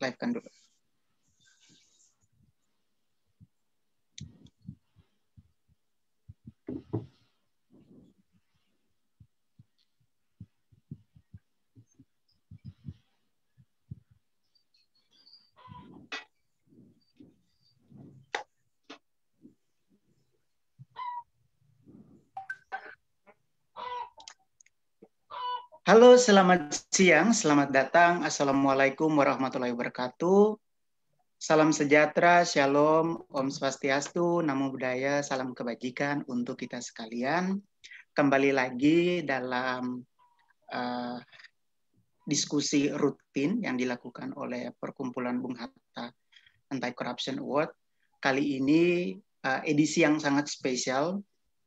life controller. Halo, selamat siang, selamat datang. Assalamualaikum warahmatullahi wabarakatuh. Salam sejahtera, shalom, om swastiastu, namo buddhaya, salam kebajikan untuk kita sekalian. Kembali lagi dalam uh, diskusi rutin yang dilakukan oleh perkumpulan Bung Hatta Anti Corruption Award. Kali ini uh, edisi yang sangat spesial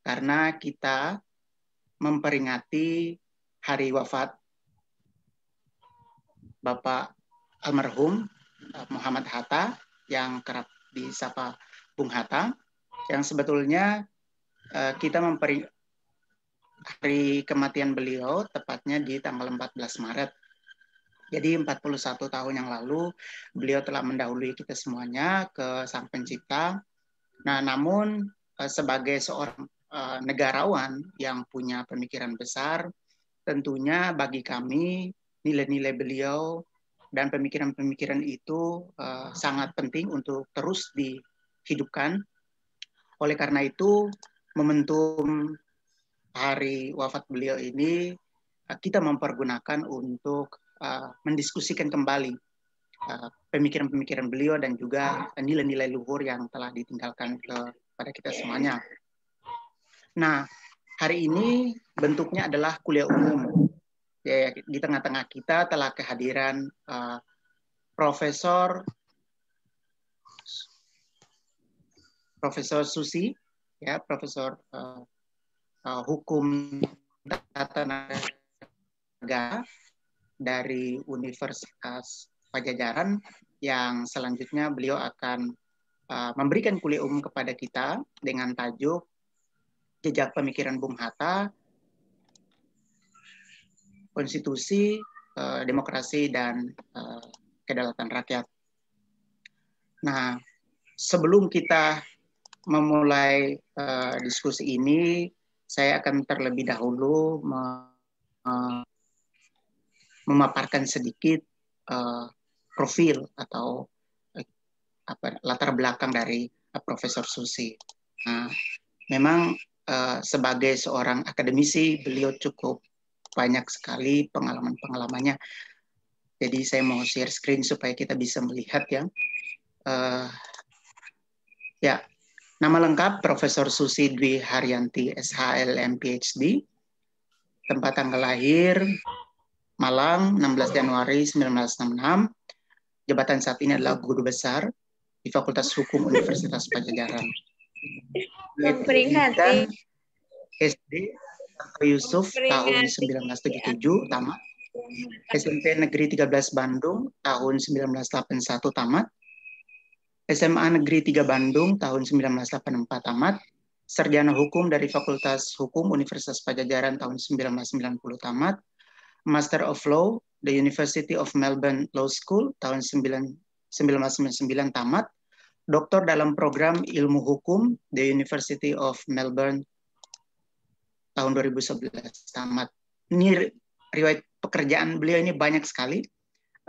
karena kita memperingati hari wafat Bapak almarhum eh, Muhammad Hatta yang kerap disapa Bung Hatta yang sebetulnya eh, kita memperingati hari kematian beliau tepatnya di tanggal 14 Maret. Jadi 41 tahun yang lalu beliau telah mendahului kita semuanya ke Sang Pencipta. Nah, namun eh, sebagai seorang negarawan yang punya pemikiran besar, tentunya bagi kami nilai-nilai beliau dan pemikiran-pemikiran itu uh, sangat penting untuk terus dihidupkan. Oleh karena itu, momentum hari wafat beliau ini uh, kita mempergunakan untuk uh, mendiskusikan kembali pemikiran-pemikiran uh, beliau dan juga nilai-nilai luhur yang telah ditinggalkan kepada kita semuanya. Nah, Hari ini bentuknya adalah kuliah umum. Ya, ya di tengah-tengah kita telah kehadiran uh, Profesor Profesor Susi, ya Profesor uh, uh, Hukum Tata Negara dari Universitas Pajajaran yang selanjutnya beliau akan uh, memberikan kuliah umum kepada kita dengan tajuk jejak pemikiran Bung Hatta, konstitusi, eh, demokrasi, dan eh, kedaulatan rakyat. Nah, sebelum kita memulai eh, diskusi ini, saya akan terlebih dahulu memaparkan sedikit profil atau latar belakang dari Profesor Susi. Nah, memang Eh, sebagai seorang akademisi beliau cukup banyak sekali pengalaman-pengalamannya. Jadi saya mau share screen supaya kita bisa melihat ya. Uh, ya, nama lengkap Profesor Susi Dwi Haryanti SHLM PhD. Tempat tanggal lahir Malang 16 Januari 1966. Jabatan saat ini adalah guru besar di Fakultas Hukum Universitas Pajajaran memperingatkan SD Yusuf tahun 1977 tamat SMP Negeri 13 Bandung tahun 1981 tamat SMA Negeri 3 Bandung tahun 1984 tamat Sarjana Hukum dari Fakultas Hukum Universitas Pajajaran tahun 1990 tamat Master of Law the University of Melbourne Law School tahun 1999 tamat doktor dalam program ilmu hukum The University of Melbourne tahun 2011 tamat. Ini riwayat pekerjaan beliau ini banyak sekali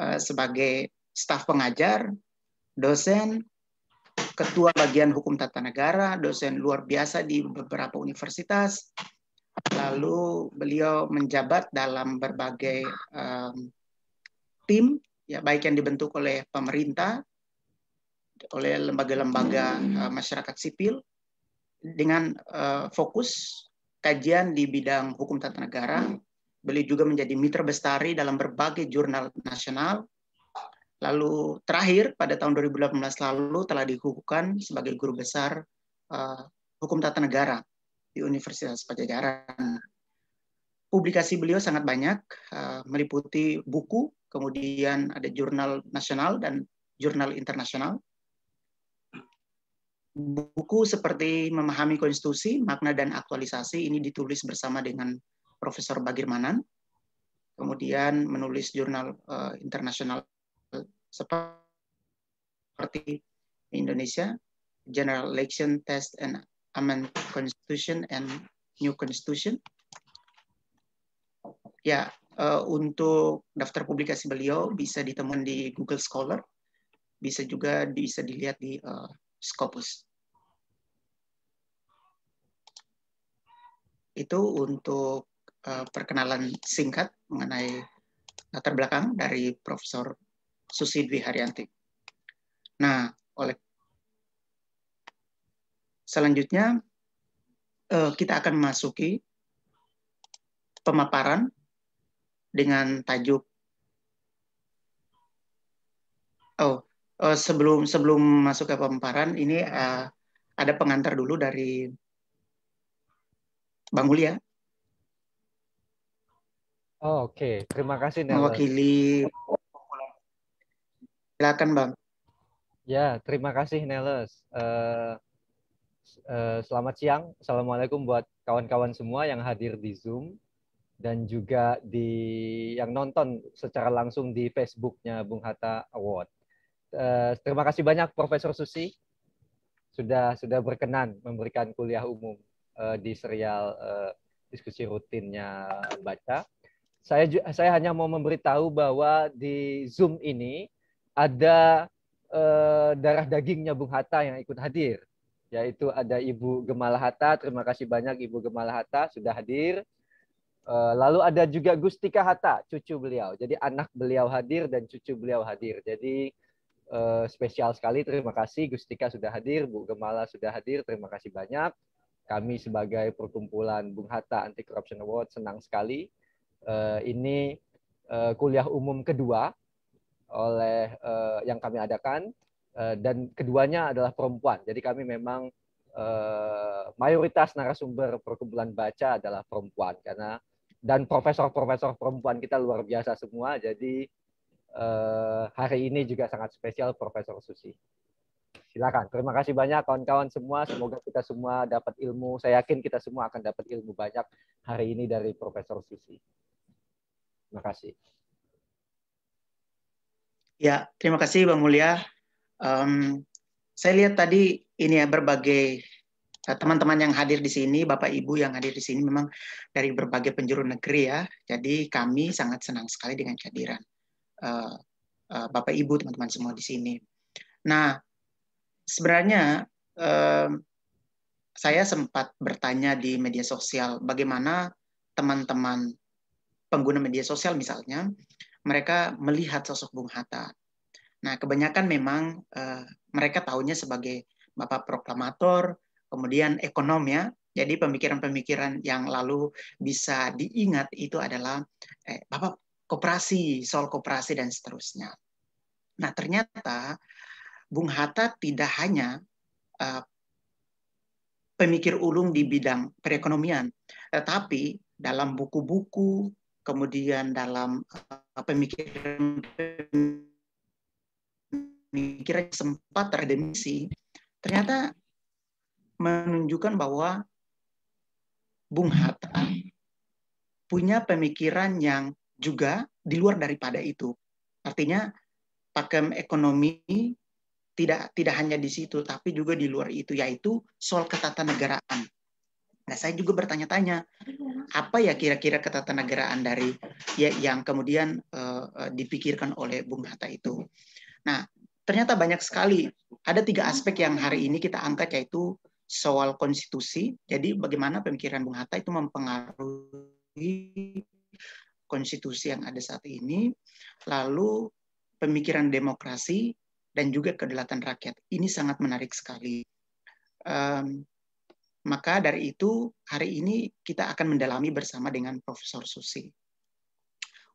uh, sebagai staf pengajar, dosen, ketua bagian hukum tata negara, dosen luar biasa di beberapa universitas. Lalu beliau menjabat dalam berbagai um, tim, ya baik yang dibentuk oleh pemerintah oleh lembaga-lembaga eh, masyarakat sipil dengan eh, fokus kajian di bidang hukum tata negara. Beliau juga menjadi mitra bestari dalam berbagai jurnal nasional. Lalu terakhir pada tahun 2018 lalu telah dihukumkan sebagai guru besar eh, hukum tata negara di Universitas Pajajaran. Publikasi beliau sangat banyak, meliputi buku, kemudian ada jurnal nasional dan jurnal internasional buku seperti memahami konstitusi, makna dan aktualisasi ini ditulis bersama dengan Profesor Bagirmanan. Kemudian menulis jurnal uh, internasional seperti Indonesia, General Election Test and Amend Constitution and New Constitution. Ya, uh, untuk daftar publikasi beliau bisa ditemukan di Google Scholar, bisa juga bisa dilihat di uh, Scopus. Itu untuk uh, perkenalan singkat mengenai latar belakang dari Profesor Susi Dwi Haryanti. Nah, oleh selanjutnya uh, kita akan memasuki pemaparan dengan tajuk oh uh, sebelum sebelum masuk ke pemaparan ini uh, ada pengantar dulu dari Bang Mulia. Ya. Oh, Oke, okay. terima kasih. Nelson. Mewakili. Silakan Bang. Ya, terima kasih Neles. Uh, uh, eh, selamat siang. Assalamualaikum buat kawan-kawan semua yang hadir di Zoom dan juga di yang nonton secara langsung di Facebooknya Bung Hatta Award. Eh, terima kasih banyak Profesor Susi sudah sudah berkenan memberikan kuliah umum uh, di serial uh, diskusi rutinnya baca. Saya saya hanya mau memberitahu bahwa di Zoom ini ada uh, darah dagingnya Bung Hatta yang ikut hadir. Yaitu ada Ibu Gemala Hatta. Terima kasih banyak Ibu Gemala Hatta sudah hadir. lalu ada juga Gustika Hatta, cucu beliau. Jadi anak beliau hadir dan cucu beliau hadir. Jadi Eh, spesial sekali. Terima kasih Gustika sudah hadir, Bu Gemala sudah hadir. Terima kasih banyak. Kami sebagai perkumpulan Bung Hatta Anti Corruption Award senang sekali. Eh, ini eh, kuliah umum kedua oleh yang kami adakan dan keduanya adalah perempuan. Jadi kami memang mayoritas narasumber perkumpulan baca adalah perempuan karena dan profesor-profesor perempuan kita luar biasa semua. Jadi uh, hari ini juga sangat spesial Profesor Susi. Silakan. Terima kasih banyak kawan-kawan semua. Semoga kita semua dapat ilmu. Saya yakin kita semua akan dapat ilmu banyak hari ini dari Profesor Susi. Terima kasih. Ya, terima kasih Bang Mulia. Um, saya lihat tadi ini ya berbagai eh, teman-teman yang hadir di sini, Bapak Ibu yang hadir di sini memang dari berbagai penjuru negeri ya. Jadi kami sangat senang sekali dengan kehadiran. Eh, eh, bapak Ibu teman-teman semua di sini. Nah, sebenarnya eh, saya sempat bertanya di media sosial bagaimana teman-teman pengguna media sosial misalnya mereka melihat sosok Bung Hatta. Nah, kebanyakan memang eh, mereka tahunya sebagai Bapak proklamator, kemudian ekonom ya. Jadi pemikiran-pemikiran yang lalu bisa diingat itu adalah eh, Bapak koperasi, soal koperasi dan seterusnya. Nah, ternyata Bung Hatta tidak hanya uh, pemikir ulung di bidang perekonomian, tetapi dalam buku-buku, kemudian dalam uh, eh, pemikiran pemikiran sempat terademisi, ternyata menunjukkan bahwa Bung Hatta punya pemikiran yang juga di luar daripada itu. Artinya pakem ekonomi tidak tidak hanya di situ tapi juga di luar itu yaitu soal ketatanegaraan. Nah, saya juga bertanya-tanya apa ya kira-kira ketatanegaraan dari ya, yang kemudian uh, dipikirkan oleh Bung Hatta itu. Nah, ternyata banyak sekali ada tiga aspek yang hari ini kita angkat yaitu soal konstitusi. Jadi bagaimana pemikiran Bung Hatta itu mempengaruhi konstitusi yang ada saat ini, lalu pemikiran demokrasi dan juga kedaulatan rakyat. Ini sangat menarik sekali. Um, maka dari itu hari ini kita akan mendalami bersama dengan Profesor Susi.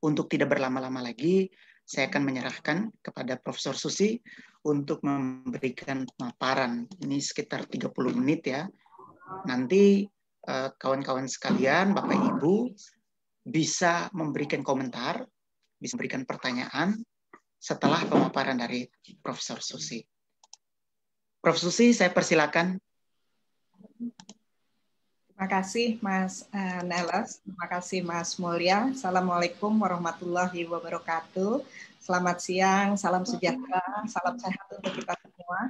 Untuk tidak berlama-lama lagi, saya akan menyerahkan kepada Profesor Susi untuk memberikan paparan. Ini sekitar 30 menit ya. Nanti eh, kawan-kawan sekalian, Bapak Ibu, bisa memberikan komentar, bisa memberikan pertanyaan setelah pemaparan dari Profesor Susi. Prof. Susi, saya persilakan. Terima kasih Mas eh, Nelas, terima kasih Mas Mulya. Assalamualaikum warahmatullahi wabarakatuh. Selamat siang, salam sejahtera, salam sehat untuk kita semua.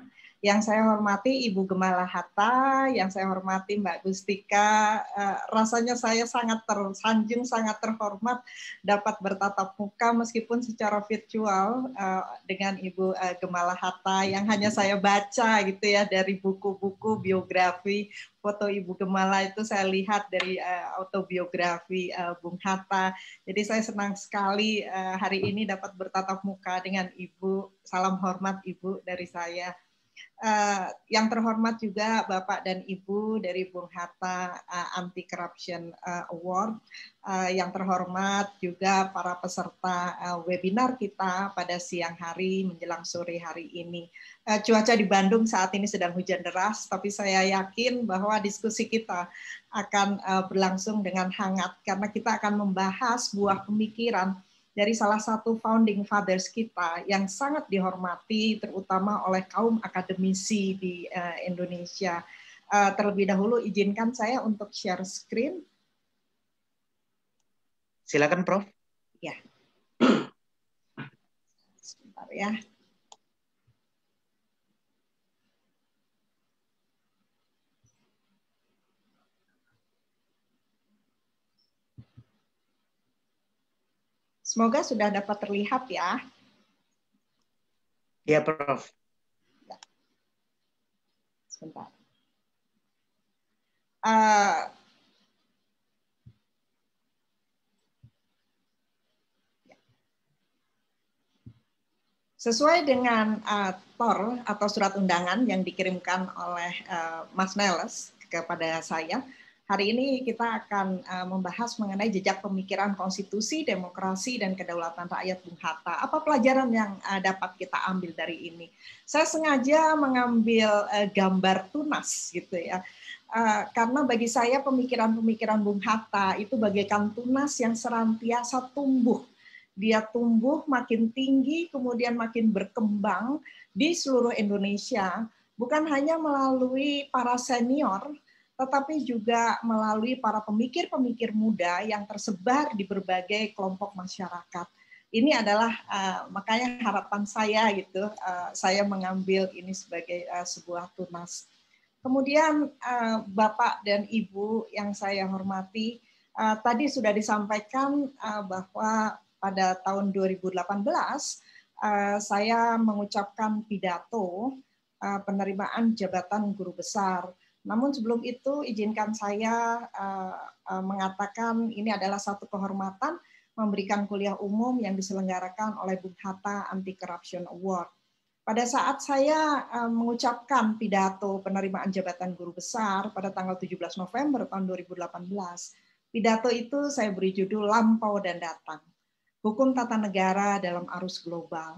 Yang saya hormati Ibu Gemala Hatta, yang saya hormati Mbak Gustika, eh, rasanya saya sangat tersanjung, sangat terhormat dapat bertatap muka meskipun secara virtual eh, dengan Ibu eh, Gemala Hatta yang hanya saya baca gitu ya dari buku-buku biografi foto Ibu Gemala itu saya lihat dari autobiografi Bung Hatta. Jadi saya senang sekali hari ini dapat bertatap muka dengan Ibu. Salam hormat Ibu dari saya. Eh, yang terhormat juga Bapak dan Ibu dari Bung Hatta uh, eh, Anti Corruption uh, eh, Award, uh, yang terhormat juga para peserta uh, webinar kita pada siang hari menjelang sore hari ini. Uh, cuaca di Bandung saat ini sedang hujan deras, tapi saya yakin bahwa diskusi kita akan uh, berlangsung dengan hangat karena kita akan membahas buah pemikiran dari salah satu founding fathers kita yang sangat dihormati terutama oleh kaum akademisi di uh, Indonesia. Uh, terlebih dahulu izinkan saya untuk share screen. Silakan Prof. Ya. Sebentar ya. Semoga sudah dapat terlihat ya. Ya, Prof. Sebentar. Uh, Sesuai dengan uh, TOR atau surat undangan yang dikirimkan oleh uh, Mas Neles kepada saya, Hari ini kita akan eh, membahas mengenai jejak pemikiran konstitusi, demokrasi, dan kedaulatan rakyat Bung Hatta. Apa pelajaran yang eh, dapat kita ambil dari ini? Saya sengaja mengambil eh, gambar tunas gitu ya. karena bagi saya pemikiran-pemikiran Bung Hatta itu bagaikan tunas yang serantiasa tumbuh. Dia tumbuh makin tinggi, kemudian makin berkembang di seluruh Indonesia, bukan hanya melalui para senior, tetapi juga melalui para pemikir-pemikir muda yang tersebar di berbagai kelompok masyarakat. Ini adalah uh, makanya harapan saya gitu, uh, saya mengambil ini sebagai uh, sebuah tunas. Kemudian uh, Bapak dan Ibu yang saya hormati, uh, tadi sudah disampaikan uh, bahwa pada tahun 2018 uh, saya mengucapkan pidato uh, penerimaan jabatan guru besar namun sebelum itu izinkan saya uh, uh, mengatakan ini adalah satu kehormatan memberikan kuliah umum yang diselenggarakan oleh Bung Hatta Anti Corruption Award. Pada saat saya eh, mengucapkan pidato penerimaan jabatan guru besar pada tanggal 17 November tahun 2018, pidato itu saya beri judul Lampau dan Datang, Hukum Tata Negara dalam Arus Global.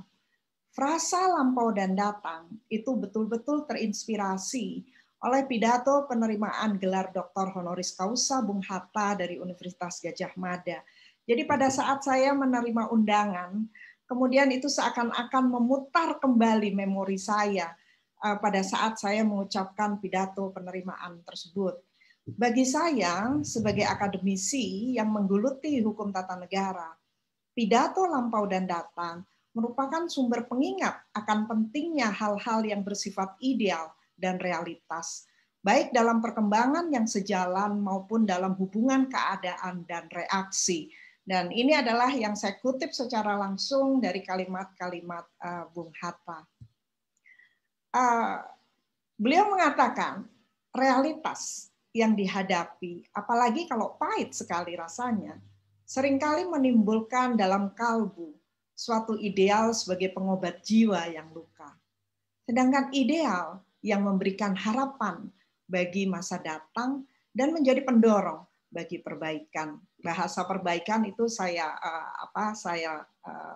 Frasa lampau dan datang itu betul-betul terinspirasi oleh pidato penerimaan gelar doktor Honoris Causa Bung Hatta dari Universitas Gajah Mada. Jadi pada saat saya menerima undangan, kemudian itu seakan-akan memutar kembali memori saya eh, pada saat saya mengucapkan pidato penerimaan tersebut. Bagi saya, sebagai akademisi yang mengguluti hukum tata negara, pidato lampau dan datang merupakan sumber pengingat akan pentingnya hal-hal yang bersifat ideal dan realitas, baik dalam perkembangan yang sejalan maupun dalam hubungan keadaan dan reaksi. Dan ini adalah yang saya kutip secara langsung dari kalimat-kalimat eh, Bung Hatta. Eh, beliau mengatakan realitas yang dihadapi, apalagi kalau pahit sekali rasanya, seringkali menimbulkan dalam kalbu suatu ideal sebagai pengobat jiwa yang luka. Sedangkan ideal yang memberikan harapan bagi masa datang dan menjadi pendorong bagi perbaikan. Bahasa perbaikan itu saya eh, apa saya uh,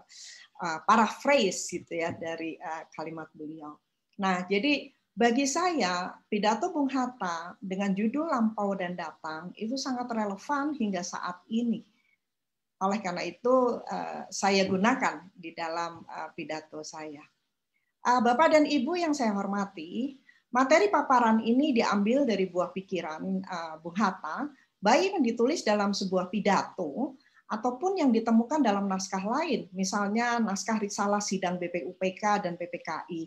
uh, paraphrase gitu ya dari uh, kalimat beliau. Nah, jadi bagi saya pidato Bung Hatta dengan judul Lampau dan Datang itu sangat relevan hingga saat ini. Oleh karena itu uh, saya gunakan di dalam uh, pidato saya. Eh, Bapak dan Ibu yang saya hormati, materi paparan ini diambil dari buah pikiran eh, Bung Hatta, baik yang ditulis dalam sebuah pidato ataupun yang ditemukan dalam naskah lain, misalnya naskah risalah sidang BPUPK dan PPKI.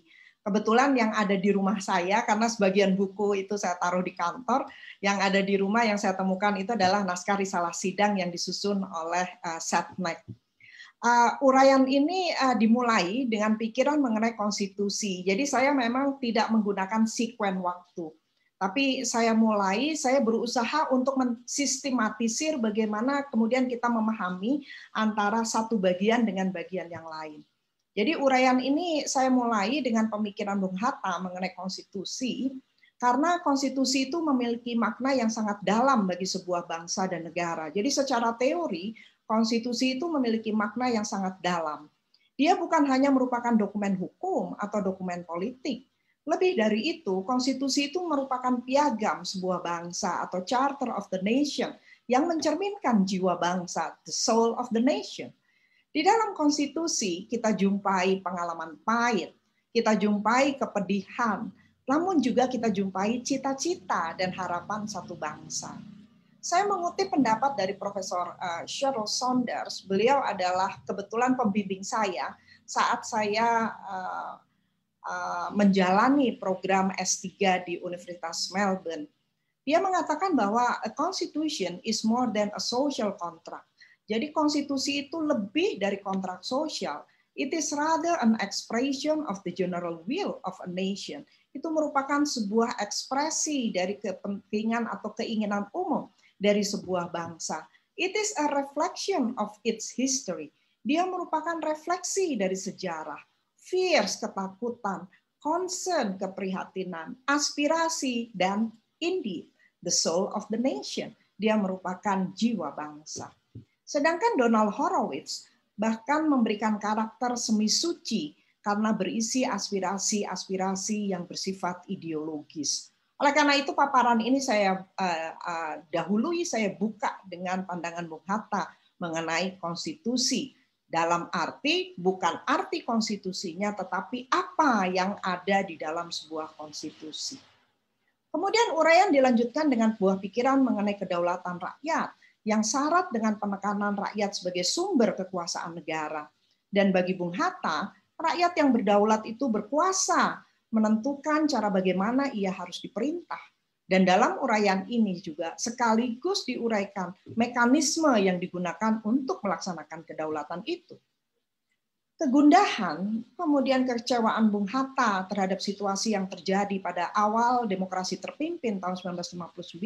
Kebetulan yang ada di rumah saya, karena sebagian buku itu saya taruh di kantor, yang ada di rumah yang saya temukan itu adalah naskah risalah sidang yang disusun oleh eh, Setnek Uh, uraian ini uh, dimulai dengan pikiran mengenai konstitusi. Jadi saya memang tidak menggunakan sekuen waktu. Tapi saya mulai, saya berusaha untuk mensistematisir bagaimana kemudian kita memahami antara satu bagian dengan bagian yang lain. Jadi uraian ini saya mulai dengan pemikiran Bung Hatta mengenai konstitusi, karena konstitusi itu memiliki makna yang sangat dalam bagi sebuah bangsa dan negara. Jadi secara teori, konstitusi itu memiliki makna yang sangat dalam. Dia bukan hanya merupakan dokumen hukum atau dokumen politik. Lebih dari itu, konstitusi itu merupakan piagam sebuah bangsa atau charter of the nation yang mencerminkan jiwa bangsa, the soul of the nation. Di dalam konstitusi kita jumpai pengalaman pahit, kita jumpai kepedihan, namun juga kita jumpai cita-cita dan harapan satu bangsa saya mengutip pendapat dari Profesor Cheryl eh, Saunders. Beliau adalah kebetulan pembimbing saya saat saya eh, eh, menjalani program S3 di Universitas Melbourne. Dia mengatakan bahwa a constitution is more than a social contract. Jadi konstitusi itu lebih dari kontrak sosial. It is rather an expression of the general will of a nation. Itu merupakan sebuah ekspresi dari kepentingan atau keinginan umum dari sebuah bangsa. It is a reflection of its history. Dia merupakan refleksi dari sejarah. Fears, ketakutan, concern, keprihatinan, aspirasi, dan indeed, the soul of the nation. Dia merupakan jiwa bangsa. Sedangkan Donald Horowitz bahkan memberikan karakter semi suci karena berisi aspirasi-aspirasi yang bersifat ideologis. Oleh karena itu paparan ini saya uh, uh, dahului saya buka dengan pandangan Bung Hatta mengenai konstitusi dalam arti bukan arti konstitusinya tetapi apa yang ada di dalam sebuah konstitusi. Kemudian uraian dilanjutkan dengan buah pikiran mengenai kedaulatan rakyat yang syarat dengan penekanan rakyat sebagai sumber kekuasaan negara. Dan bagi Bung Hatta, rakyat yang berdaulat itu berkuasa menentukan cara bagaimana ia harus diperintah. Dan dalam uraian ini juga sekaligus diuraikan mekanisme yang digunakan untuk melaksanakan kedaulatan itu. Kegundahan, kemudian kecewaan Bung Hatta terhadap situasi yang terjadi pada awal demokrasi terpimpin tahun 1959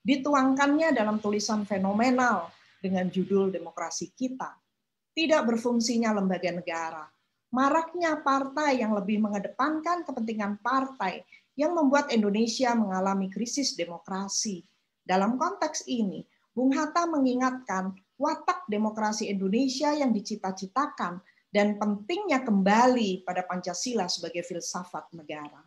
dituangkannya dalam tulisan fenomenal dengan judul Demokrasi Kita. Tidak berfungsinya lembaga negara, maraknya partai yang lebih mengedepankan kepentingan partai yang membuat Indonesia mengalami krisis demokrasi. Dalam konteks ini, Bung Hatta mengingatkan watak demokrasi Indonesia yang dicita-citakan dan pentingnya kembali pada Pancasila sebagai filsafat negara.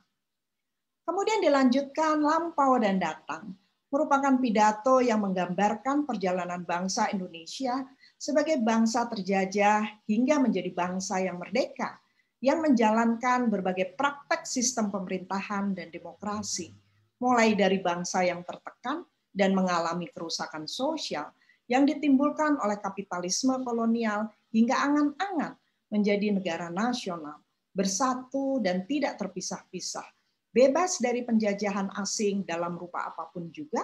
Kemudian dilanjutkan lampau dan datang merupakan pidato yang menggambarkan perjalanan bangsa Indonesia sebagai bangsa terjajah hingga menjadi bangsa yang merdeka yang menjalankan berbagai praktek sistem pemerintahan dan demokrasi, mulai dari bangsa yang tertekan dan mengalami kerusakan sosial yang ditimbulkan oleh kapitalisme kolonial hingga angan-angan menjadi negara nasional, bersatu dan tidak terpisah-pisah, bebas dari penjajahan asing dalam rupa apapun juga,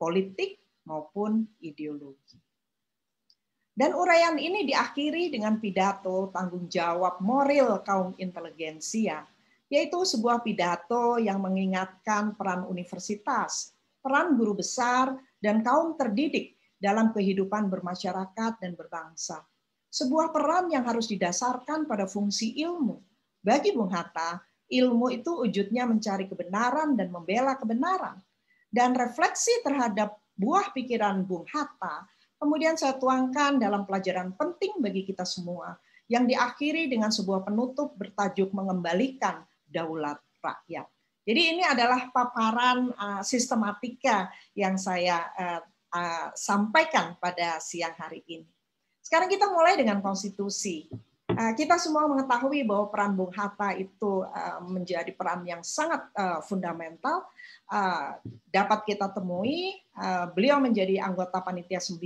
politik maupun ideologi. Dan uraian ini diakhiri dengan pidato tanggung jawab moral kaum inteligensia, yaitu sebuah pidato yang mengingatkan peran universitas, peran guru besar, dan kaum terdidik dalam kehidupan bermasyarakat dan berbangsa. Sebuah peran yang harus didasarkan pada fungsi ilmu. Bagi Bung Hatta, ilmu itu wujudnya mencari kebenaran dan membela kebenaran. Dan refleksi terhadap buah pikiran Bung Hatta Kemudian saya tuangkan dalam pelajaran penting bagi kita semua yang diakhiri dengan sebuah penutup bertajuk mengembalikan daulat rakyat. Jadi ini adalah paparan eh, sistematika yang saya eh, eh, sampaikan pada siang hari ini. Sekarang kita mulai dengan konstitusi. Ah, kita semua mengetahui bahwa peran Bung Hatta itu ah, menjadi peran yang sangat ah, fundamental dapat kita temui beliau menjadi anggota panitia 9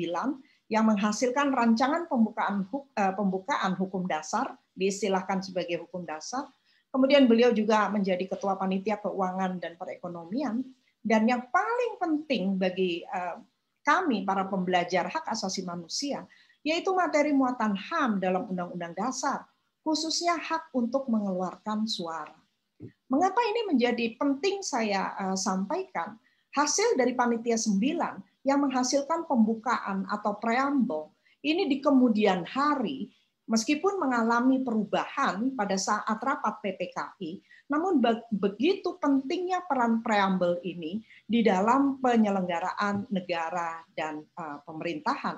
yang menghasilkan rancangan pembukaan pembukaan hukum dasar diistilahkan sebagai hukum dasar kemudian beliau juga menjadi ketua panitia keuangan dan perekonomian dan yang paling penting bagi kami para pembelajar hak asasi manusia yaitu materi muatan HAM dalam Undang-Undang Dasar, khususnya hak untuk mengeluarkan suara. Mengapa ini menjadi penting saya eh, sampaikan? Hasil dari Panitia 9 yang menghasilkan pembukaan atau preambel ini di kemudian hari meskipun mengalami perubahan pada saat rapat PPKI, namun begitu pentingnya peran preambel ini di dalam penyelenggaraan negara dan eh, pemerintahan,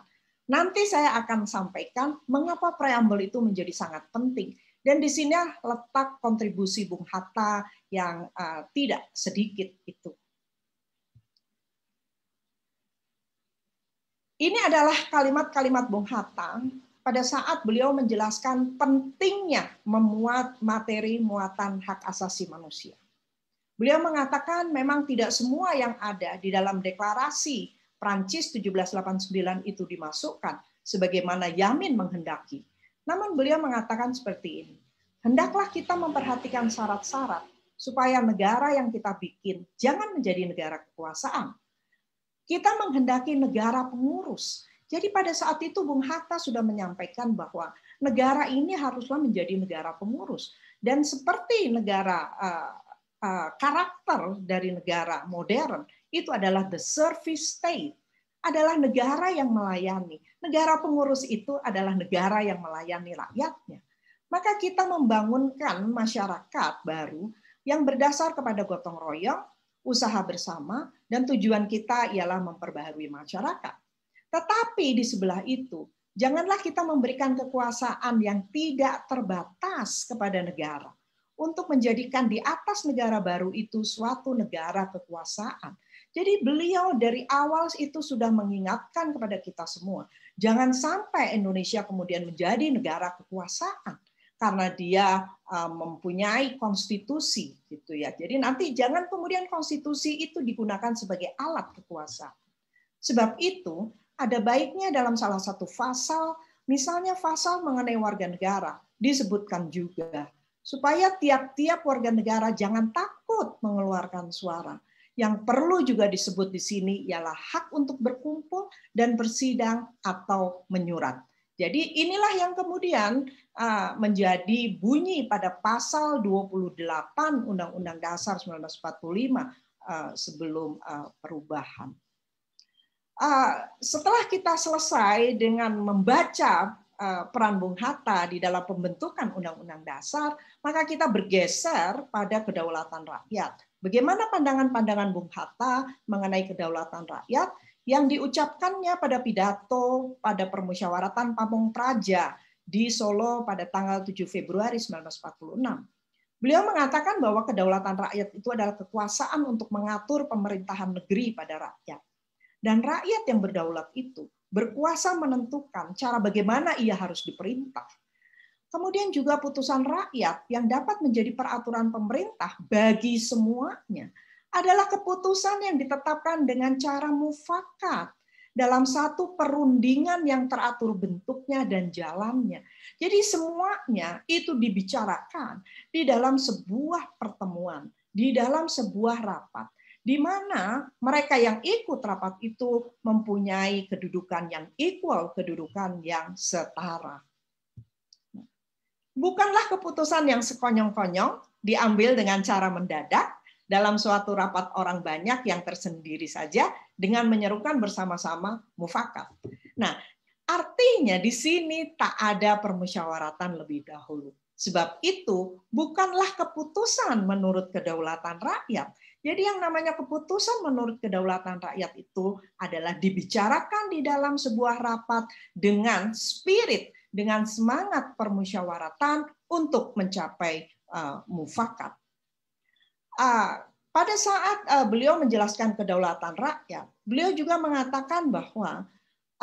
Nanti saya akan sampaikan mengapa preambel itu menjadi sangat penting. Dan di sini letak kontribusi Bung Hatta yang uh, tidak sedikit itu. Ini adalah kalimat-kalimat Bung Hatta pada saat beliau menjelaskan pentingnya memuat materi muatan hak asasi manusia. Beliau mengatakan memang tidak semua yang ada di dalam deklarasi Prancis 1789 itu dimasukkan sebagaimana Yamin menghendaki. Namun beliau mengatakan seperti ini, hendaklah kita memperhatikan syarat-syarat supaya negara yang kita bikin jangan menjadi negara kekuasaan. Kita menghendaki negara pengurus. Jadi pada saat itu Bung Hatta sudah menyampaikan bahwa negara ini haruslah menjadi negara pengurus. Dan seperti negara uh, uh, karakter dari negara modern, itu adalah the service state, adalah negara yang melayani. Negara pengurus itu adalah negara yang melayani rakyatnya. Maka kita membangunkan masyarakat baru yang berdasar kepada gotong royong, usaha bersama, dan tujuan kita ialah memperbaharui masyarakat. Tetapi di sebelah itu, janganlah kita memberikan kekuasaan yang tidak terbatas kepada negara untuk menjadikan di atas negara baru itu suatu negara kekuasaan jadi beliau dari awal itu sudah mengingatkan kepada kita semua, jangan sampai Indonesia kemudian menjadi negara kekuasaan karena dia eh, mempunyai konstitusi gitu ya. Jadi nanti jangan kemudian konstitusi itu digunakan sebagai alat kekuasaan. Sebab itu ada baiknya dalam salah satu pasal, misalnya pasal mengenai warga negara disebutkan juga supaya tiap-tiap warga negara jangan takut mengeluarkan suara yang perlu juga disebut di sini ialah hak untuk berkumpul dan bersidang atau menyurat. Jadi inilah yang kemudian menjadi bunyi pada pasal 28 Undang-Undang Dasar 1945 sebelum perubahan. Setelah kita selesai dengan membaca peran Bung Hatta di dalam pembentukan Undang-Undang Dasar, maka kita bergeser pada kedaulatan rakyat Bagaimana pandangan-pandangan Bung Hatta mengenai kedaulatan rakyat yang diucapkannya pada pidato pada permusyawaratan Pamung Praja di Solo pada tanggal 7 Februari 1946. Beliau mengatakan bahwa kedaulatan rakyat itu adalah kekuasaan untuk mengatur pemerintahan negeri pada rakyat. Dan rakyat yang berdaulat itu berkuasa menentukan cara bagaimana ia harus diperintah Kemudian juga putusan rakyat yang dapat menjadi peraturan pemerintah bagi semuanya adalah keputusan yang ditetapkan dengan cara mufakat dalam satu perundingan yang teratur bentuknya dan jalannya. Jadi semuanya itu dibicarakan di dalam sebuah pertemuan, di dalam sebuah rapat di mana mereka yang ikut rapat itu mempunyai kedudukan yang equal, kedudukan yang setara bukanlah keputusan yang sekonyong-konyong diambil dengan cara mendadak dalam suatu rapat orang banyak yang tersendiri saja dengan menyerukan bersama-sama mufakat. Nah, artinya di sini tak ada permusyawaratan lebih dahulu. Sebab itu bukanlah keputusan menurut kedaulatan rakyat. Jadi yang namanya keputusan menurut kedaulatan rakyat itu adalah dibicarakan di dalam sebuah rapat dengan spirit dengan semangat permusyawaratan untuk mencapai uh, mufakat. Uh, pada saat uh, beliau menjelaskan kedaulatan rakyat, beliau juga mengatakan bahwa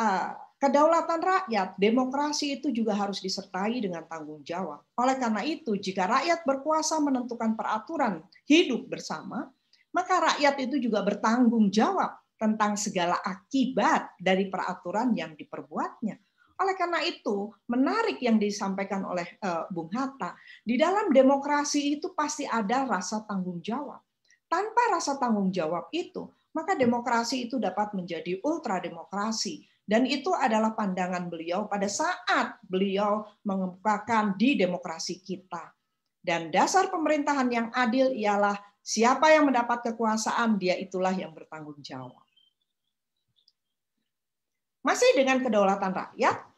uh, kedaulatan rakyat, demokrasi itu juga harus disertai dengan tanggung jawab. Oleh karena itu, jika rakyat berkuasa menentukan peraturan hidup bersama, maka rakyat itu juga bertanggung jawab tentang segala akibat dari peraturan yang diperbuatnya. Oleh karena itu, menarik yang disampaikan oleh eh, Bung Hatta, di dalam demokrasi itu pasti ada rasa tanggung jawab. Tanpa rasa tanggung jawab itu, maka demokrasi itu dapat menjadi ultra demokrasi. Dan itu adalah pandangan beliau pada saat beliau mengemukakan di demokrasi kita. Dan dasar pemerintahan yang adil ialah siapa yang mendapat kekuasaan, dia itulah yang bertanggung jawab. Masih dengan kedaulatan rakyat,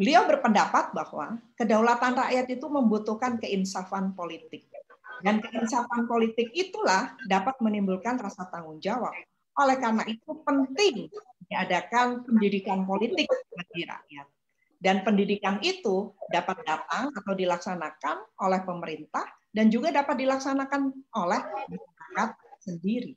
beliau berpendapat bahwa kedaulatan rakyat itu membutuhkan keinsafan politik. Dan keinsafan politik itulah dapat menimbulkan rasa tanggung jawab. Oleh karena itu penting diadakan pendidikan politik bagi rakyat. Dan pendidikan itu dapat datang atau dilaksanakan oleh pemerintah dan juga dapat dilaksanakan oleh masyarakat sendiri.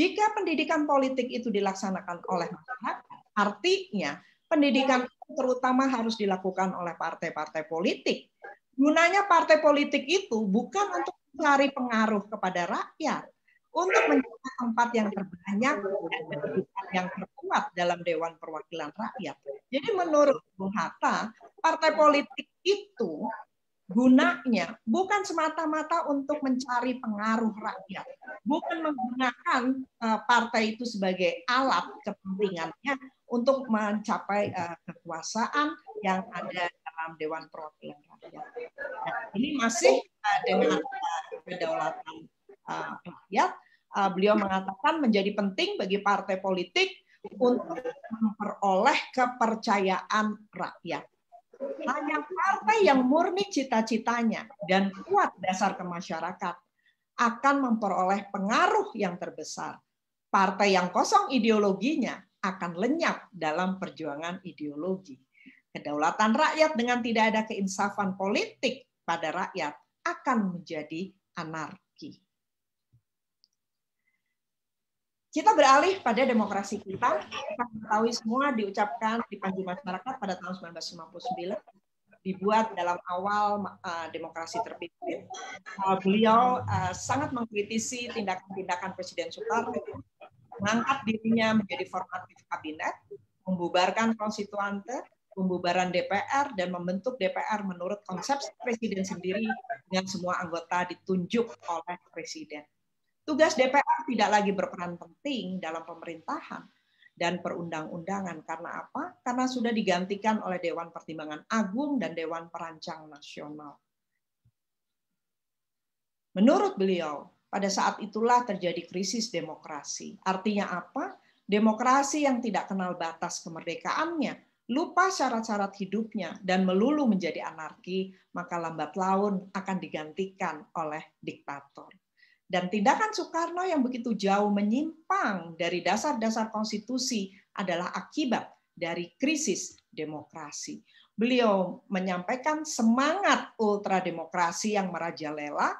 Jika pendidikan politik itu dilaksanakan oleh masyarakat, artinya pendidikan terutama harus dilakukan oleh partai-partai politik. Gunanya partai politik itu bukan untuk mencari pengaruh kepada rakyat, untuk mencari tempat yang terbanyak dan yang terkuat dalam Dewan Perwakilan Rakyat. Jadi menurut Bung Hatta, partai politik itu gunanya bukan semata-mata untuk mencari pengaruh rakyat, bukan menggunakan eh, partai itu sebagai alat kepentingannya untuk mencapai eh, kekuasaan yang ada dalam Dewan Perwakilan Rakyat. Nah, ini masih eh, dengan kedaulatan rakyat, beliau mengatakan menjadi penting bagi partai politik untuk memperoleh kepercayaan rakyat hanya partai yang murni cita-citanya dan kuat dasar ke masyarakat akan memperoleh pengaruh yang terbesar. Partai yang kosong ideologinya akan lenyap dalam perjuangan ideologi. Kedaulatan rakyat dengan tidak ada keinsafan politik pada rakyat akan menjadi anarki. kita beralih pada demokrasi kita. Kita mengetahui semua diucapkan di Panji Masyarakat pada tahun 1959 dibuat dalam awal uh, demokrasi terpimpin. Uh, eh, beliau uh, sangat mengkritisi tindakan-tindakan Presiden Soekarno, mengangkat dirinya menjadi formatif kabinet, membubarkan konstituante, pembubaran DPR, dan membentuk DPR menurut konsep Presiden sendiri dengan semua anggota ditunjuk oleh Presiden Tugas DPR tidak lagi berperan penting dalam pemerintahan dan perundang-undangan karena apa? Karena sudah digantikan oleh Dewan Pertimbangan Agung dan Dewan Perancang Nasional. Menurut beliau, pada saat itulah terjadi krisis demokrasi. Artinya apa? Demokrasi yang tidak kenal batas kemerdekaannya lupa syarat-syarat hidupnya dan melulu menjadi anarki, maka lambat laun akan digantikan oleh diktator. Dan tindakan Soekarno yang begitu jauh menyimpang dari dasar-dasar konstitusi adalah akibat dari krisis demokrasi. Beliau menyampaikan semangat ultrademokrasi yang merajalela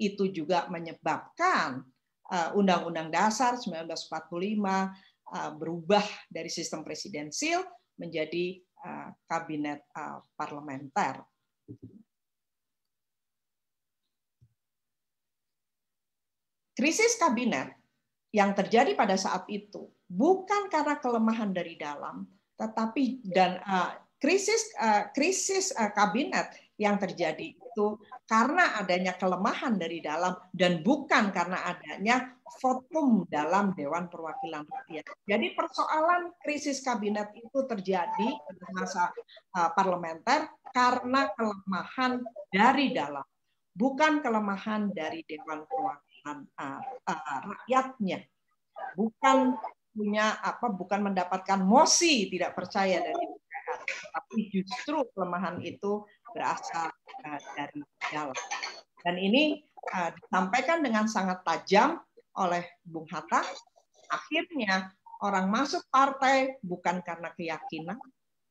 itu juga menyebabkan eh, Undang-Undang Dasar 1945 eh, berubah dari sistem presidensil menjadi eh, kabinet parlementer. krisis kabinet yang terjadi pada saat itu bukan karena kelemahan dari dalam, tetapi dan uh, krisis uh, krisis uh, kabinet yang terjadi itu karena adanya kelemahan dari dalam dan bukan karena adanya votum dalam Dewan Perwakilan Rakyat. Jadi persoalan krisis kabinet itu terjadi pada masa uh, parlementer karena kelemahan dari dalam, bukan kelemahan dari Dewan Perwakilan. Eh, eh, rakyatnya, bukan punya apa, bukan mendapatkan mosi tidak percaya dari masyarakat, tapi justru kelemahan itu berasal uh, dari dalam. Dan ini disampaikan dengan sangat tajam oleh Bung Hatta. Akhirnya orang masuk partai bukan karena keyakinan,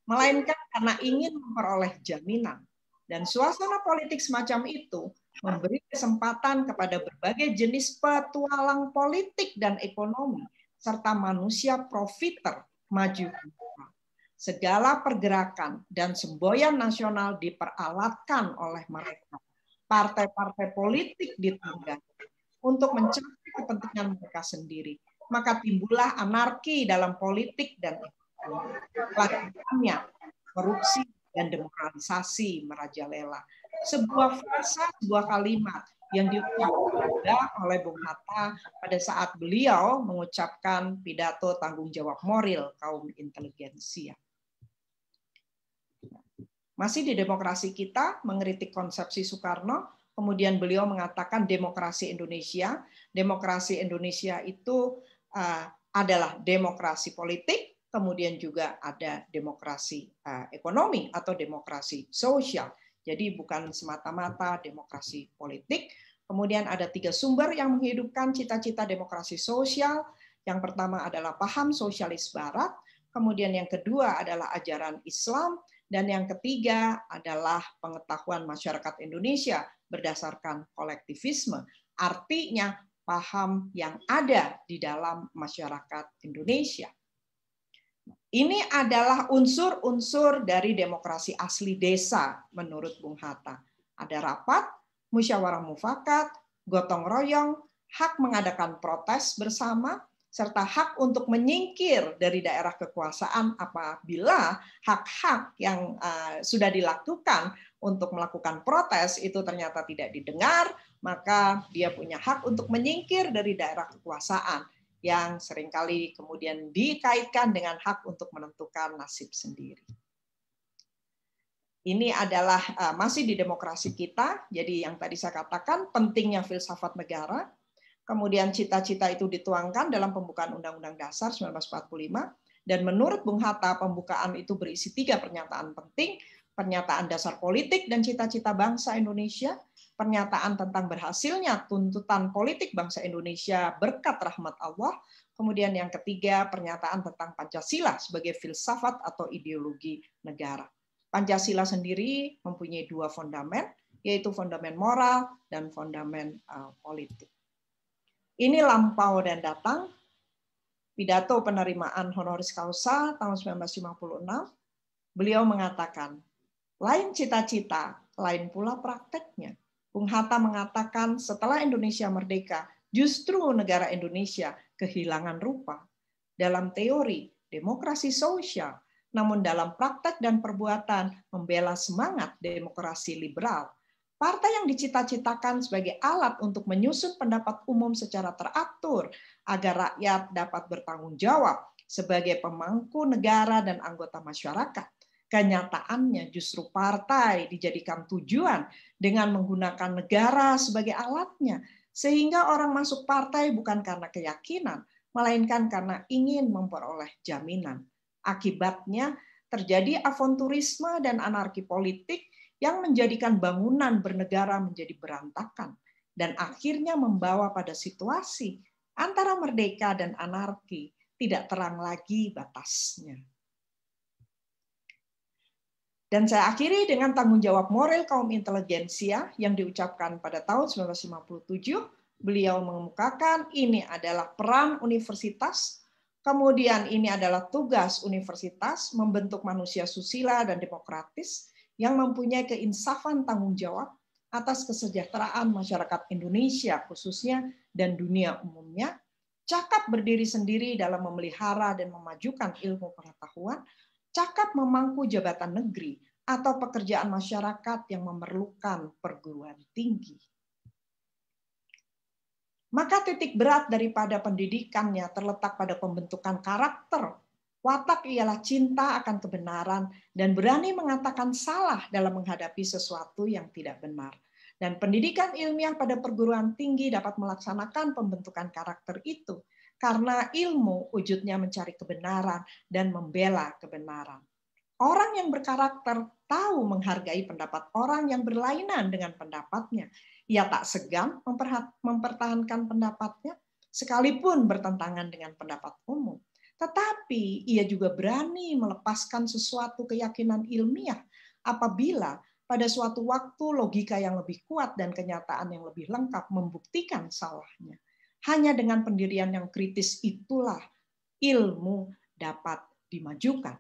melainkan karena ingin memperoleh jaminan. Dan suasana politik semacam itu memberi kesempatan kepada berbagai jenis petualang politik dan ekonomi, serta manusia profiter maju. Segala pergerakan dan semboyan nasional diperalatkan oleh mereka. Partai-partai politik ditunggang untuk mencapai kepentingan mereka sendiri. Maka timbullah anarki dalam politik dan ekonomi. Lakukannya korupsi dan demoralisasi merajalela sebuah frasa, sebuah kalimat yang diucapkan oleh Bung Hatta pada saat beliau mengucapkan pidato tanggung jawab moral kaum inteligensia. Masih di demokrasi kita mengkritik konsepsi Soekarno, kemudian beliau mengatakan demokrasi Indonesia, demokrasi Indonesia itu eh, adalah demokrasi politik, kemudian juga ada demokrasi eh, ekonomi atau demokrasi sosial. Jadi bukan semata-mata demokrasi politik. Kemudian ada tiga sumber yang menghidupkan cita-cita demokrasi sosial. Yang pertama adalah paham sosialis barat, kemudian yang kedua adalah ajaran Islam, dan yang ketiga adalah pengetahuan masyarakat Indonesia berdasarkan kolektivisme. Artinya paham yang ada di dalam masyarakat Indonesia. Ini adalah unsur-unsur dari demokrasi asli desa menurut Bung Hatta. Ada rapat, musyawarah mufakat, gotong royong, hak mengadakan protes bersama, serta hak untuk menyingkir dari daerah kekuasaan apabila hak-hak yang eh, sudah dilakukan untuk melakukan protes itu ternyata tidak didengar, maka dia punya hak untuk menyingkir dari daerah kekuasaan yang seringkali kemudian dikaitkan dengan hak untuk menentukan nasib sendiri. Ini adalah eh, masih di demokrasi kita, jadi yang tadi saya katakan pentingnya filsafat negara, kemudian cita-cita itu dituangkan dalam pembukaan Undang-Undang Dasar 1945, dan menurut Bung Hatta pembukaan itu berisi tiga pernyataan penting, pernyataan dasar politik dan cita-cita bangsa Indonesia, pernyataan tentang berhasilnya tuntutan politik bangsa Indonesia berkat rahmat Allah, kemudian yang ketiga pernyataan tentang Pancasila sebagai filsafat atau ideologi negara. Pancasila sendiri mempunyai dua fondamen, yaitu fondamen moral dan fondamen uh, politik. Ini lampau dan datang, pidato penerimaan honoris causa tahun 1956, beliau mengatakan, lain cita-cita, lain pula prakteknya. Bung Hatta mengatakan setelah Indonesia merdeka, justru negara Indonesia kehilangan rupa. Dalam teori, demokrasi sosial, namun dalam praktek dan perbuatan membela semangat demokrasi liberal. Partai yang dicita-citakan sebagai alat untuk menyusun pendapat umum secara teratur agar rakyat dapat bertanggung jawab sebagai pemangku negara dan anggota masyarakat. Kenyataannya justru partai dijadikan tujuan dengan menggunakan negara sebagai alatnya, sehingga orang masuk partai bukan karena keyakinan, melainkan karena ingin memperoleh jaminan. Akibatnya terjadi avonturisme dan anarki politik yang menjadikan bangunan bernegara menjadi berantakan dan akhirnya membawa pada situasi antara merdeka dan anarki tidak terang lagi batasnya. Dan saya akhiri dengan tanggung jawab moral kaum intelijensia yang diucapkan pada tahun 1957. Beliau mengemukakan ini adalah peran universitas, kemudian ini adalah tugas universitas membentuk manusia susila dan demokratis yang mempunyai keinsafan tanggung jawab atas kesejahteraan masyarakat Indonesia khususnya dan dunia umumnya, cakap berdiri sendiri dalam memelihara dan memajukan ilmu pengetahuan, cakap memangku jabatan negeri atau pekerjaan masyarakat yang memerlukan perguruan tinggi. Maka titik berat daripada pendidikannya terletak pada pembentukan karakter. Watak ialah cinta akan kebenaran dan berani mengatakan salah dalam menghadapi sesuatu yang tidak benar. Dan pendidikan ilmiah pada perguruan tinggi dapat melaksanakan pembentukan karakter itu karena ilmu wujudnya mencari kebenaran dan membela kebenaran. Orang yang berkarakter tahu menghargai pendapat orang yang berlainan dengan pendapatnya. Ia tak segan mempertahankan pendapatnya sekalipun bertentangan dengan pendapat umum. Tetapi ia juga berani melepaskan sesuatu keyakinan ilmiah apabila pada suatu waktu logika yang lebih kuat dan kenyataan yang lebih lengkap membuktikan salahnya. Hanya dengan pendirian yang kritis itulah ilmu dapat dimajukan.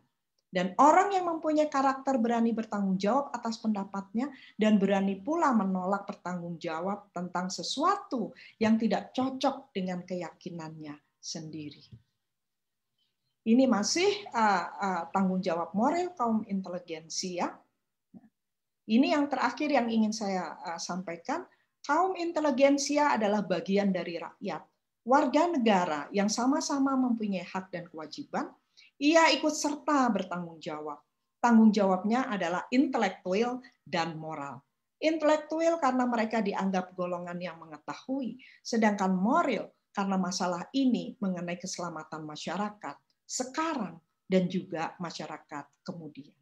Dan orang yang mempunyai karakter berani bertanggung jawab atas pendapatnya dan berani pula menolak bertanggung jawab tentang sesuatu yang tidak cocok dengan keyakinannya sendiri. Ini masih uh, uh, tanggung jawab moral kaum ya. Ini yang terakhir yang ingin saya uh, sampaikan Kaum inteligensia adalah bagian dari rakyat, warga negara yang sama-sama mempunyai hak dan kewajiban. Ia ikut serta bertanggung jawab. Tanggung jawabnya adalah intelektual dan moral. Intelektual karena mereka dianggap golongan yang mengetahui, sedangkan moral karena masalah ini mengenai keselamatan masyarakat sekarang dan juga masyarakat kemudian.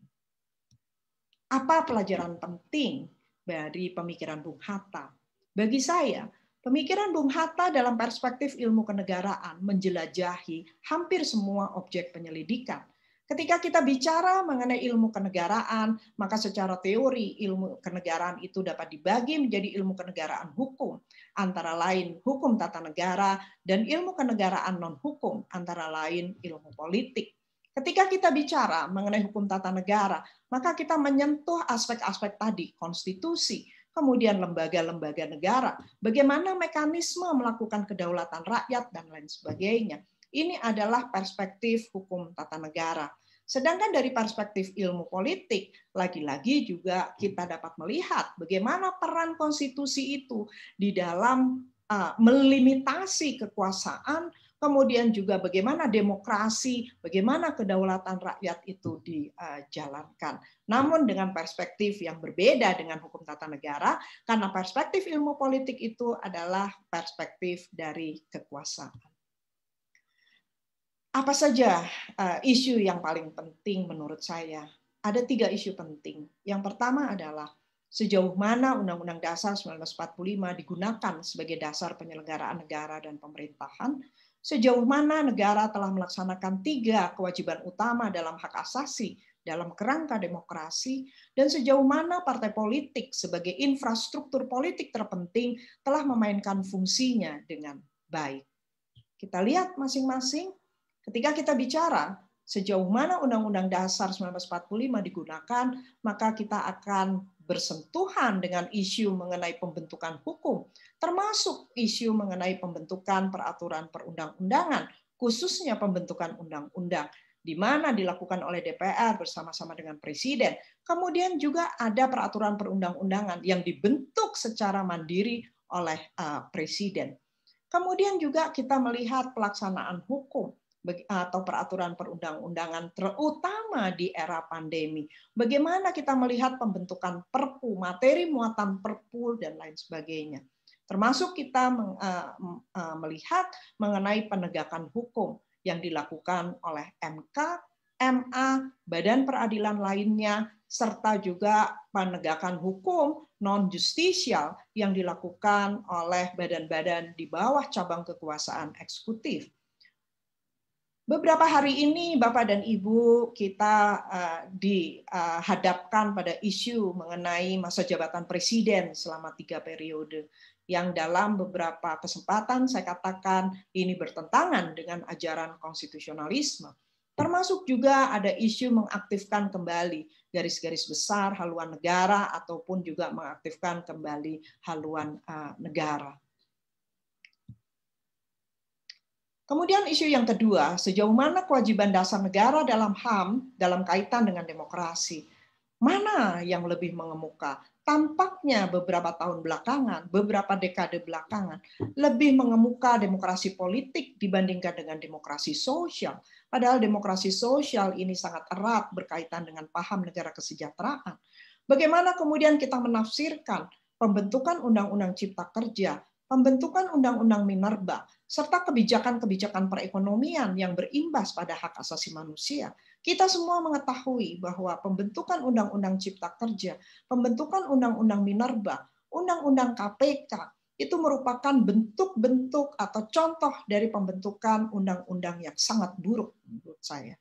Apa pelajaran penting dari pemikiran Bung Hatta bagi saya, pemikiran Bung Hatta dalam perspektif ilmu kenegaraan menjelajahi hampir semua objek penyelidikan. Ketika kita bicara mengenai ilmu kenegaraan, maka secara teori ilmu kenegaraan itu dapat dibagi menjadi ilmu kenegaraan hukum, antara lain hukum tata negara, dan ilmu kenegaraan non-hukum, antara lain ilmu politik. Ketika kita bicara mengenai hukum tata negara, maka kita menyentuh aspek-aspek tadi, konstitusi, kemudian lembaga-lembaga negara, bagaimana mekanisme melakukan kedaulatan rakyat, dan lain sebagainya. Ini adalah perspektif hukum tata negara. Sedangkan dari perspektif ilmu politik, lagi-lagi juga kita dapat melihat bagaimana peran konstitusi itu di dalam eh, melimitasi kekuasaan kemudian juga bagaimana demokrasi, bagaimana kedaulatan rakyat itu dijalankan. Namun dengan perspektif yang berbeda dengan hukum tata negara, karena perspektif ilmu politik itu adalah perspektif dari kekuasaan. Apa saja eh, isu yang paling penting menurut saya? Ada tiga isu penting. Yang pertama adalah sejauh mana Undang-Undang Dasar 1945 digunakan sebagai dasar penyelenggaraan negara dan pemerintahan sejauh mana negara telah melaksanakan tiga kewajiban utama dalam hak asasi dalam kerangka demokrasi, dan sejauh mana partai politik sebagai infrastruktur politik terpenting telah memainkan fungsinya dengan baik. Kita lihat masing-masing ketika kita bicara sejauh mana Undang-Undang Dasar 1945 digunakan, maka kita akan bersentuhan dengan isu mengenai pembentukan hukum, termasuk isu mengenai pembentukan peraturan perundang-undangan, khususnya pembentukan undang-undang, di mana dilakukan oleh DPR bersama-sama dengan Presiden. Kemudian juga ada peraturan perundang-undangan yang dibentuk secara mandiri oleh eh, Presiden. Kemudian juga kita melihat pelaksanaan hukum atau peraturan perundang-undangan terutama di era pandemi. Bagaimana kita melihat pembentukan perpu, materi muatan perpu dan lain sebagainya. Termasuk kita eh, eh, melihat mengenai penegakan hukum yang dilakukan oleh MK, MA, badan peradilan lainnya serta juga penegakan hukum non justisial yang dilakukan oleh badan-badan di bawah cabang kekuasaan eksekutif Beberapa hari ini Bapak dan Ibu kita uh, eh, dihadapkan eh, uh, pada isu mengenai masa jabatan presiden selama tiga periode yang dalam beberapa kesempatan saya katakan ini bertentangan dengan ajaran konstitusionalisme. Termasuk juga ada isu mengaktifkan kembali garis-garis besar haluan negara ataupun juga mengaktifkan kembali haluan uh, negara. Kemudian isu yang kedua, sejauh mana kewajiban dasar negara dalam HAM dalam kaitan dengan demokrasi? Mana yang lebih mengemuka? Tampaknya beberapa tahun belakangan, beberapa dekade belakangan, lebih mengemuka demokrasi politik dibandingkan dengan demokrasi sosial. Padahal demokrasi sosial ini sangat erat berkaitan dengan paham negara kesejahteraan. Bagaimana kemudian kita menafsirkan pembentukan Undang-Undang Cipta Kerja, pembentukan Undang-Undang Minerba, serta kebijakan-kebijakan perekonomian yang berimbas pada hak asasi manusia, kita semua mengetahui bahwa pembentukan Undang-Undang Cipta Kerja, pembentukan Undang-Undang Minerba, Undang-Undang KPK, itu merupakan bentuk-bentuk atau contoh dari pembentukan undang-undang yang sangat buruk menurut saya.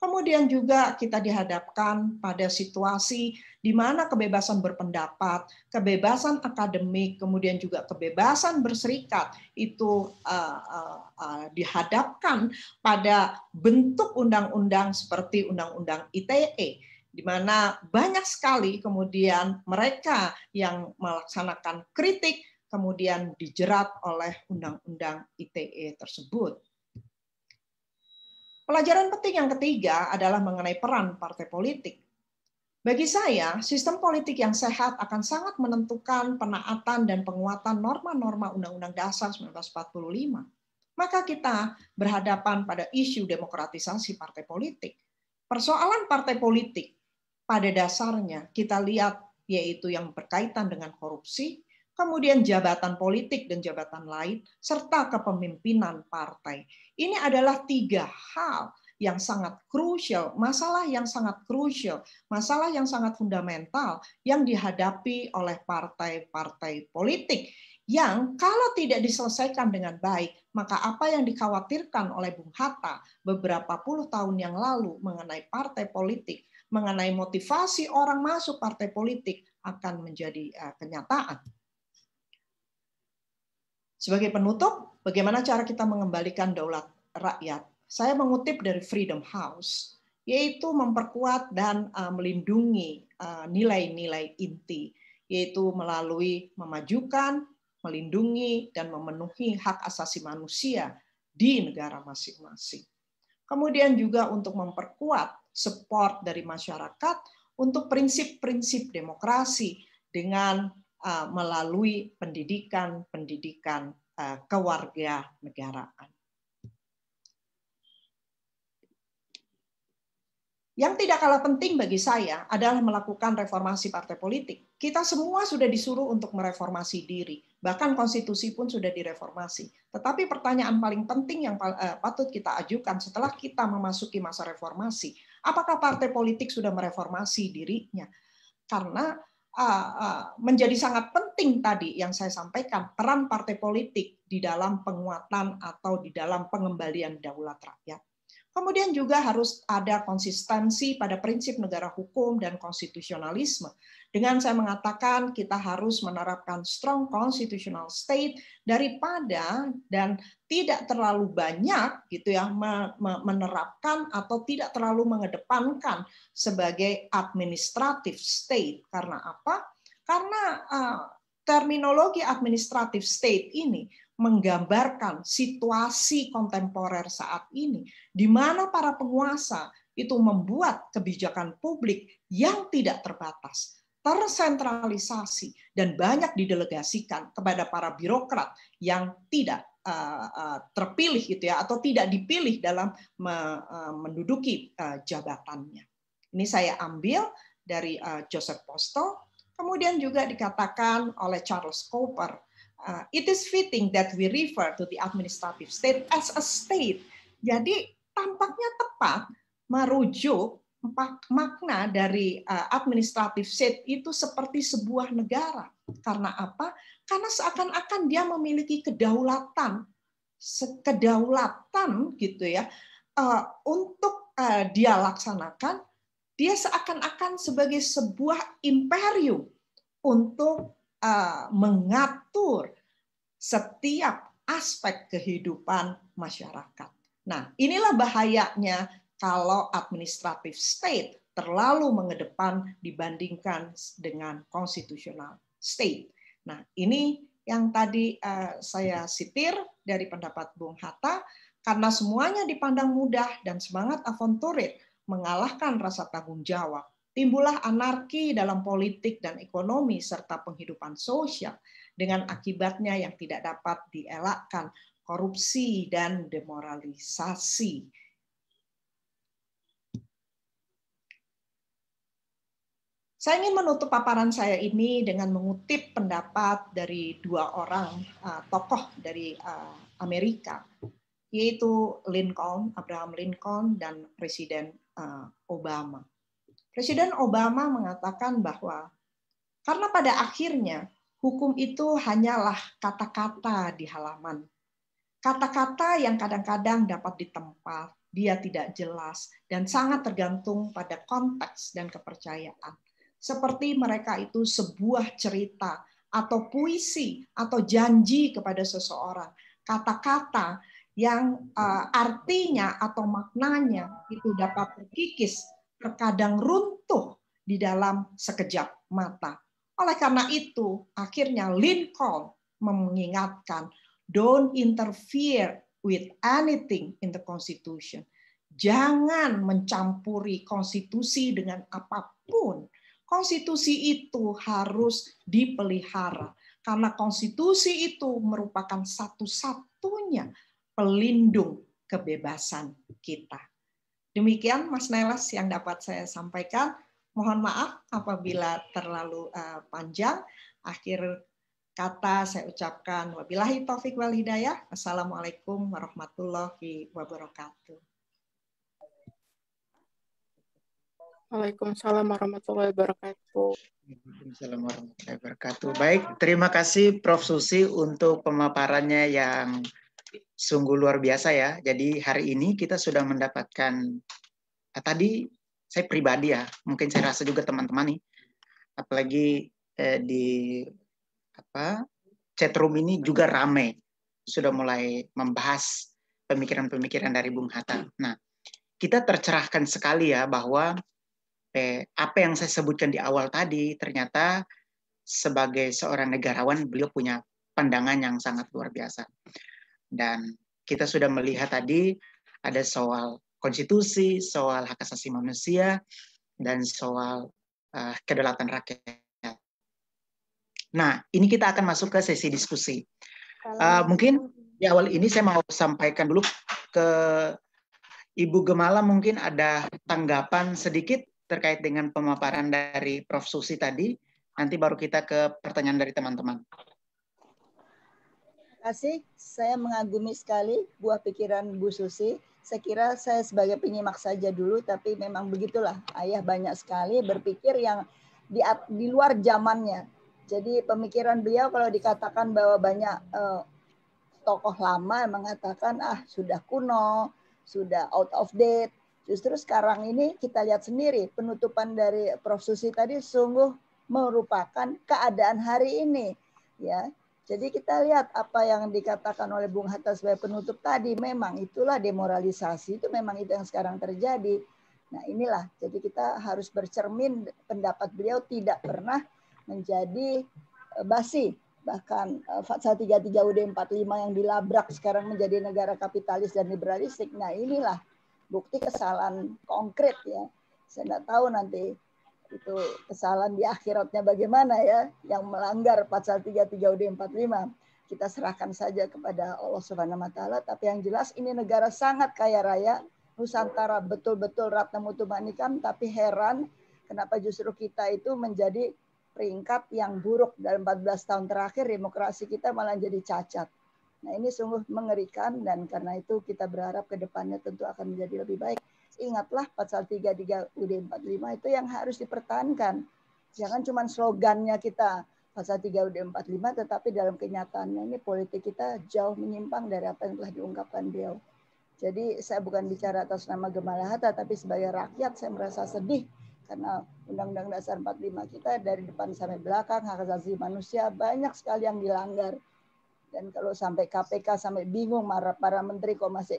Kemudian juga kita dihadapkan pada situasi di mana kebebasan berpendapat, kebebasan akademik, kemudian juga kebebasan berserikat itu uh, uh, uh, dihadapkan pada bentuk undang-undang seperti undang-undang ITE di mana banyak sekali kemudian mereka yang melaksanakan kritik kemudian dijerat oleh undang-undang ITE tersebut. Pelajaran penting yang ketiga adalah mengenai peran partai politik. Bagi saya, sistem politik yang sehat akan sangat menentukan penaatan dan penguatan norma-norma Undang-Undang Dasar 1945. Maka kita berhadapan pada isu demokratisasi partai politik. Persoalan partai politik pada dasarnya kita lihat yaitu yang berkaitan dengan korupsi, kemudian jabatan politik dan jabatan lain, serta kepemimpinan partai. Ini adalah tiga hal yang sangat krusial, masalah yang sangat krusial, masalah yang sangat fundamental yang dihadapi oleh partai-partai politik yang kalau tidak diselesaikan dengan baik, maka apa yang dikhawatirkan oleh Bung Hatta beberapa puluh tahun yang lalu mengenai partai politik, mengenai motivasi orang masuk partai politik akan menjadi eh, kenyataan. Sebagai penutup, bagaimana cara kita mengembalikan daulat rakyat? Saya mengutip dari Freedom House, yaitu memperkuat dan eh, melindungi eh, nilai-nilai inti, yaitu melalui memajukan, melindungi, dan memenuhi hak asasi manusia di negara masing-masing. Kemudian juga untuk memperkuat support dari masyarakat untuk prinsip-prinsip demokrasi dengan Uh, melalui pendidikan-pendidikan uh, kewarganegaraan. Yang tidak kalah penting bagi saya adalah melakukan reformasi partai politik. Kita semua sudah disuruh untuk mereformasi diri, bahkan konstitusi pun sudah direformasi. Tetapi pertanyaan paling penting yang uh, patut kita ajukan setelah kita memasuki masa reformasi, apakah partai politik sudah mereformasi dirinya? Karena Ah, ah, menjadi sangat penting tadi yang saya sampaikan peran partai politik di dalam penguatan atau di dalam pengembalian daulat rakyat Kemudian juga harus ada konsistensi pada prinsip negara hukum dan konstitusionalisme. Dengan saya mengatakan kita harus menerapkan strong constitutional state daripada dan tidak terlalu banyak gitu ya menerapkan atau tidak terlalu mengedepankan sebagai administrative state. Karena apa? Karena uh, terminologi administrative state ini menggambarkan situasi kontemporer saat ini, di mana para penguasa itu membuat kebijakan publik yang tidak terbatas, tersentralisasi, dan banyak didelegasikan kepada para birokrat yang tidak eh, eh, terpilih gitu ya atau tidak dipilih dalam eh, menduduki jabatannya. Ini saya ambil dari Joseph Postel kemudian juga dikatakan oleh Charles Cooper uh, it is fitting that we refer to the administrative state as a state. Jadi tampaknya tepat merujuk makna dari uh, administrative state itu seperti sebuah negara. Karena apa? Karena seakan-akan dia memiliki kedaulatan, kedaulatan gitu ya, uh, untuk uh, dia laksanakan. Dia seakan-akan sebagai sebuah imperium untuk Eh, mengatur setiap aspek kehidupan masyarakat. Nah, inilah bahayanya kalau administratif state terlalu mengedepan dibandingkan dengan konstitusional state. Nah, ini yang tadi uh, saya iya. sitir dari pendapat Bung Hatta, karena semuanya dipandang mudah dan semangat avonturit mengalahkan rasa tanggung jawab. Timbullah anarki dalam politik dan ekonomi serta penghidupan sosial dengan akibatnya yang tidak dapat dielakkan korupsi dan demoralisasi. Saya ingin menutup paparan saya ini dengan mengutip pendapat dari dua orang uh, tokoh dari uh, Amerika, yaitu Lincoln, Abraham Lincoln, dan Presiden uh, Obama. Presiden Obama mengatakan bahwa karena pada akhirnya hukum itu hanyalah kata-kata di halaman. Kata-kata yang kadang-kadang dapat ditempa, dia tidak jelas, dan sangat tergantung pada konteks dan kepercayaan. Seperti mereka itu sebuah cerita atau puisi atau janji kepada seseorang. Kata-kata yang eh, artinya atau maknanya itu dapat terkikis terkadang runtuh di dalam sekejap mata. Oleh karena itu, akhirnya Lincoln mengingatkan, don't interfere with anything in the Constitution. Jangan mencampuri konstitusi dengan apapun. Konstitusi itu harus dipelihara karena konstitusi itu merupakan satu-satunya pelindung kebebasan kita. Demikian Mas Nelas yang dapat saya sampaikan. Mohon maaf apabila terlalu uh, panjang. Akhir kata saya ucapkan wabillahi taufik wal hidayah. Assalamualaikum warahmatullahi wabarakatuh. Waalaikumsalam warahmatullahi wabarakatuh. Waalaikumsalam warahmatullahi wabarakatuh. Baik, terima kasih Prof Susi untuk pemaparannya yang sungguh luar biasa ya. Jadi hari ini kita sudah mendapatkan eh, tadi saya pribadi ya, mungkin saya rasa juga teman-teman nih, apalagi eh, di apa chatroom ini juga ramai sudah mulai membahas pemikiran-pemikiran dari Bung Hatta. Nah, kita tercerahkan sekali ya bahwa eh, apa yang saya sebutkan di awal tadi ternyata sebagai seorang negarawan beliau punya pandangan yang sangat luar biasa. Dan kita sudah melihat tadi ada soal konstitusi, soal hak asasi manusia, dan soal uh, kedaulatan rakyat. Nah, ini kita akan masuk ke sesi diskusi. Uh, mungkin di awal ini saya mau sampaikan dulu ke Ibu Gemala mungkin ada tanggapan sedikit terkait dengan pemaparan dari Prof. Susi tadi. Nanti baru kita ke pertanyaan dari teman-teman kasih. Saya mengagumi sekali buah pikiran Bu Susi. Saya kira saya sebagai penyimak saja dulu, tapi memang begitulah. Ayah banyak sekali berpikir yang di, di luar zamannya. Jadi pemikiran beliau kalau dikatakan bahwa banyak eh, tokoh lama mengatakan ah sudah kuno, sudah out of date. Justru sekarang ini kita lihat sendiri penutupan dari Prof Susi tadi sungguh merupakan keadaan hari ini ya jadi kita lihat apa yang dikatakan oleh Bung Hatta sebagai penutup tadi, memang itulah demoralisasi, itu memang itu yang sekarang terjadi. Nah inilah, jadi kita harus bercermin pendapat beliau tidak pernah menjadi eh, basi. Bahkan Fatsa 33 UD 45 yang dilabrak sekarang menjadi negara kapitalis dan liberalistik. Nah inilah bukti kesalahan konkret ya. Saya tidak tahu nanti itu kesalahan di akhiratnya bagaimana ya yang melanggar pasal 33 UD 45 kita serahkan saja kepada Allah Subhanahu wa taala tapi yang jelas ini negara sangat kaya raya Nusantara betul-betul ratna mutu manikam tapi heran kenapa justru kita itu menjadi peringkat yang buruk dalam 14 tahun terakhir demokrasi kita malah jadi cacat. Nah ini sungguh mengerikan dan karena itu kita berharap ke depannya tentu akan menjadi lebih baik ingatlah pasal 33 UD 45 itu yang harus dipertahankan. Jangan cuma slogannya kita pasal 3 UD 45 tetapi dalam kenyataannya ini politik kita jauh menyimpang dari apa yang telah diungkapkan beliau. Jadi saya bukan bicara atas nama Gemala Hatta tapi sebagai rakyat saya merasa sedih karena Undang-Undang Dasar 45 kita dari depan sampai belakang hak asasi manusia banyak sekali yang dilanggar. Dan kalau sampai KPK sampai bingung marah para menteri kok masih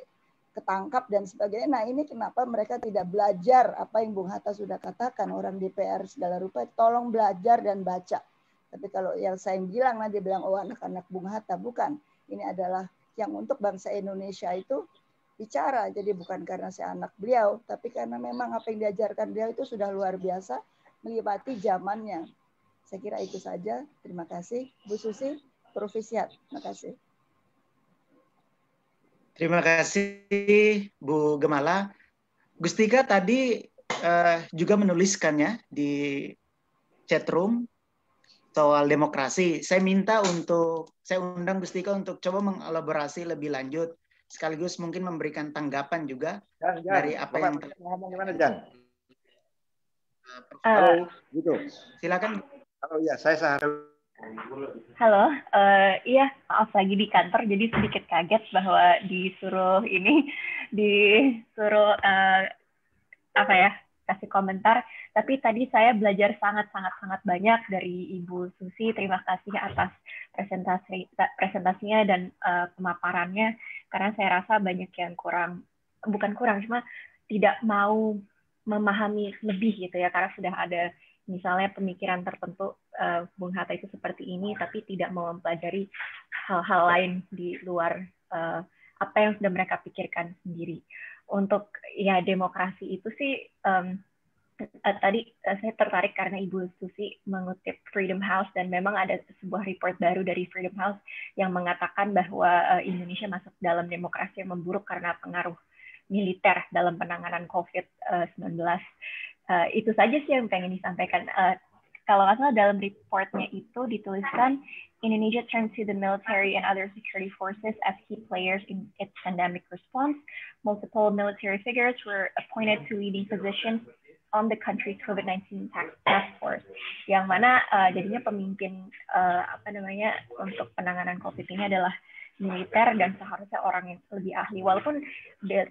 ketangkap dan sebagainya. Nah ini kenapa mereka tidak belajar apa yang Bung Hatta sudah katakan orang DPR segala rupa tolong belajar dan baca. Tapi kalau yang saya bilang nanti bilang oh anak-anak Bung Hatta bukan. Ini adalah yang untuk bangsa Indonesia itu bicara. Jadi bukan karena saya anak beliau, tapi karena memang apa yang diajarkan beliau itu sudah luar biasa melipati zamannya. Saya kira itu saja. Terima kasih. Bu Susi, Prof. Terima kasih. Terima kasih Bu Gemala. Gustika tadi uh, juga menuliskannya di chatroom soal demokrasi. Saya minta untuk saya undang Gustika untuk coba mengelaborasi lebih lanjut sekaligus mungkin memberikan tanggapan juga Jan, Jan. dari apa Bapak, yang ngomong gimana Jan? Eh, Halo, gitu. Silakan. Halo, ya, saya seharusnya. Halo, uh, iya maaf lagi di kantor jadi sedikit kaget bahwa disuruh ini disuruh uh, apa ya kasih komentar. Tapi tadi saya belajar sangat sangat sangat banyak dari Ibu Susi. Terima kasih atas presentasi presentasinya dan uh, pemaparannya karena saya rasa banyak yang kurang bukan kurang cuma tidak mau memahami lebih gitu ya karena sudah ada misalnya pemikiran tertentu uh, Bung Hatta itu seperti ini, tapi tidak mempelajari hal-hal lain di luar uh, apa yang sudah mereka pikirkan sendiri. Untuk ya demokrasi itu sih um, uh, tadi saya tertarik karena Ibu Susi mengutip Freedom House dan memang ada sebuah report baru dari Freedom House yang mengatakan bahwa uh, Indonesia masuk dalam demokrasi yang memburuk karena pengaruh militer dalam penanganan COVID-19 uh, itu saja sih yang pengen disampaikan. Uh, kalau nggak salah dalam reportnya itu dituliskan Indonesia turns to the military and other security forces as key players in its pandemic response. Multiple military figures were appointed to leading positions on the country's COVID-19 task force, yang mana uh, jadinya pemimpin uh, apa namanya untuk penanganan COVID ini adalah militer dan seharusnya orang yang lebih ahli walaupun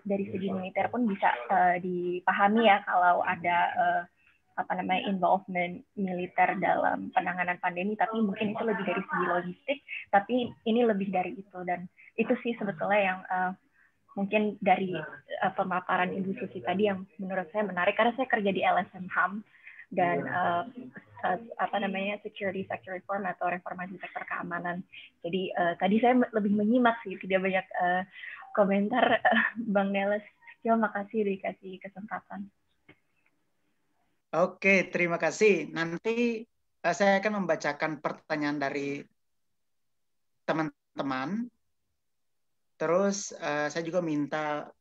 dari segi militer pun bisa uh, dipahami ya kalau ada uh, apa namanya involvement militer dalam penanganan pandemi tapi mungkin itu lebih dari segi logistik tapi ini lebih dari itu dan itu sih sebetulnya yang uh, mungkin dari uh, pemaparan Industri tadi yang menurut saya menarik karena saya kerja di LSM HAM dan uh, apa namanya security sector reform atau reformasi sektor keamanan. Jadi uh, tadi saya lebih menyimak sih tidak banyak uh, komentar uh, Bang Neles. Terima kasih dikasih kesempatan. Oke, terima kasih. Nanti uh, saya akan membacakan pertanyaan dari teman-teman. Terus uh, saya juga minta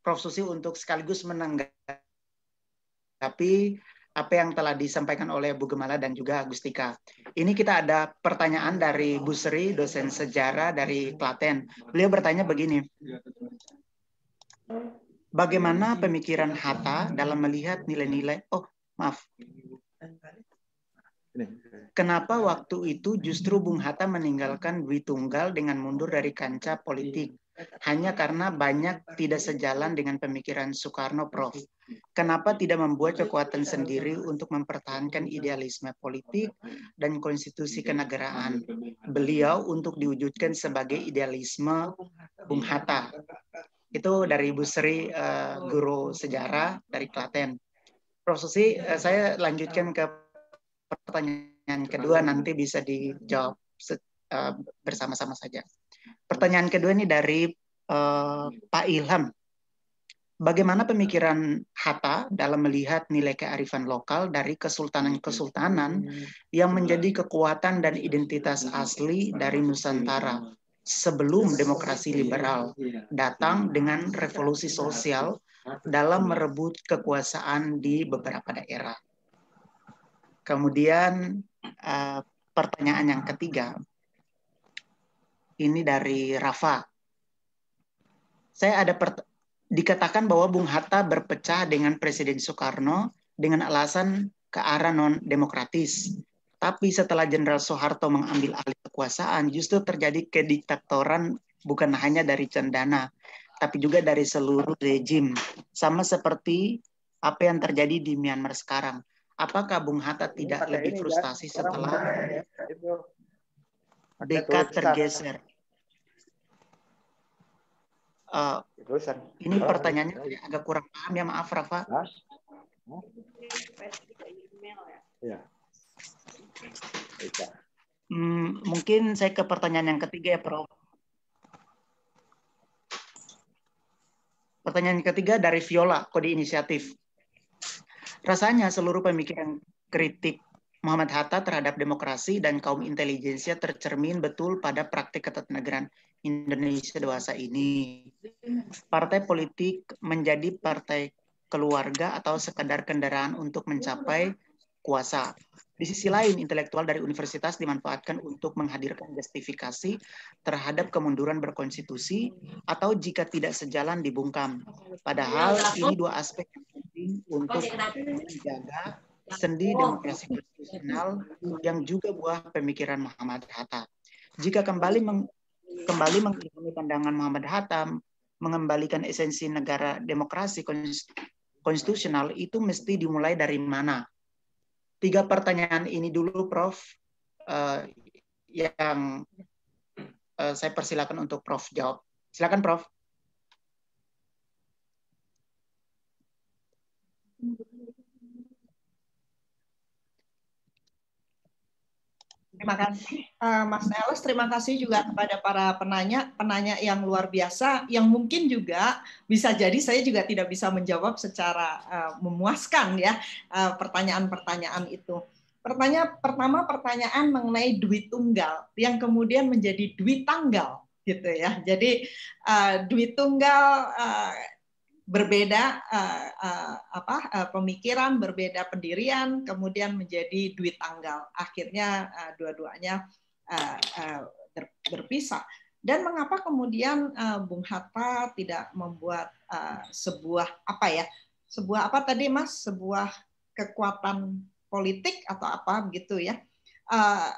Prof Susi untuk sekaligus menanggapi apa yang telah disampaikan oleh Bu Gemala dan juga Agustika. Ini kita ada pertanyaan dari Bu Sri, dosen sejarah dari Klaten. Beliau bertanya begini, bagaimana pemikiran Hatta dalam melihat nilai-nilai, oh maaf, Kenapa waktu itu justru Bung Hatta meninggalkan Dwi Tunggal dengan mundur dari kancah politik? hanya karena banyak tidak sejalan dengan pemikiran Soekarno, Prof. Kenapa tidak membuat kekuatan sendiri untuk mempertahankan idealisme politik dan konstitusi kenegaraan beliau untuk diwujudkan sebagai idealisme Bung Hatta? Itu dari Ibu Sri, uh, guru sejarah dari Klaten. Prof. Susi, uh, saya lanjutkan ke pertanyaan kedua, nanti bisa dijawab uh, bersama-sama saja. Pertanyaan kedua ini dari uh, Pak Ilham. Bagaimana pemikiran Hatta dalam melihat nilai kearifan lokal dari kesultanan-kesultanan yang menjadi kekuatan dan identitas asli dari Nusantara sebelum demokrasi liberal datang dengan revolusi sosial dalam merebut kekuasaan di beberapa daerah. Kemudian eh, pertanyaan yang ketiga, ini dari Rafa. Saya ada dikatakan bahwa Bung Hatta berpecah dengan Presiden Soekarno dengan alasan ke arah non demokratis. Tapi setelah Jenderal Soeharto mengambil alih kekuasaan, justru terjadi kediktatoran bukan hanya dari Cendana, tapi juga dari seluruh rejim. Sama seperti apa yang terjadi di Myanmar sekarang. Apakah Bung Hatta tidak lebih ya, frustasi setelah dekat tergeser. Uh, ini pertanyaannya agak kurang paham ya maaf Rafa. Iya. Hmm, mungkin saya ke pertanyaan yang ketiga ya Prof. Pertanyaan ketiga dari Viola, kode inisiatif. Rasanya seluruh pemikiran kritik Muhammad Hatta terhadap demokrasi dan kaum intelijensia tercermin betul pada praktik ketatanegaraan Indonesia dewasa ini. Partai politik menjadi partai keluarga atau sekedar kendaraan untuk mencapai kuasa. Di sisi lain, intelektual dari universitas dimanfaatkan untuk menghadirkan justifikasi terhadap kemunduran berkonstitusi atau jika tidak sejalan dibungkam. Padahal ini dua aspek yang penting untuk menjaga sendi demokrasi konstitusional yang juga buah pemikiran Muhammad Hatta. Jika kembali meng, kembali mengikuti pandangan Muhammad Hatta mengembalikan esensi negara demokrasi konstitusional itu mesti dimulai dari mana? Tiga pertanyaan ini dulu, Prof. Uh, yang uh, saya persilakan untuk Prof jawab. Silakan, Prof. Terima kasih uh, Mas Elis, terima kasih juga kepada para penanya, penanya yang luar biasa, yang mungkin juga bisa jadi saya juga tidak bisa menjawab secara uh, memuaskan ya eh, pertanyaan-pertanyaan uh, itu. Pertanyaan pertama pertanyaan mengenai duit tunggal yang kemudian menjadi duit tanggal gitu ya. Jadi uh, duit tunggal berbeda uh, uh, apa uh, pemikiran, berbeda pendirian, kemudian menjadi duit tanggal. Akhirnya uh, dua-duanya uh, uh, berpisah. Dan mengapa kemudian uh, Bung Hatta tidak membuat uh, sebuah apa ya? Sebuah apa tadi Mas? Sebuah kekuatan politik atau apa begitu ya? Uh,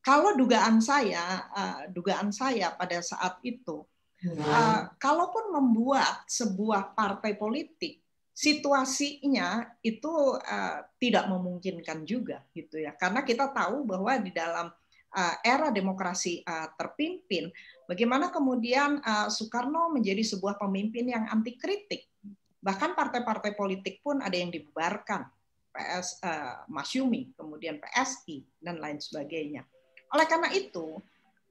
kalau dugaan saya, uh, dugaan saya pada saat itu Uh, kalaupun membuat sebuah partai politik, situasinya itu uh, tidak memungkinkan juga, gitu ya. Karena kita tahu bahwa di dalam uh, era demokrasi uh, terpimpin, bagaimana kemudian uh, Soekarno menjadi sebuah pemimpin yang anti kritik. Bahkan partai-partai politik pun ada yang dibubarkan, PS uh, Masyumi, kemudian PSI dan lain sebagainya. Oleh karena itu.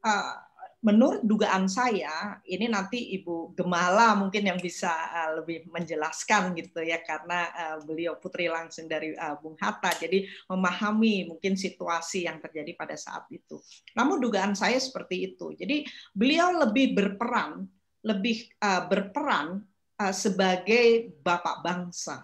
Uh, menurut dugaan saya ini nanti Ibu Gemala mungkin yang bisa eh, lebih menjelaskan gitu ya karena eh, beliau putri langsung dari eh, Bung Hatta jadi memahami mungkin situasi yang terjadi pada saat itu. Namun dugaan saya seperti itu. Jadi beliau lebih berperan lebih berperan sebagai bapak bangsa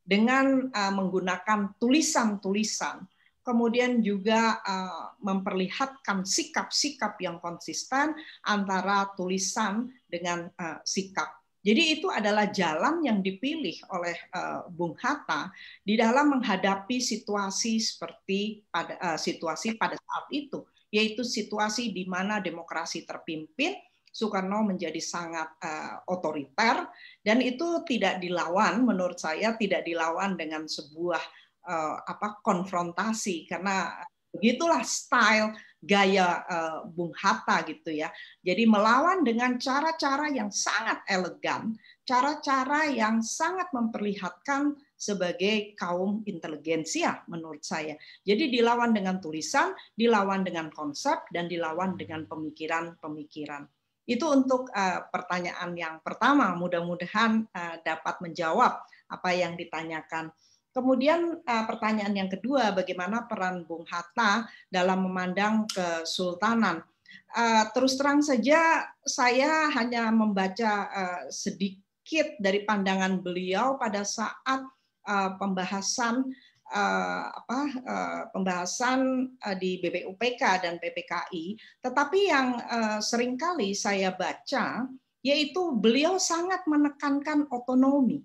dengan menggunakan tulisan-tulisan kemudian juga eh, memperlihatkan sikap-sikap yang konsisten antara tulisan dengan eh, sikap. Jadi itu adalah jalan yang dipilih oleh eh, Bung Hatta di dalam menghadapi situasi seperti pada situasi pada saat itu, yaitu situasi di mana demokrasi terpimpin, Soekarno menjadi sangat uh, otoriter dan itu tidak dilawan menurut saya tidak dilawan dengan sebuah uh, apa konfrontasi karena begitulah style gaya uh, Bung Hatta gitu ya. Jadi melawan dengan cara-cara yang sangat elegan, cara-cara yang sangat memperlihatkan sebagai kaum inteligensia menurut saya. Jadi dilawan dengan tulisan, dilawan dengan konsep dan dilawan dengan pemikiran-pemikiran. Itu untuk uh, pertanyaan yang pertama, mudah-mudahan uh, dapat menjawab apa yang ditanyakan. Kemudian eh, pertanyaan yang kedua, bagaimana peran Bung Hatta dalam memandang kesultanan? Eh, terus terang saja, saya hanya membaca eh, sedikit dari pandangan beliau pada saat pembahasan apa pembahasan di BPUPK dan PPKI, tetapi yang seringkali saya baca yaitu beliau sangat menekankan otonomi.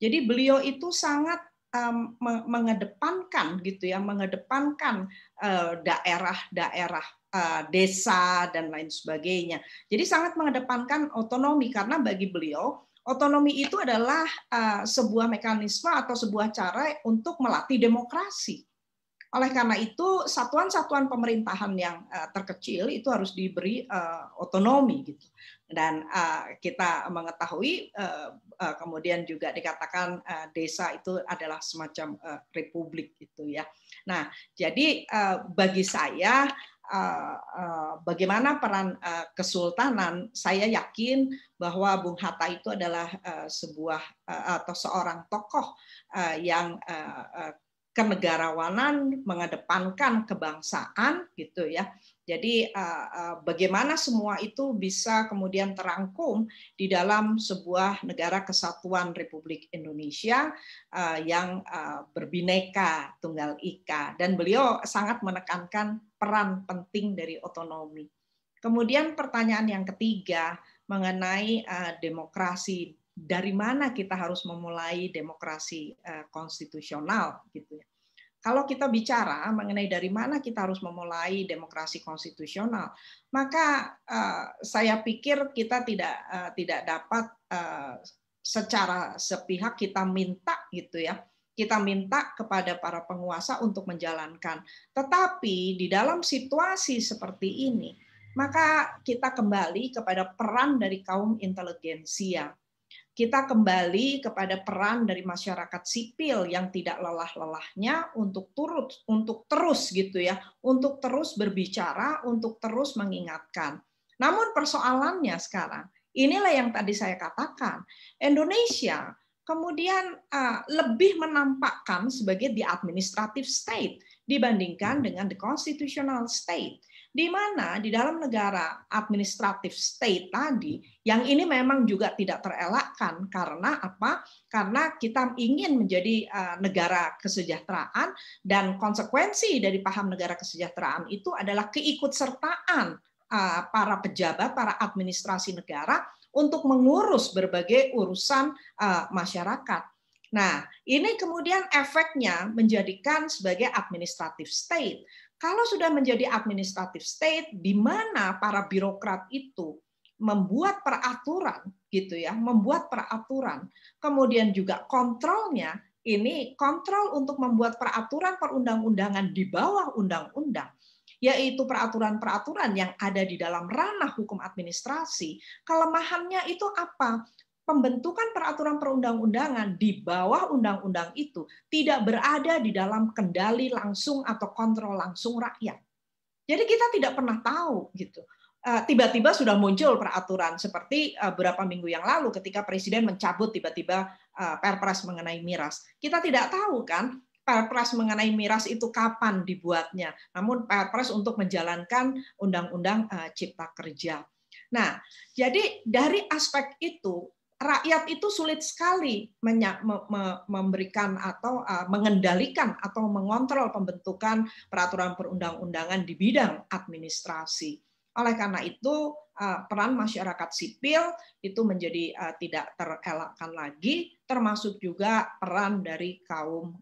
Jadi beliau itu sangat um, mengedepankan gitu ya, mengedepankan eh, daerah-daerah uh, uh, desa dan lain sebagainya. Jadi sangat mengedepankan otonomi karena bagi beliau otonomi itu adalah uh, sebuah mekanisme atau sebuah cara untuk melatih demokrasi. Oleh karena itu, satuan-satuan pemerintahan yang uh, terkecil itu harus diberi uh, otonomi gitu. Dan uh, kita mengetahui uh, Eh, kemudian juga dikatakan uh, desa itu adalah semacam uh, republik gitu ya. Nah, jadi uh, bagi saya uh, uh, bagaimana peran uh, kesultanan, saya yakin bahwa Bung Hatta itu adalah uh, sebuah uh, atau seorang tokoh uh, yang uh, uh, kenegarawanan mengedepankan kebangsaan gitu ya jadi eh, eh, bagaimana semua itu bisa kemudian terangkum di dalam sebuah negara kesatuan Republik Indonesia eh, yang berbineka tunggal ika dan beliau sangat menekankan peran penting dari otonomi. Kemudian pertanyaan yang ketiga mengenai demokrasi dari mana kita harus memulai demokrasi konstitusional gitu ya kalau kita bicara mengenai dari mana kita harus memulai demokrasi konstitusional, maka uh, saya pikir kita tidak uh, tidak dapat uh, secara sepihak kita minta gitu ya. Kita minta kepada para penguasa untuk menjalankan. Tetapi di dalam situasi seperti ini, maka kita kembali kepada peran dari kaum intelijensia kita kembali kepada peran dari masyarakat sipil yang tidak lelah-lelahnya untuk turut untuk terus gitu ya, untuk terus berbicara, untuk terus mengingatkan. Namun persoalannya sekarang, inilah yang tadi saya katakan, Indonesia kemudian eh, lebih menampakkan sebagai the administrative state dibandingkan dengan the constitutional state di mana di dalam negara administratif state tadi yang ini memang juga tidak terelakkan karena apa? Karena kita ingin menjadi eh, negara kesejahteraan dan konsekuensi dari paham negara kesejahteraan itu adalah keikutsertaan eh, para pejabat, para administrasi negara untuk mengurus berbagai urusan eh, masyarakat. Nah, ini kemudian efeknya menjadikan sebagai administratif state. Kalau sudah menjadi administrative state, di mana para birokrat itu membuat peraturan, gitu ya, membuat peraturan, kemudian juga kontrolnya, ini kontrol untuk membuat peraturan perundang-undangan di bawah undang-undang, yaitu peraturan-peraturan yang ada di dalam ranah hukum administrasi, kelemahannya itu apa? pembentukan peraturan perundang-undangan di bawah undang-undang itu tidak berada di dalam kendali langsung atau kontrol langsung rakyat. Jadi kita tidak pernah tahu gitu. Eh, tiba-tiba sudah muncul peraturan seperti eh, beberapa minggu yang lalu ketika presiden mencabut tiba-tiba eh, Perpres mengenai miras. Kita tidak tahu kan Perpres mengenai miras itu kapan dibuatnya. Namun Perpres untuk menjalankan undang-undang Cipta Kerja. Nah, jadi dari aspek itu rakyat itu sulit sekali memberikan atau eh, mengendalikan atau mengontrol pembentukan peraturan perundang-undangan di bidang administrasi. Oleh karena itu, eh, peran masyarakat sipil itu menjadi eh, tidak terelakkan lagi, termasuk juga peran dari kaum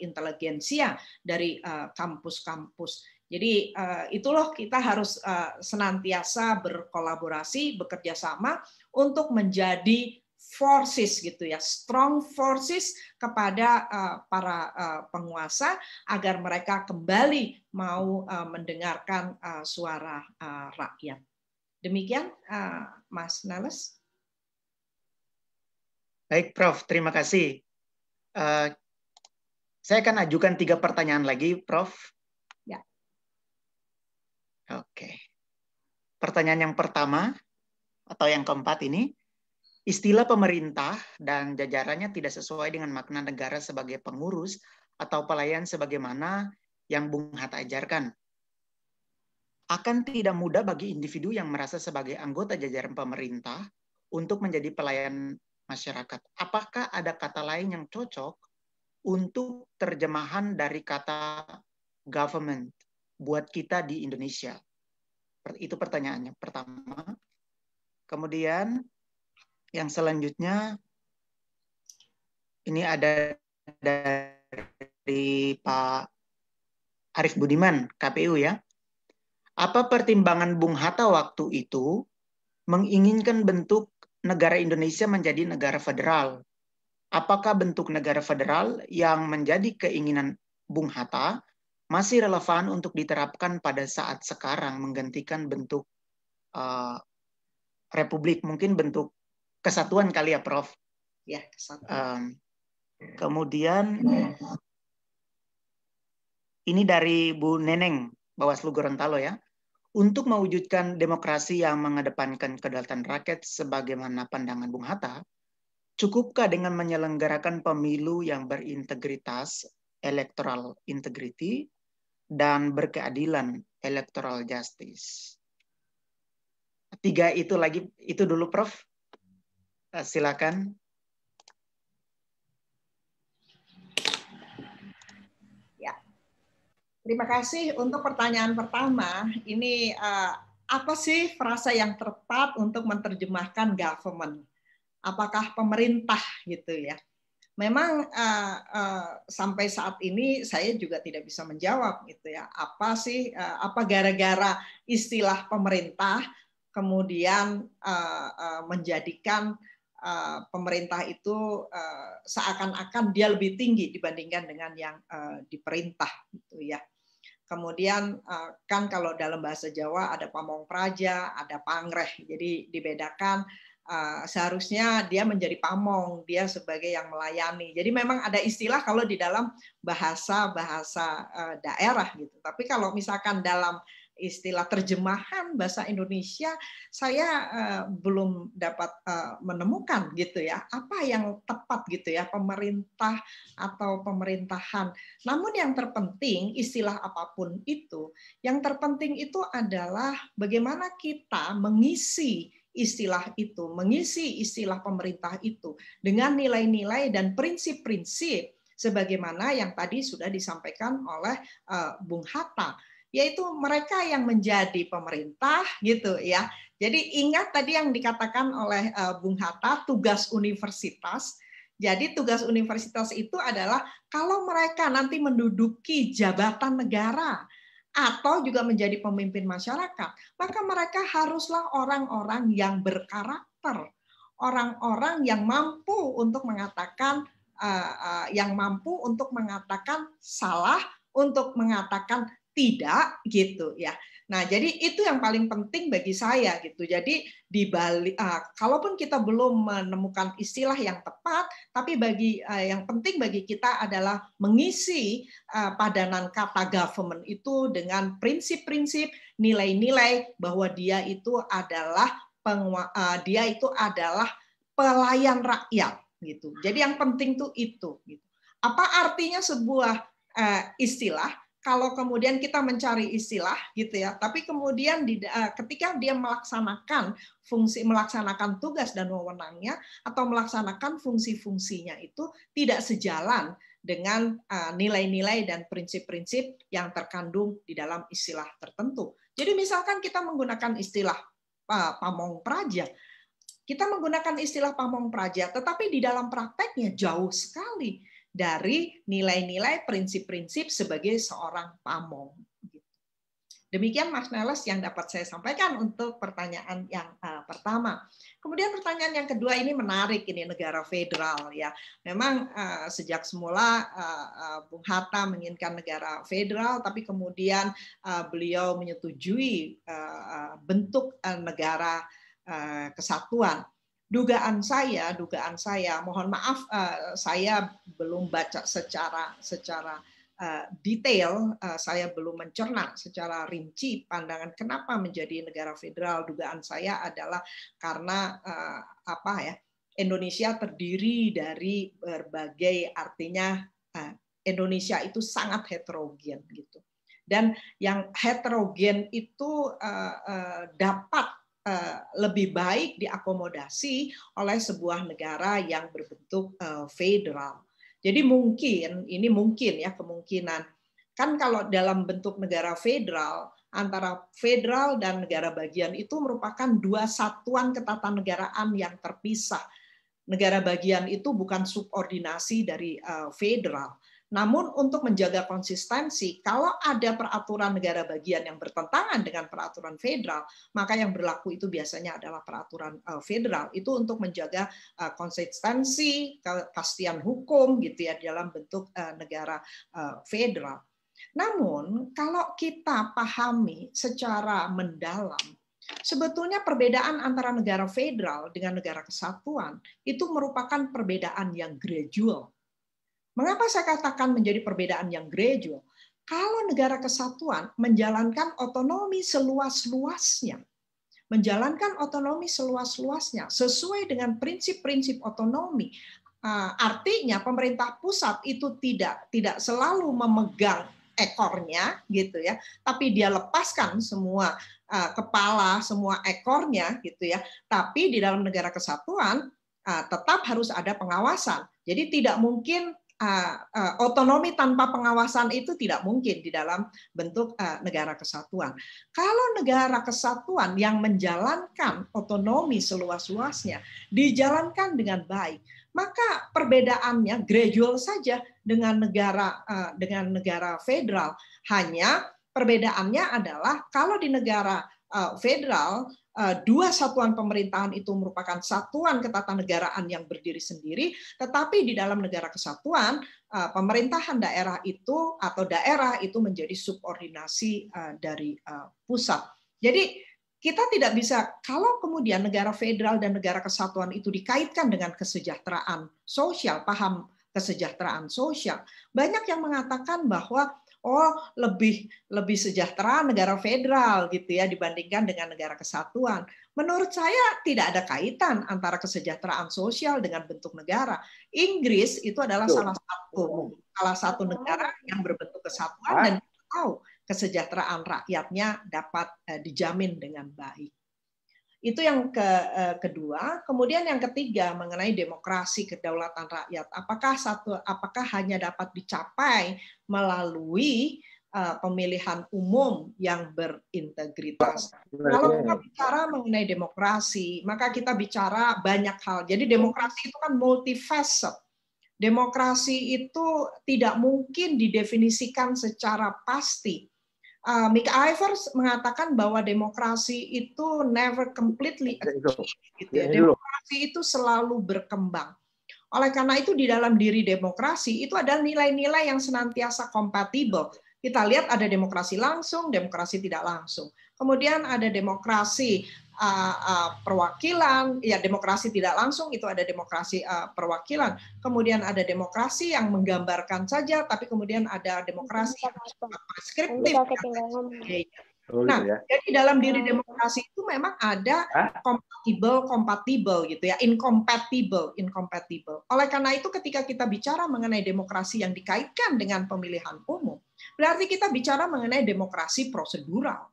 intelijensia dari kampus-kampus. Jadi itulah kita harus senantiasa berkolaborasi, bekerja sama untuk menjadi forces gitu ya, strong forces kepada uh, para uh, penguasa agar mereka kembali mau uh, mendengarkan uh, suara uh, rakyat. Demikian uh, Mas Nales. Baik Prof, terima kasih. Uh, saya akan ajukan tiga pertanyaan lagi Prof. Ya. Oke. Pertanyaan yang pertama, atau yang keempat ini istilah pemerintah dan jajarannya tidak sesuai dengan makna negara sebagai pengurus atau pelayan sebagaimana yang Bung Hatta ajarkan. Akan tidak mudah bagi individu yang merasa sebagai anggota jajaran pemerintah untuk menjadi pelayan masyarakat. Apakah ada kata lain yang cocok untuk terjemahan dari kata government buat kita di Indonesia? Itu pertanyaannya pertama. Kemudian yang selanjutnya ini ada dari Pak Arief Budiman, KPU ya. Apa pertimbangan Bung Hatta waktu itu menginginkan bentuk negara Indonesia menjadi negara federal? Apakah bentuk negara federal yang menjadi keinginan Bung Hatta masih relevan untuk diterapkan pada saat sekarang menggantikan bentuk uh, republik mungkin bentuk kesatuan kali ya Prof ya Um, kemudian ini dari Bu Neneng Bawaslu Gorontalo ya untuk mewujudkan demokrasi yang mengedepankan kedaulatan rakyat sebagaimana pandangan Bung Hatta cukupkah dengan menyelenggarakan pemilu yang berintegritas electoral integrity dan berkeadilan electoral justice tiga itu lagi itu dulu Prof. Eh, silakan. Ya. Terima kasih untuk pertanyaan pertama. Ini uh, apa sih frasa yang tepat untuk menerjemahkan government? Apakah pemerintah gitu ya? Memang uh, uh, sampai saat ini saya juga tidak bisa menjawab gitu ya. Apa sih uh, apa gara-gara istilah pemerintah kemudian uh, uh, menjadikan uh, pemerintah itu uh, seakan-akan dia lebih tinggi dibandingkan dengan yang uh, diperintah gitu ya. Kemudian uh, kan kalau dalam bahasa Jawa ada pamong praja, ada pangreh. Jadi dibedakan uh, seharusnya dia menjadi pamong, dia sebagai yang melayani. Jadi memang ada istilah kalau di dalam bahasa-bahasa uh, daerah gitu. Tapi kalau misalkan dalam istilah terjemahan bahasa Indonesia saya eh, belum dapat eh, menemukan gitu ya apa yang tepat gitu ya pemerintah atau pemerintahan. Namun yang terpenting istilah apapun itu, yang terpenting itu adalah bagaimana kita mengisi istilah itu, mengisi istilah pemerintah itu dengan nilai-nilai dan prinsip-prinsip sebagaimana yang tadi sudah disampaikan oleh eh, Bung Hatta yaitu mereka yang menjadi pemerintah gitu ya. Jadi ingat tadi yang dikatakan oleh eh, Bung Hatta tugas universitas. Jadi tugas universitas itu adalah kalau mereka nanti menduduki jabatan negara atau juga menjadi pemimpin masyarakat, maka mereka haruslah orang-orang yang berkarakter, orang-orang yang mampu untuk mengatakan uh, uh, yang mampu untuk mengatakan salah, untuk mengatakan tidak gitu ya. Nah, jadi itu yang paling penting bagi saya gitu. Jadi di Bali uh, kalaupun kita belum menemukan istilah yang tepat, tapi bagi uh, yang penting bagi kita adalah mengisi uh, padanan kata government itu dengan prinsip-prinsip, nilai-nilai bahwa dia itu adalah uh, dia itu adalah pelayan rakyat gitu. Jadi yang penting tuh itu gitu. Apa artinya sebuah uh, istilah? kalau kemudian kita mencari istilah gitu ya, tapi kemudian di, eh, ketika dia melaksanakan fungsi melaksanakan tugas dan wewenangnya atau melaksanakan fungsi-fungsinya itu tidak sejalan dengan eh, nilai-nilai dan prinsip-prinsip yang terkandung di dalam istilah tertentu. Jadi misalkan kita menggunakan istilah eh, pamong praja, kita menggunakan istilah pamong praja, tetapi di dalam prakteknya jauh sekali dari nilai-nilai prinsip-prinsip sebagai seorang pamong. Gitu. Demikian Mas Neles yang dapat saya sampaikan untuk pertanyaan yang uh, pertama. Kemudian pertanyaan yang kedua ini menarik ini negara federal ya. Memang uh, sejak semula uh, Bung Hatta menginginkan negara federal, tapi kemudian uh, beliau menyetujui uh, bentuk uh, negara uh, kesatuan dugaan saya, dugaan saya, mohon maaf uh, saya belum baca secara secara uh, detail, uh, saya belum mencerna secara rinci pandangan kenapa menjadi negara federal. Dugaan saya adalah karena uh, apa ya? Indonesia terdiri dari berbagai artinya uh, Indonesia itu sangat heterogen gitu. Dan yang heterogen itu dapat Eh, lebih baik diakomodasi oleh sebuah negara yang berbentuk eh, federal. Jadi mungkin ini mungkin ya kemungkinan kan kalau dalam bentuk negara federal antara federal dan negara bagian itu merupakan dua satuan ketatanegaraan yang terpisah. Negara bagian itu bukan subordinasi dari eh, federal. Namun untuk menjaga konsistensi, kalau ada peraturan negara bagian yang bertentangan dengan peraturan federal, maka yang berlaku itu biasanya adalah peraturan eh, federal. Itu untuk menjaga eh, konsistensi, kepastian hukum gitu ya dalam bentuk eh, negara federal. Namun kalau kita pahami secara mendalam Sebetulnya perbedaan antara negara federal dengan negara kesatuan itu merupakan perbedaan yang gradual Mengapa saya katakan menjadi perbedaan yang gradual? Kalau negara kesatuan menjalankan otonomi seluas-luasnya, menjalankan otonomi seluas-luasnya sesuai dengan prinsip-prinsip otonomi, eh, artinya pemerintah pusat itu tidak tidak selalu memegang ekornya gitu ya, tapi dia lepaskan semua eh, kepala, semua ekornya gitu ya. Tapi di dalam negara kesatuan eh, tetap harus ada pengawasan. Jadi tidak mungkin Ah, ah, otonomi tanpa pengawasan itu tidak mungkin di dalam bentuk ah, negara kesatuan. Kalau negara kesatuan yang menjalankan otonomi seluas-luasnya dijalankan dengan baik, maka perbedaannya gradual saja dengan negara dengan negara federal. Hanya perbedaannya adalah kalau di negara federal Eh, dua satuan pemerintahan itu merupakan satuan ketatanegaraan yang berdiri sendiri, tetapi di dalam negara kesatuan eh, pemerintahan daerah itu atau daerah itu menjadi subordinasi eh, dari pusat. Jadi kita tidak bisa kalau kemudian negara federal dan negara kesatuan itu dikaitkan dengan kesejahteraan sosial, paham kesejahteraan sosial. Banyak yang mengatakan bahwa oh lebih lebih sejahtera negara federal gitu ya dibandingkan dengan negara kesatuan. Menurut saya tidak ada kaitan antara kesejahteraan sosial dengan bentuk negara. Inggris itu adalah salah satu salah satu negara yang berbentuk kesatuan dan tahu kesejahteraan rakyatnya dapat eh, dijamin dengan baik. Itu yang ke, eh, kedua. Kemudian yang ketiga mengenai demokrasi kedaulatan rakyat. Apakah satu apakah hanya dapat dicapai melalui eh, pemilihan umum yang berintegritas. Kalau kita bicara mengenai demokrasi, maka kita bicara banyak hal. Jadi demokrasi itu kan multifaceted. Demokrasi itu tidak mungkin didefinisikan secara pasti uh, Mick Ivers mengatakan bahwa demokrasi itu never completely iya, achieved, gitu iya, ya. Demokrasi itu selalu berkembang. Oleh karena itu di dalam diri demokrasi itu ada nilai-nilai yang senantiasa kompatibel. Kita lihat ada demokrasi langsung, demokrasi tidak langsung. Kemudian ada demokrasi uh, uh, perwakilan, ya demokrasi tidak langsung itu ada demokrasi uh, perwakilan, kemudian ada demokrasi yang menggambarkan saja, tapi kemudian ada demokrasi yang iya, iya. Oh, nah, iya. jadi dalam diri ah. demokrasi itu memang ada kompatibel, kompatibel gitu ya, incompatible, incompatible. Oleh karena itu ketika kita bicara mengenai demokrasi yang dikaitkan dengan pemilihan umum, berarti kita bicara mengenai demokrasi prosedural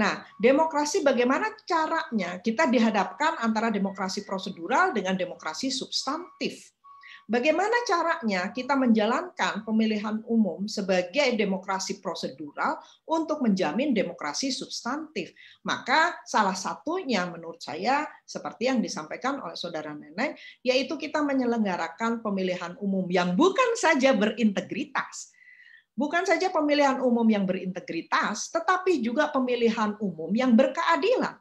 Nah, demokrasi bagaimana caranya? Kita dihadapkan antara demokrasi prosedural dengan demokrasi substantif. Bagaimana caranya kita menjalankan pemilihan umum sebagai demokrasi prosedural untuk menjamin demokrasi substantif? Maka salah satunya menurut saya seperti yang disampaikan oleh saudara Neneng, yaitu kita menyelenggarakan pemilihan umum yang bukan saja berintegritas, bukan saja pemilihan umum yang berintegritas, tetapi juga pemilihan umum yang berkeadilan.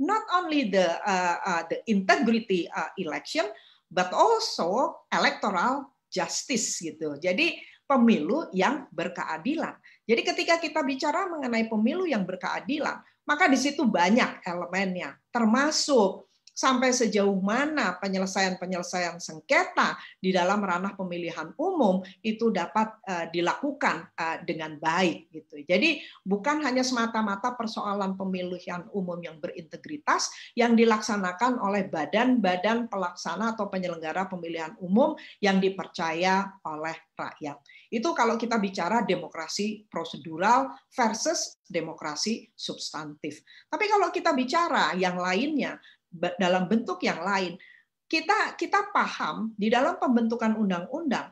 Not only the uh, uh, the integrity uh, election, but also electoral justice gitu. Jadi pemilu yang berkeadilan. Jadi ketika kita bicara mengenai pemilu yang berkeadilan, maka di situ banyak elemennya, termasuk sampai sejauh mana penyelesaian-penyelesaian sengketa di dalam ranah pemilihan umum itu dapat eh, dilakukan eh, dengan baik gitu. Jadi bukan hanya semata-mata persoalan pemilihan umum yang berintegritas yang dilaksanakan oleh badan-badan pelaksana atau penyelenggara pemilihan umum yang dipercaya oleh rakyat. Itu kalau kita bicara demokrasi prosedural versus demokrasi substantif. Tapi kalau kita bicara yang lainnya, dalam bentuk yang lain. Kita kita paham di dalam pembentukan undang-undang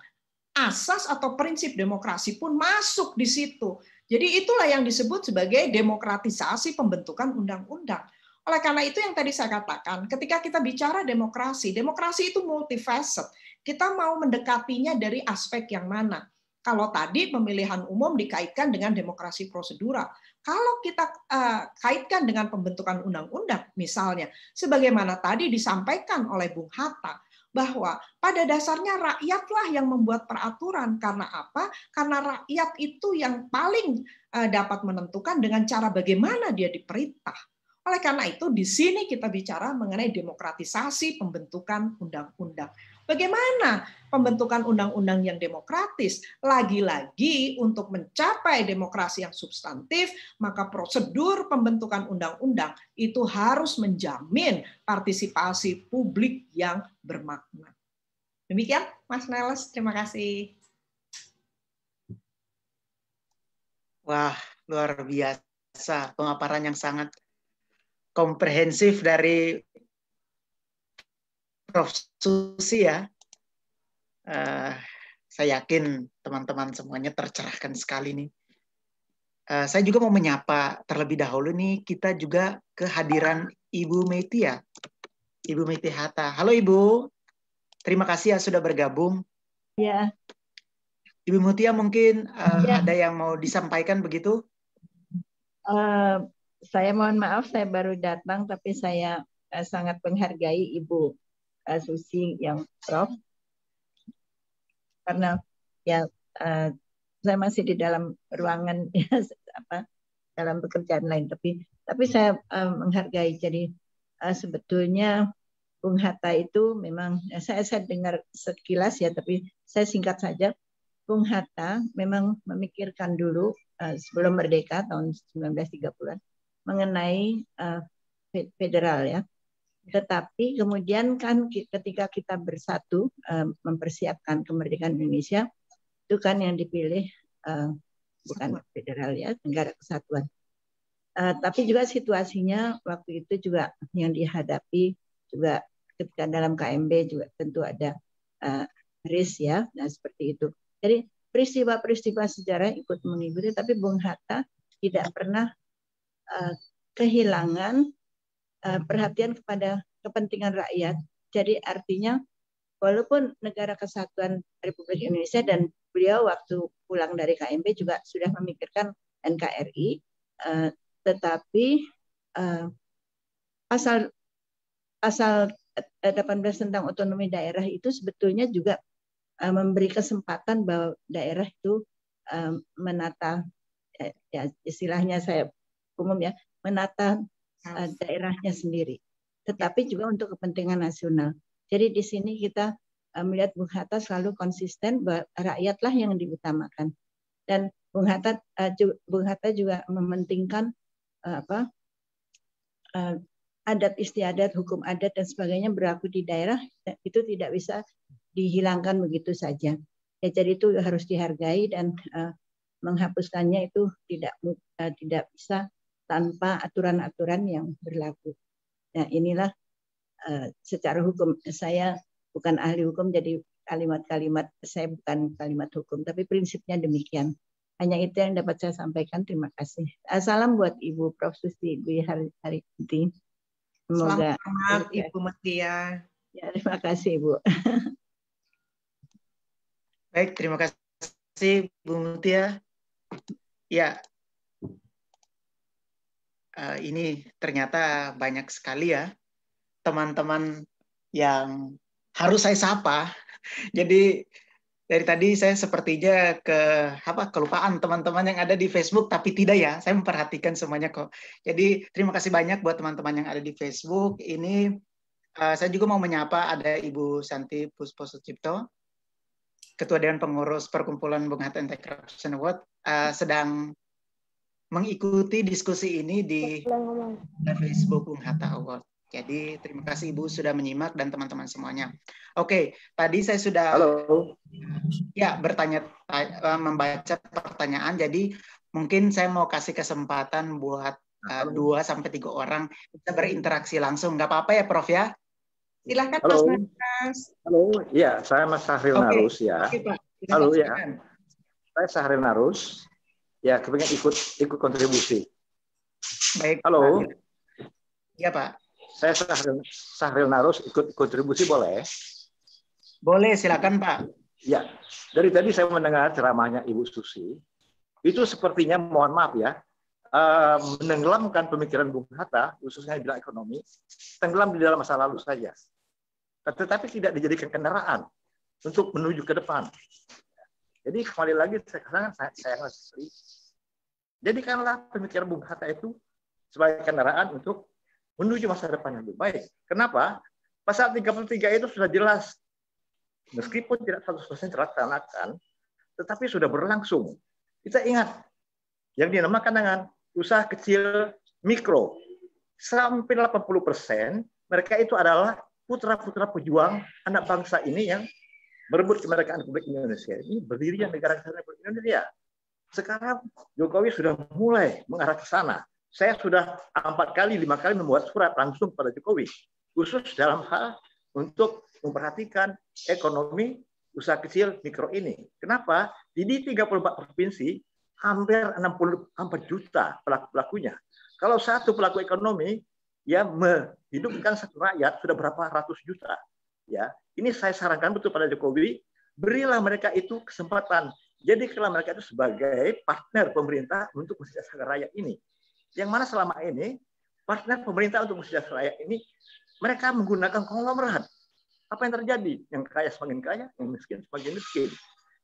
asas atau prinsip demokrasi pun masuk di situ. Jadi itulah yang disebut sebagai demokratisasi pembentukan undang-undang. Oleh karena itu yang tadi saya katakan, ketika kita bicara demokrasi, demokrasi itu multifaceted. Kita mau mendekatinya dari aspek yang mana? Kalau tadi pemilihan umum dikaitkan dengan demokrasi prosedural, kalau kita uh, kaitkan dengan pembentukan undang-undang, misalnya, sebagaimana tadi disampaikan oleh Bung Hatta, bahwa pada dasarnya rakyatlah yang membuat peraturan. Karena apa? Karena rakyat itu yang paling eh, dapat menentukan dengan cara bagaimana dia diperintah. Oleh karena itu, di sini kita bicara mengenai demokratisasi pembentukan undang-undang. Bagaimana pembentukan undang-undang yang demokratis? Lagi-lagi untuk mencapai demokrasi yang substantif, maka prosedur pembentukan undang-undang itu harus menjamin partisipasi publik yang bermakna. Demikian Mas Neles, terima kasih. Wah, luar biasa pengaparan yang sangat komprehensif dari Prof. Susi ya. Uh, saya yakin teman-teman semuanya tercerahkan sekali nih. Uh, saya juga mau menyapa terlebih dahulu nih kita juga kehadiran Ibu Meti ya. Ibu Meti Hatta. Halo Ibu. Terima kasih ya sudah bergabung. Ya. Ibu Mutia mungkin uh, ya. ada yang mau disampaikan begitu? Uh, saya mohon maaf saya baru datang tapi saya sangat menghargai Ibu uh, yang Prof. Karena ya uh, saya masih di dalam ruangan ya apa dalam pekerjaan lain tapi tapi saya uh, menghargai jadi uh, sebetulnya Bung Hatta itu memang ya, saya saya dengar sekilas ya tapi saya singkat saja Bung Hatta memang memikirkan dulu uh, sebelum merdeka tahun 1930-an mengenai uh, federal ya tetapi kemudian kan ketika kita bersatu eh, mempersiapkan kemerdekaan Indonesia, itu kan yang dipilih eh, bukan federal ya, negara kesatuan. Eh, tapi juga situasinya waktu itu juga yang dihadapi juga ketika dalam KMB juga tentu ada risk ya, nah seperti itu. Jadi peristiwa-peristiwa sejarah ikut mengikuti, tapi Bung Hatta tidak pernah kehilangan Eh, perhatian kepada kepentingan rakyat. Jadi artinya walaupun negara kesatuan Republik Indonesia dan beliau waktu pulang dari KMB juga sudah memikirkan NKRI, eh, tetapi pasal pasal 18 tentang otonomi daerah itu sebetulnya juga eh, memberi kesempatan bahwa daerah itu menata ya istilahnya saya umum ya menata uh, daerahnya sendiri, tetapi ya. juga untuk kepentingan nasional. Jadi di sini kita uh, melihat Bung Hatta selalu konsisten rakyatlah yang diutamakan. Dan Bung Hatta uh, Bung Hatta juga mementingkan uh, apa uh, adat istiadat, hukum adat dan sebagainya berlaku di daerah itu tidak bisa dihilangkan begitu saja. Ya, jadi itu harus dihargai dan uh, menghapuskannya itu tidak uh, tidak bisa tanpa aturan-aturan yang berlaku. Nah inilah eh, secara hukum saya bukan ahli hukum jadi kalimat-kalimat saya bukan kalimat hukum tapi prinsipnya demikian. Hanya itu yang dapat saya sampaikan. Terima kasih. Eh, salam buat Ibu Prof. Susi Dwi Kunti. Semoga Selamat ya. Ibu Mutia. Ya, terima kasih Ibu. Baik, terima kasih Bu Mutia. Ya, Eh, ini ternyata banyak sekali ya teman-teman yang harus saya sapa. Jadi dari tadi saya sepertinya ke apa kelupaan teman-teman yang ada di Facebook tapi tidak ya saya memperhatikan semuanya kok. Jadi terima kasih banyak buat teman-teman yang ada di Facebook. Ini uh, saya juga mau menyapa ada Ibu Santi Puspo Sucipto, Ketua Dewan Pengurus Perkumpulan Bunga Hatta Anti Corruption Award uh, sedang mengikuti diskusi ini di Facebook Bung Hatta Award. Jadi terima kasih Ibu sudah menyimak dan teman-teman semuanya. Oke, tadi saya sudah Halo. ya bertanya eh, membaca pertanyaan. Jadi mungkin saya mau kasih kesempatan buat eh, dua uh, sampai tiga orang kita berinteraksi langsung. Gak apa-apa ya, Prof ya? Silahkan Halo. Mas Nas. Halo, ya saya Mas Sahril okay. Narus ya. Okay, Pak. Halo ya. Saya Sahril Narus ya kepengen ikut ikut kontribusi. Baik. Halo. Iya Pak. Saya Sahril, Sahril Narus ikut kontribusi boleh? Boleh, silakan Pak. Ya, dari tadi saya mendengar ceramahnya Ibu Susi, itu sepertinya mohon maaf ya, eh, menenggelamkan pemikiran Bung Hatta, khususnya di bidang ekonomi, tenggelam di dalam masa lalu saja. Tetapi tidak dijadikan kendaraan untuk menuju ke depan. Jadi kembali lagi sekarang saya Jadi jadikanlah pemikiran Bung Hatta itu sebagai kendaraan untuk menuju masa depan yang lebih baik. Kenapa? Pasal 33 itu sudah jelas. Meskipun tidak 100% terlaksanakan, tetapi sudah berlangsung. Kita ingat, yang dinamakan dengan usaha kecil mikro. Sampai 80% mereka itu adalah putra-putra pejuang anak bangsa ini yang merebut kemerdekaan Republik Indonesia ini berdirinya negara kesatuan Republik Indonesia. Sekarang Jokowi sudah mulai mengarah ke sana. Saya sudah empat kali, lima kali membuat surat langsung pada Jokowi, khusus dalam hal untuk memperhatikan ekonomi usaha kecil mikro ini. Kenapa? puluh 34 provinsi hampir 64 juta pelaku-pelakunya. Kalau satu pelaku ekonomi ya menghidupkan satu rakyat sudah berapa ratus juta. Ya, ini saya sarankan betul pada Jokowi, berilah mereka itu kesempatan. Jadi kalau mereka itu sebagai partner pemerintah untuk mensejahterakan rakyat ini. Yang mana selama ini partner pemerintah untuk mensejahterakan rakyat ini mereka menggunakan konglomerat. Apa yang terjadi? Yang kaya semakin kaya, yang miskin semakin miskin.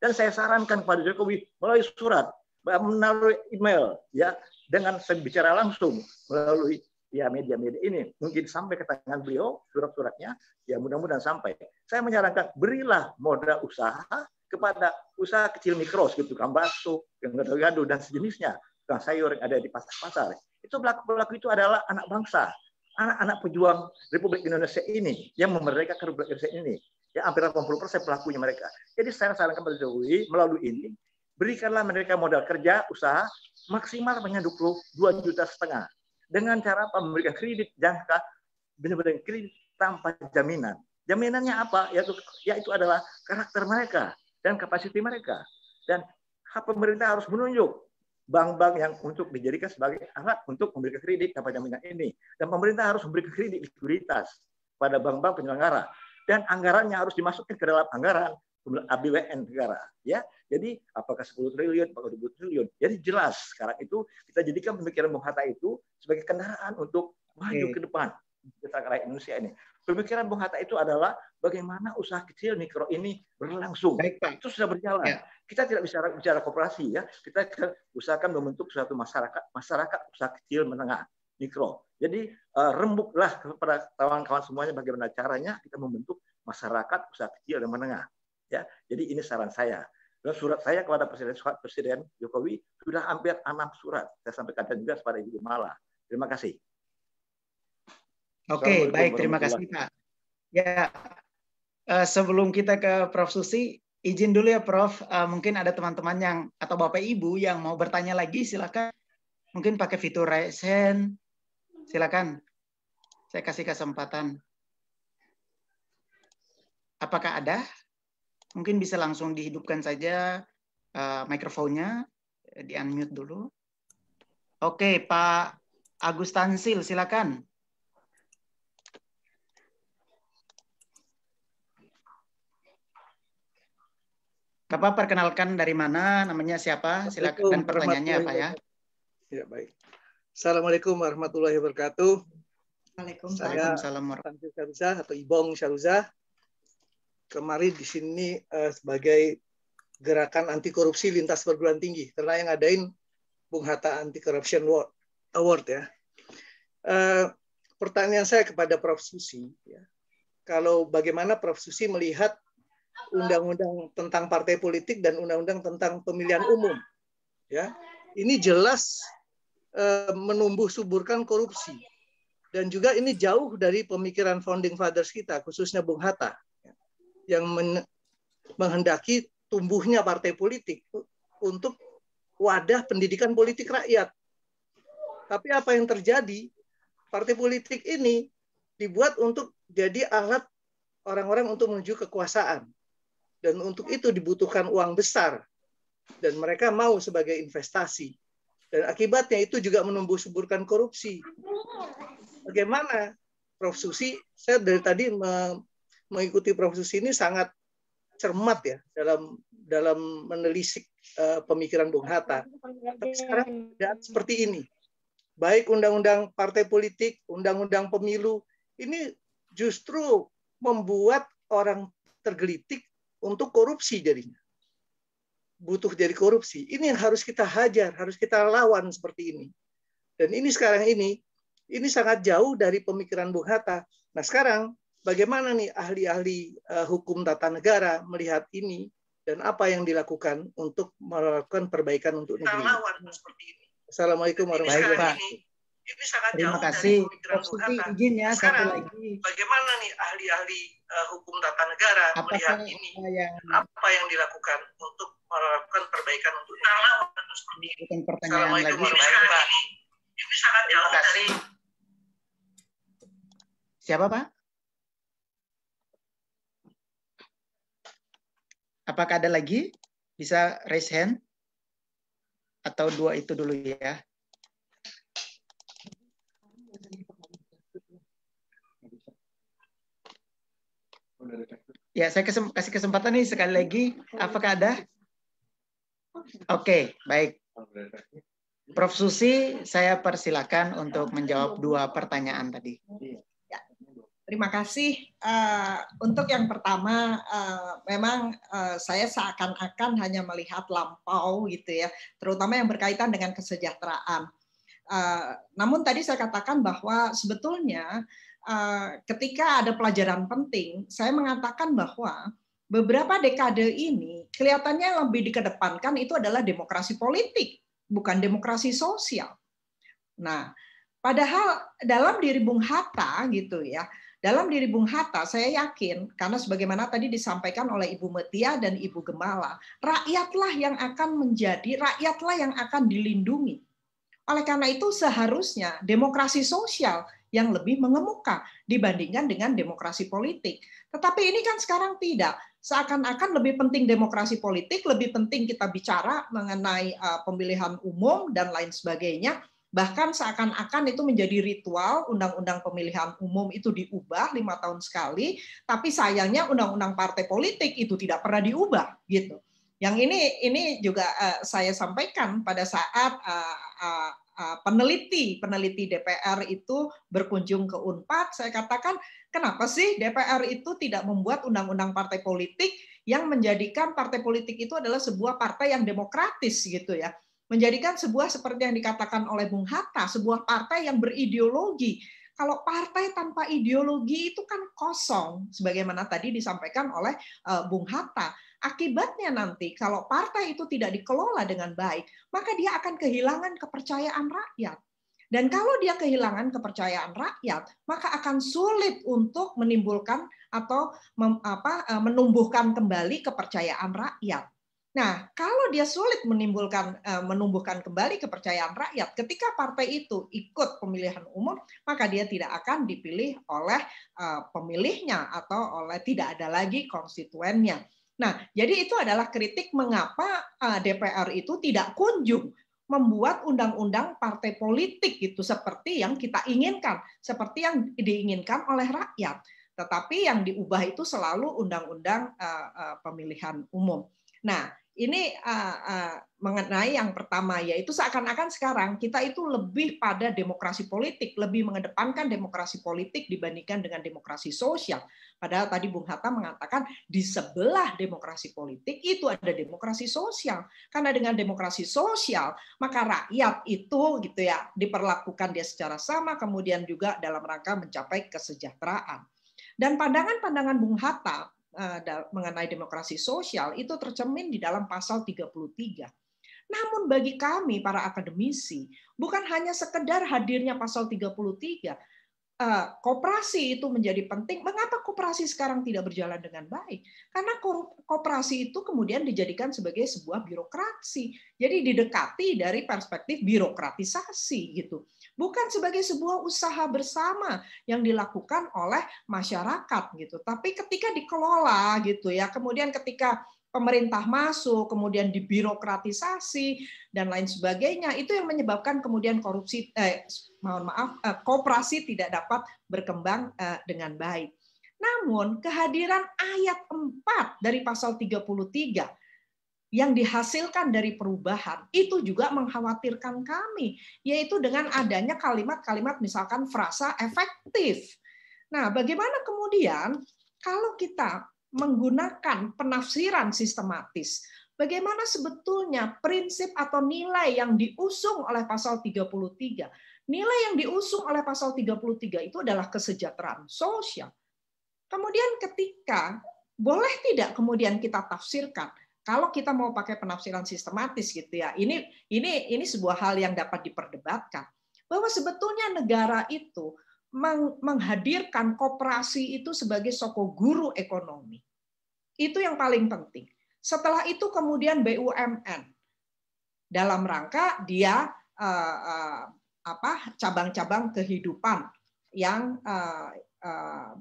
Dan saya sarankan kepada Jokowi melalui surat, melalui email, ya dengan saya bicara langsung melalui ya media-media ini. Mungkin sampai ke tangan beliau surat-suratnya, ya mudah-mudahan sampai. Saya menyarankan berilah modal usaha kepada usaha kecil mikro seperti gitu, kan bakso, gado-gado dan sejenisnya, dan nah, sayur yang ada di pasar-pasar. Itu pelaku-pelaku itu adalah anak bangsa, anak-anak pejuang Republik Indonesia ini yang memerdekakan Republik Indonesia ini. Ya hampir 80 persen pelakunya mereka. Jadi saya sarankan pada Jokowi melalui ini berikanlah mereka modal kerja, usaha maksimal hanya 22 juta setengah dengan cara apa? Memberikan kredit jangka, benar-benar kredit tanpa jaminan. Jaminannya apa? Yaitu, yaitu adalah karakter mereka dan kapasiti mereka. Dan pemerintah harus menunjuk bank-bank yang untuk dijadikan sebagai alat untuk memberikan kredit tanpa jaminan ini. Dan pemerintah harus memberikan kredit likuiditas pada bank-bank penyelenggara. Dan anggarannya harus dimasukkan ke dalam anggaran ABWN negara. Ya, jadi apakah 10 triliun, apakah 20 triliun. Jadi jelas sekarang itu kita jadikan pemikiran Bung Hatta itu sebagai kendaraan untuk maju ke depan kita rakyat Indonesia ini. Pemikiran Bung Hatta itu adalah bagaimana usaha kecil mikro ini berlangsung. Baik, Pak. Itu sudah berjalan. Ya. Kita tidak bicara bicara kooperasi ya. Kita usahakan membentuk suatu masyarakat masyarakat usaha kecil menengah mikro. Jadi uh, rembuklah kepada kawan-kawan semuanya bagaimana caranya kita membentuk masyarakat usaha kecil dan menengah. Ya, jadi ini saran saya. Dan surat saya kepada Presiden, Presiden Jokowi sudah hampir enam surat. Saya sampaikan dan juga kepada Ibu Mala. Terima kasih. Oke, okay, baik. Terima kasih, Pak. Ya, uh, sebelum kita ke Prof. Susi, izin dulu ya, Prof. Uh, mungkin ada teman-teman yang atau Bapak Ibu yang mau bertanya lagi, silakan. Mungkin pakai fitur raise hand. Silakan. Saya kasih kesempatan. Apakah ada? Mungkin bisa langsung dihidupkan saja uh, eh, mikrofonnya, di unmute dulu. Oke, Pak Agus silakan. Bapak perkenalkan dari mana, namanya siapa, silakan dan pertanyaannya apa ya. Ya baik. Assalamualaikum warahmatullahi wabarakatuh. Waalaikumsalam. Saya Salam. Tansil atau Ibong Syaruzah kemarin di sini uh, sebagai gerakan anti korupsi lintas perguruan tinggi karena yang ngadain Bung Hatta Anti Corruption Award, Award ya. Uh, pertanyaan saya kepada Prof Susi ya. Kalau bagaimana Prof Susi melihat undang-undang tentang partai politik dan undang-undang tentang pemilihan umum ya. Ini jelas uh, eh, menumbuh suburkan korupsi dan juga ini jauh dari pemikiran founding fathers kita khususnya Bung Hatta yang men menghendaki tumbuhnya partai politik untuk wadah pendidikan politik rakyat. Tapi apa yang terjadi? Partai politik ini dibuat untuk jadi alat orang-orang untuk menuju kekuasaan. Dan untuk itu dibutuhkan uang besar. Dan mereka mau sebagai investasi. Dan akibatnya itu juga menumbuh suburkan korupsi. Bagaimana Prof. Susi, saya dari tadi mengikuti Prof. ini sangat cermat ya dalam dalam menelisik uh, pemikiran Bung Hatta. Tapi sekarang seperti ini. Baik undang-undang partai politik, undang-undang pemilu, ini justru membuat orang tergelitik untuk korupsi jadinya. Butuh jadi korupsi. Ini yang harus kita hajar, harus kita lawan seperti ini. Dan ini sekarang ini, ini sangat jauh dari pemikiran Bung Hatta. Nah sekarang bagaimana nih ahli-ahli eh, hukum tata negara melihat ini dan apa yang dilakukan untuk melakukan perbaikan untuk negeri. Kita seperti ini. Assalamualaikum warahmatullahi wabarakatuh. Ini sangat Terima jauh kasih. dari izin ya, Sekarang, satu lagi. bagaimana nih ahli-ahli eh, hukum tata negara apa melihat ini? Yang... Apa yang dilakukan untuk melakukan perbaikan untuk negeri? seperti ini. Bukan pertanyaan lagi. warahmatullahi Ini sangat jauh dari... Siapa, Pak? Apakah ada lagi? Bisa raise hand? Atau dua itu dulu ya. Ya, saya kesem kasih kesempatan nih sekali lagi. Apakah ada? Oke, okay, baik. Prof. Susi, saya persilakan untuk menjawab dua pertanyaan tadi. Terima kasih. Eh, untuk yang pertama, eh, memang eh, saya seakan-akan hanya melihat lampau gitu ya, terutama yang berkaitan dengan kesejahteraan. namun tadi saya katakan bahwa sebetulnya ketika ada pelajaran penting, saya mengatakan bahwa beberapa dekade ini kelihatannya lebih dikedepankan itu adalah demokrasi politik, bukan demokrasi sosial. Nah, padahal dalam diri Bung Hatta gitu ya, dalam diri Bung Hatta, saya yakin, karena sebagaimana tadi disampaikan oleh Ibu Metia dan Ibu Gemala, rakyatlah yang akan menjadi, rakyatlah yang akan dilindungi. Oleh karena itu seharusnya demokrasi sosial yang lebih mengemuka dibandingkan dengan demokrasi politik. Tetapi ini kan sekarang tidak. Seakan-akan lebih penting demokrasi politik, lebih penting kita bicara mengenai eh, pemilihan umum dan lain sebagainya bahkan seakan-akan itu menjadi ritual undang-undang pemilihan umum itu diubah lima tahun sekali tapi sayangnya undang-undang partai politik itu tidak pernah diubah gitu yang ini ini juga eh, saya sampaikan pada saat eh, eh, peneliti peneliti DPR itu berkunjung ke Unpad saya katakan kenapa sih DPR itu tidak membuat undang-undang partai politik yang menjadikan partai politik itu adalah sebuah partai yang demokratis gitu ya Menjadikan sebuah seperti yang dikatakan oleh Bung Hatta, sebuah partai yang berideologi. Kalau partai tanpa ideologi itu kan kosong, sebagaimana tadi disampaikan oleh eh, Bung Hatta. Akibatnya nanti kalau partai itu tidak dikelola dengan baik, maka dia akan kehilangan kepercayaan rakyat. Dan kalau dia kehilangan kepercayaan rakyat, maka akan sulit untuk menimbulkan atau mem, apa, eh, menumbuhkan kembali kepercayaan rakyat. Nah, kalau dia sulit menimbulkan eh, menumbuhkan kembali kepercayaan rakyat ketika partai itu ikut pemilihan umum, maka dia tidak akan dipilih oleh eh, pemilihnya atau oleh tidak ada lagi konstituennya. Nah, jadi itu adalah kritik mengapa eh, DPR itu tidak kunjung membuat undang-undang partai politik gitu seperti yang kita inginkan, seperti yang diinginkan oleh rakyat. Tetapi yang diubah itu selalu undang-undang pemilihan umum. Nah, ini uh, uh, mengenai yang pertama yaitu seakan-akan sekarang kita itu lebih pada demokrasi politik, lebih mengedepankan demokrasi politik dibandingkan dengan demokrasi sosial. Padahal tadi Bung Hatta mengatakan di sebelah demokrasi politik itu ada demokrasi sosial. Karena dengan demokrasi sosial maka rakyat itu gitu ya diperlakukan dia secara sama kemudian juga dalam rangka mencapai kesejahteraan. Dan pandangan-pandangan Bung Hatta Eh, mengenai demokrasi sosial itu tercermin di dalam pasal 33. Namun bagi kami para akademisi, bukan hanya sekedar hadirnya pasal 33, eh, koperasi itu menjadi penting. Mengapa kooperasi sekarang tidak berjalan dengan baik? Karena kooperasi itu kemudian dijadikan sebagai sebuah birokrasi. Jadi didekati dari perspektif birokratisasi gitu bukan sebagai sebuah usaha bersama yang dilakukan oleh masyarakat gitu. Tapi ketika dikelola gitu ya, kemudian ketika pemerintah masuk, kemudian dibirokratisasi dan lain sebagainya, itu yang menyebabkan kemudian korupsi eh mohon maaf, eh, koperasi tidak dapat berkembang eh, dengan baik. Namun kehadiran ayat 4 dari pasal 33 yang dihasilkan dari perubahan itu juga mengkhawatirkan kami, yaitu dengan adanya kalimat-kalimat misalkan frasa efektif. Nah, bagaimana kemudian kalau kita menggunakan penafsiran sistematis, bagaimana sebetulnya prinsip atau nilai yang diusung oleh pasal 33? Nilai yang diusung oleh pasal 33 itu adalah kesejahteraan sosial. Kemudian ketika boleh tidak kemudian kita tafsirkan kalau kita mau pakai penafsiran sistematis gitu ya, ini ini ini sebuah hal yang dapat diperdebatkan bahwa sebetulnya negara itu menghadirkan koperasi itu sebagai soko guru ekonomi. Itu yang paling penting. Setelah itu kemudian BUMN dalam rangka dia eh, eh, apa cabang-cabang kehidupan yang eh,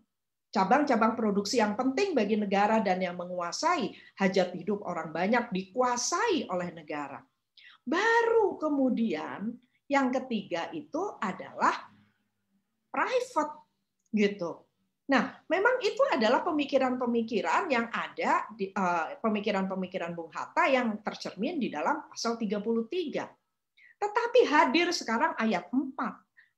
cabang-cabang produksi yang penting bagi negara dan yang menguasai hajat hidup orang banyak dikuasai oleh negara. Baru kemudian yang ketiga itu adalah private gitu. Nah, memang itu adalah pemikiran-pemikiran yang ada di eh, pemikiran-pemikiran Bung Hatta yang tercermin di dalam pasal 33. Tetapi hadir sekarang ayat 4.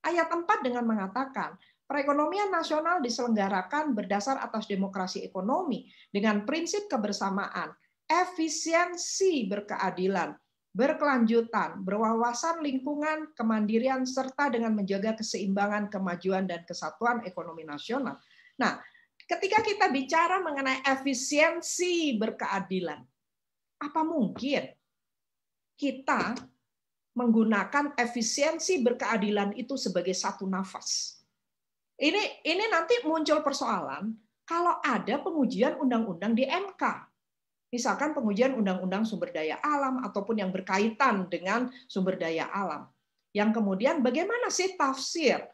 Ayat 4 dengan mengatakan Perekonomian nasional diselenggarakan berdasar atas demokrasi ekonomi dengan prinsip kebersamaan, efisiensi berkeadilan, berkelanjutan, berwawasan lingkungan, kemandirian, serta dengan menjaga keseimbangan, kemajuan, dan kesatuan ekonomi nasional. Nah, ketika kita bicara mengenai efisiensi berkeadilan, apa mungkin kita menggunakan efisiensi berkeadilan itu sebagai satu nafas? Ini ini nanti muncul persoalan kalau ada pengujian undang-undang di MK. Misalkan pengujian undang-undang sumber daya alam ataupun yang berkaitan dengan sumber daya alam. Yang kemudian bagaimana sih tafsir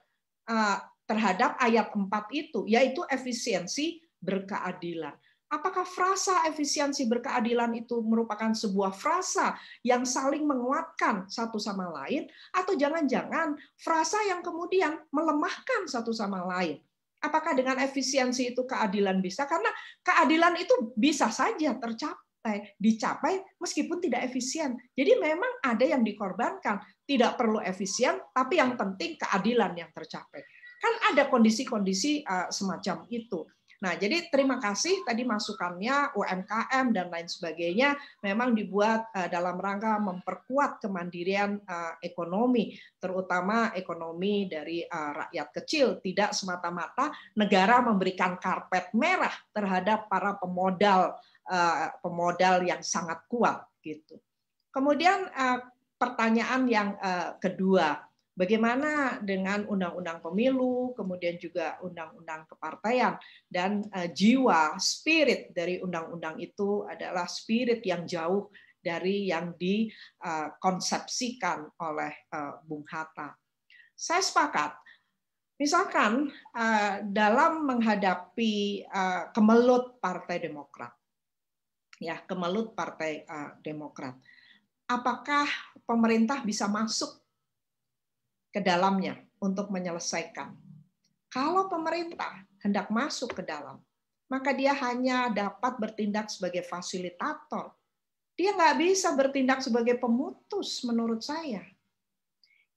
eh, terhadap ayat 4 itu, yaitu efisiensi berkeadilan. Apakah frasa efisiensi berkeadilan itu merupakan sebuah frasa yang saling menguatkan satu sama lain, atau jangan-jangan frasa yang kemudian melemahkan satu sama lain? Apakah dengan efisiensi itu keadilan bisa? Karena keadilan itu bisa saja tercapai, dicapai meskipun tidak efisien. Jadi memang ada yang dikorbankan, tidak perlu efisien, tapi yang penting keadilan yang tercapai. Kan ada kondisi-kondisi eh, semacam itu. Nah, jadi terima kasih tadi masukannya UMKM dan lain sebagainya memang dibuat eh, dalam rangka memperkuat kemandirian eh, ekonomi, terutama ekonomi dari eh, rakyat kecil, tidak semata-mata negara memberikan karpet merah terhadap para pemodal pemodal yang sangat kuat gitu. Kemudian pertanyaan yang kedua Bagaimana dengan undang-undang pemilu, kemudian juga undang-undang kepartaian dan eh, jiwa, spirit dari undang-undang itu adalah spirit yang jauh dari yang dikonsepsikan eh, oleh eh, Bung Hatta. Saya sepakat. Misalkan dalam menghadapi kemelut Partai Demokrat, ya kemelut Partai Demokrat, apakah pemerintah bisa masuk ke dalamnya untuk menyelesaikan. Kalau pemerintah hendak masuk ke dalam, maka dia hanya dapat bertindak sebagai fasilitator. Dia nggak bisa bertindak sebagai pemutus menurut saya.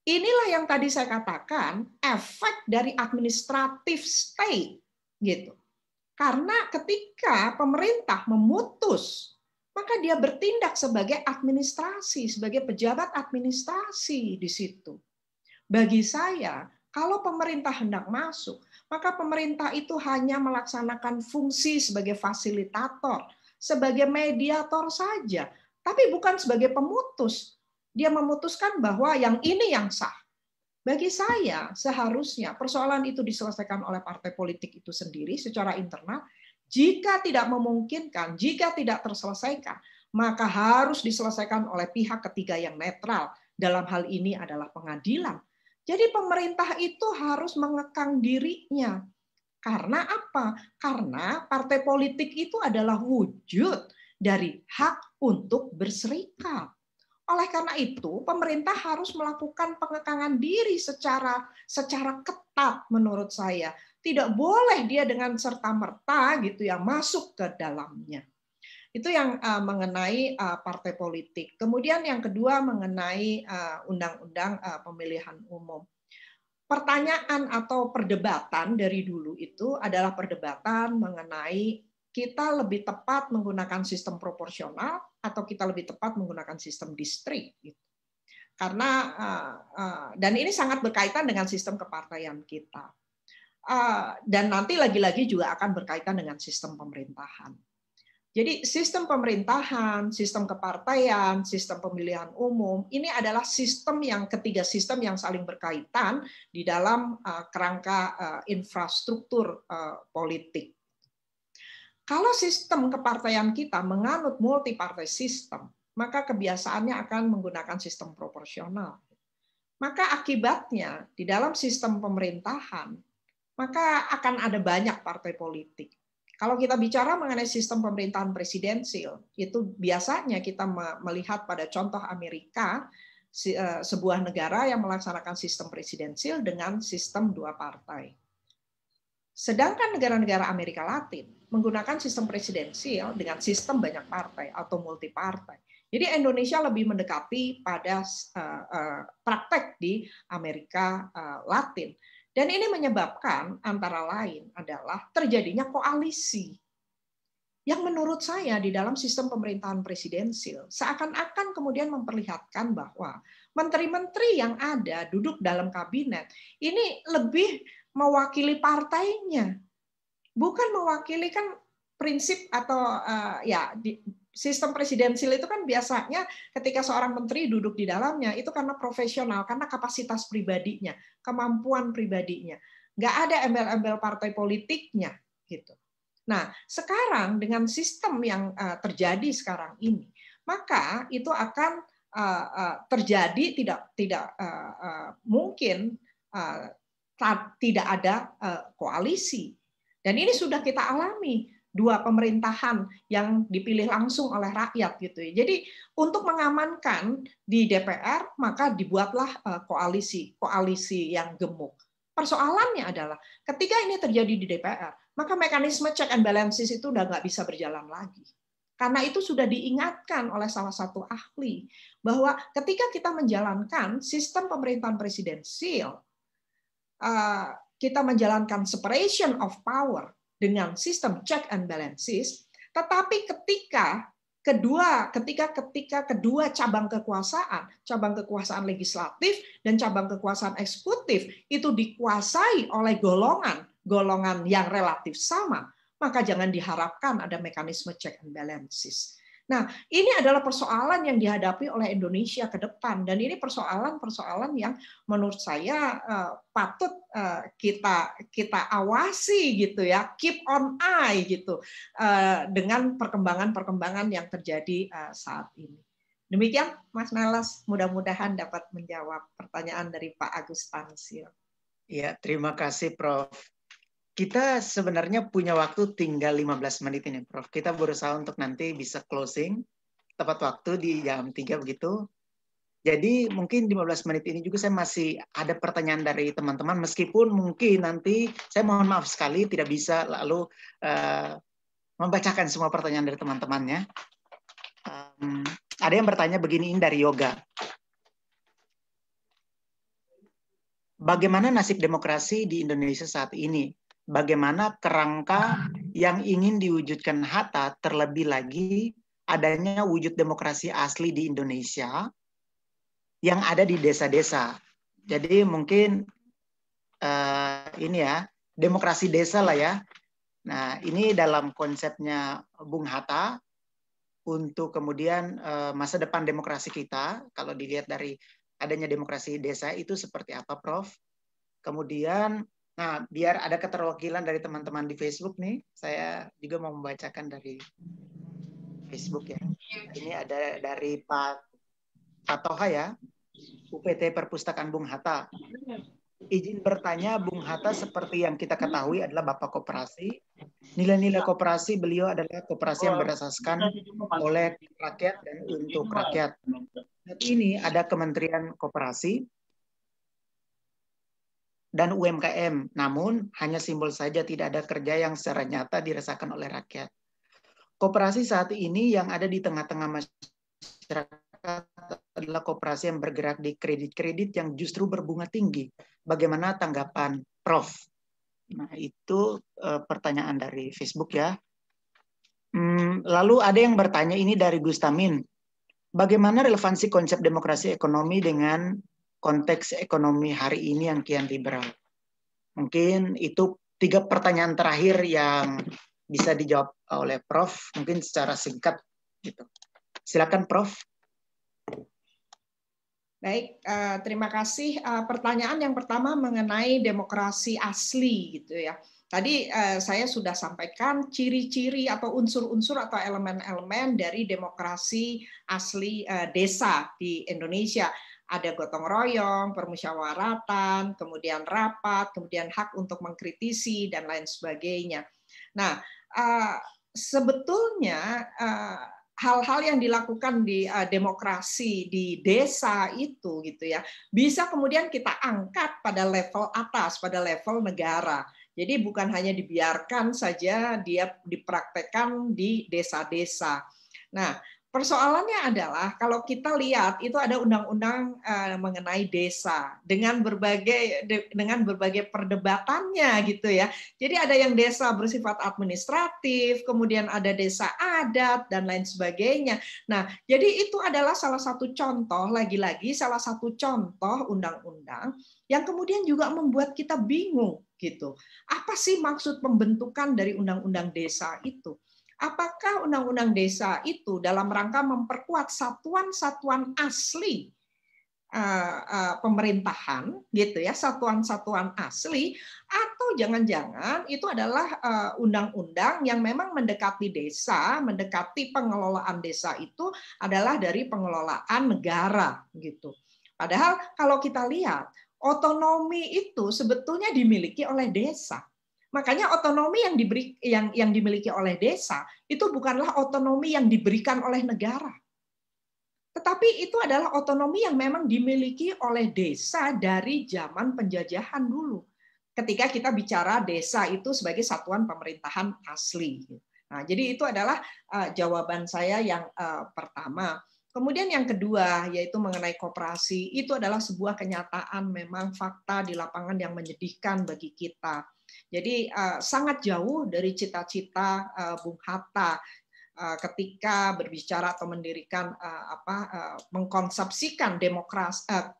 Inilah yang tadi saya katakan efek dari administratif state gitu. Karena ketika pemerintah memutus, maka dia bertindak sebagai administrasi, sebagai pejabat administrasi di situ. Bagi saya, kalau pemerintah hendak masuk, maka pemerintah itu hanya melaksanakan fungsi sebagai fasilitator, sebagai mediator saja, tapi bukan sebagai pemutus. Dia memutuskan bahwa yang ini yang sah. Bagi saya, seharusnya persoalan itu diselesaikan oleh partai politik itu sendiri secara internal. Jika tidak memungkinkan, jika tidak terselesaikan, maka harus diselesaikan oleh pihak ketiga yang netral. Dalam hal ini adalah pengadilan jadi pemerintah itu harus mengekang dirinya. Karena apa? Karena partai politik itu adalah wujud dari hak untuk berserikat. Oleh karena itu, pemerintah harus melakukan pengekangan diri secara secara ketat menurut saya. Tidak boleh dia dengan serta merta gitu ya masuk ke dalamnya. Itu yang uh, mengenai uh, partai politik. Kemudian yang kedua mengenai eh, undang-undang uh, uh, pemilihan umum. Pertanyaan atau perdebatan dari dulu itu adalah perdebatan mengenai kita lebih tepat menggunakan sistem proporsional atau kita lebih tepat menggunakan sistem distrik gitu. Karena dan ini sangat berkaitan dengan sistem kepartaian kita. dan nanti lagi-lagi juga akan berkaitan dengan sistem pemerintahan. Jadi sistem pemerintahan, sistem kepartaian, sistem pemilihan umum, ini adalah sistem yang ketiga sistem yang saling berkaitan di dalam eh, kerangka eh, infrastruktur eh, politik. Kalau sistem kepartaian kita menganut multipartai sistem, maka kebiasaannya akan menggunakan sistem proporsional. Maka akibatnya di dalam sistem pemerintahan, maka akan ada banyak partai politik kalau kita bicara mengenai sistem pemerintahan presidensil, itu biasanya kita melihat pada contoh Amerika, e, sebuah negara yang melaksanakan sistem presidensil dengan sistem dua partai. Sedangkan negara-negara Amerika Latin menggunakan sistem presidensil dengan sistem banyak partai atau multi partai. Jadi Indonesia lebih mendekati pada e, e, praktek di Amerika Latin dan ini menyebabkan antara lain adalah terjadinya koalisi yang menurut saya di dalam sistem pemerintahan presidensil seakan-akan kemudian memperlihatkan bahwa menteri-menteri yang ada duduk dalam kabinet ini lebih mewakili partainya bukan mewakili kan prinsip atau uh, ya di, sistem presidensil itu kan biasanya ketika seorang menteri duduk di dalamnya itu karena profesional, karena kapasitas pribadinya, kemampuan pribadinya. Nggak ada embel-embel partai politiknya gitu. Nah, sekarang dengan sistem yang eh, terjadi sekarang ini, maka itu akan eh, eh, terjadi tidak tidak mungkin tidak ada koalisi. Dan ini sudah kita alami dua pemerintahan yang dipilih langsung oleh rakyat gitu ya. Jadi untuk mengamankan di DPR maka dibuatlah eh, koalisi, koalisi yang gemuk. Persoalannya adalah ketika ini terjadi di DPR, maka mekanisme check and balances itu udah nggak bisa berjalan lagi. Karena itu sudah diingatkan oleh salah satu ahli bahwa ketika kita menjalankan sistem pemerintahan presidensial, e eh, kita menjalankan separation of power, dengan sistem check and balances, tetapi ketika kedua ketika ketika kedua cabang kekuasaan, cabang kekuasaan legislatif dan cabang kekuasaan eksekutif itu dikuasai oleh golongan golongan yang relatif sama, maka jangan diharapkan ada mekanisme check and balances. Nah, ini adalah persoalan yang dihadapi oleh Indonesia ke depan dan ini persoalan-persoalan yang menurut saya uh, patut uh, kita kita awasi gitu ya, keep on eye gitu uh, dengan perkembangan-perkembangan yang terjadi uh, saat ini. Demikian Mas Melas, mudah-mudahan dapat menjawab pertanyaan dari Pak Agus Tansil. Ya, terima kasih Prof kita sebenarnya punya waktu tinggal 15 menit ini, Prof. Kita berusaha untuk nanti bisa closing tepat waktu di jam 3 begitu. Jadi mungkin 15 menit ini juga saya masih ada pertanyaan dari teman-teman meskipun mungkin nanti saya mohon maaf sekali tidak bisa lalu uh, membacakan semua pertanyaan dari teman-temannya. Um, ada yang bertanya begini dari yoga. Bagaimana nasib demokrasi di Indonesia saat ini? bagaimana kerangka ah. yang ingin diwujudkan Hatta terlebih lagi adanya wujud demokrasi asli di Indonesia yang ada di desa-desa. Jadi mungkin uh, ini ya demokrasi desa lah ya. Nah ini dalam konsepnya Bung Hatta untuk kemudian uh, masa depan demokrasi kita kalau dilihat dari adanya demokrasi desa itu seperti apa, Prof? Kemudian Nah, biar ada keterwakilan dari teman-teman di Facebook nih, saya juga mau membacakan dari Facebook ya. Ini ada dari Pak Patoha ya, UPT Perpustakaan Bung Hatta. Izin bertanya, Bung Hatta seperti yang kita ketahui adalah Bapak Koperasi. Nilai-nilai koperasi beliau adalah koperasi yang berdasarkan oleh rakyat dan untuk rakyat. ini ada Kementerian Koperasi, dan UMKM. Namun, hanya simbol saja tidak ada kerja yang secara nyata dirasakan oleh rakyat. Koperasi saat ini yang ada di tengah-tengah masyarakat adalah koperasi yang bergerak di kredit-kredit yang justru berbunga tinggi. Bagaimana tanggapan Prof? Nah, itu eh, pertanyaan dari Facebook ya. Hmm, lalu ada yang bertanya ini dari Gustamin. Bagaimana relevansi konsep demokrasi ekonomi dengan konteks ekonomi hari ini yang kian liberal? Mungkin itu tiga pertanyaan terakhir yang bisa dijawab uh, oleh Prof. Mungkin secara singkat gitu. Silakan Prof. Baik, uh, terima kasih. Uh, pertanyaan yang pertama mengenai demokrasi asli gitu ya. Tadi saya sudah sampaikan ciri-ciri atau unsur-unsur atau elemen-elemen dari demokrasi asli desa di Indonesia ada gotong royong, permusyawaratan, kemudian rapat, kemudian hak untuk mengkritisi dan lain sebagainya. Nah, eh, sebetulnya eh, hal-hal yang dilakukan di eh, demokrasi di desa itu gitu ya, bisa kemudian kita angkat pada level atas, pada level negara. Jadi bukan hanya dibiarkan saja dia dipraktekkan di desa-desa. Nah, Persoalannya adalah kalau kita lihat itu ada undang-undang eh, mengenai desa dengan berbagai dengan berbagai perdebatannya gitu ya. Jadi ada yang desa bersifat administratif, kemudian ada desa adat dan lain sebagainya. Nah, jadi itu adalah salah satu contoh lagi-lagi salah satu contoh undang-undang yang kemudian juga membuat kita bingung gitu. Apa sih maksud pembentukan dari undang-undang desa itu? apakah undang-undang desa itu dalam rangka memperkuat satuan-satuan asli eh, eh, pemerintahan gitu ya satuan-satuan asli atau jangan-jangan itu adalah eh, undang-undang yang memang mendekati desa mendekati pengelolaan desa itu adalah dari pengelolaan negara gitu padahal kalau kita lihat otonomi itu sebetulnya dimiliki oleh desa Makanya otonomi yang diberi yang yang dimiliki oleh desa itu bukanlah otonomi yang diberikan oleh negara. Tetapi itu adalah otonomi yang memang dimiliki oleh desa dari zaman penjajahan dulu. Ketika kita bicara desa itu sebagai satuan pemerintahan asli. Nah, jadi itu adalah eh, jawaban saya yang eh, pertama. Kemudian yang kedua yaitu mengenai koperasi, itu adalah sebuah kenyataan memang fakta di lapangan yang menyedihkan bagi kita jadi uh, sangat jauh dari cita-cita uh, Bung Hatta uh, ketika berbicara atau mendirikan uh, apa uh, mengkonsepsikan demokrasi uh,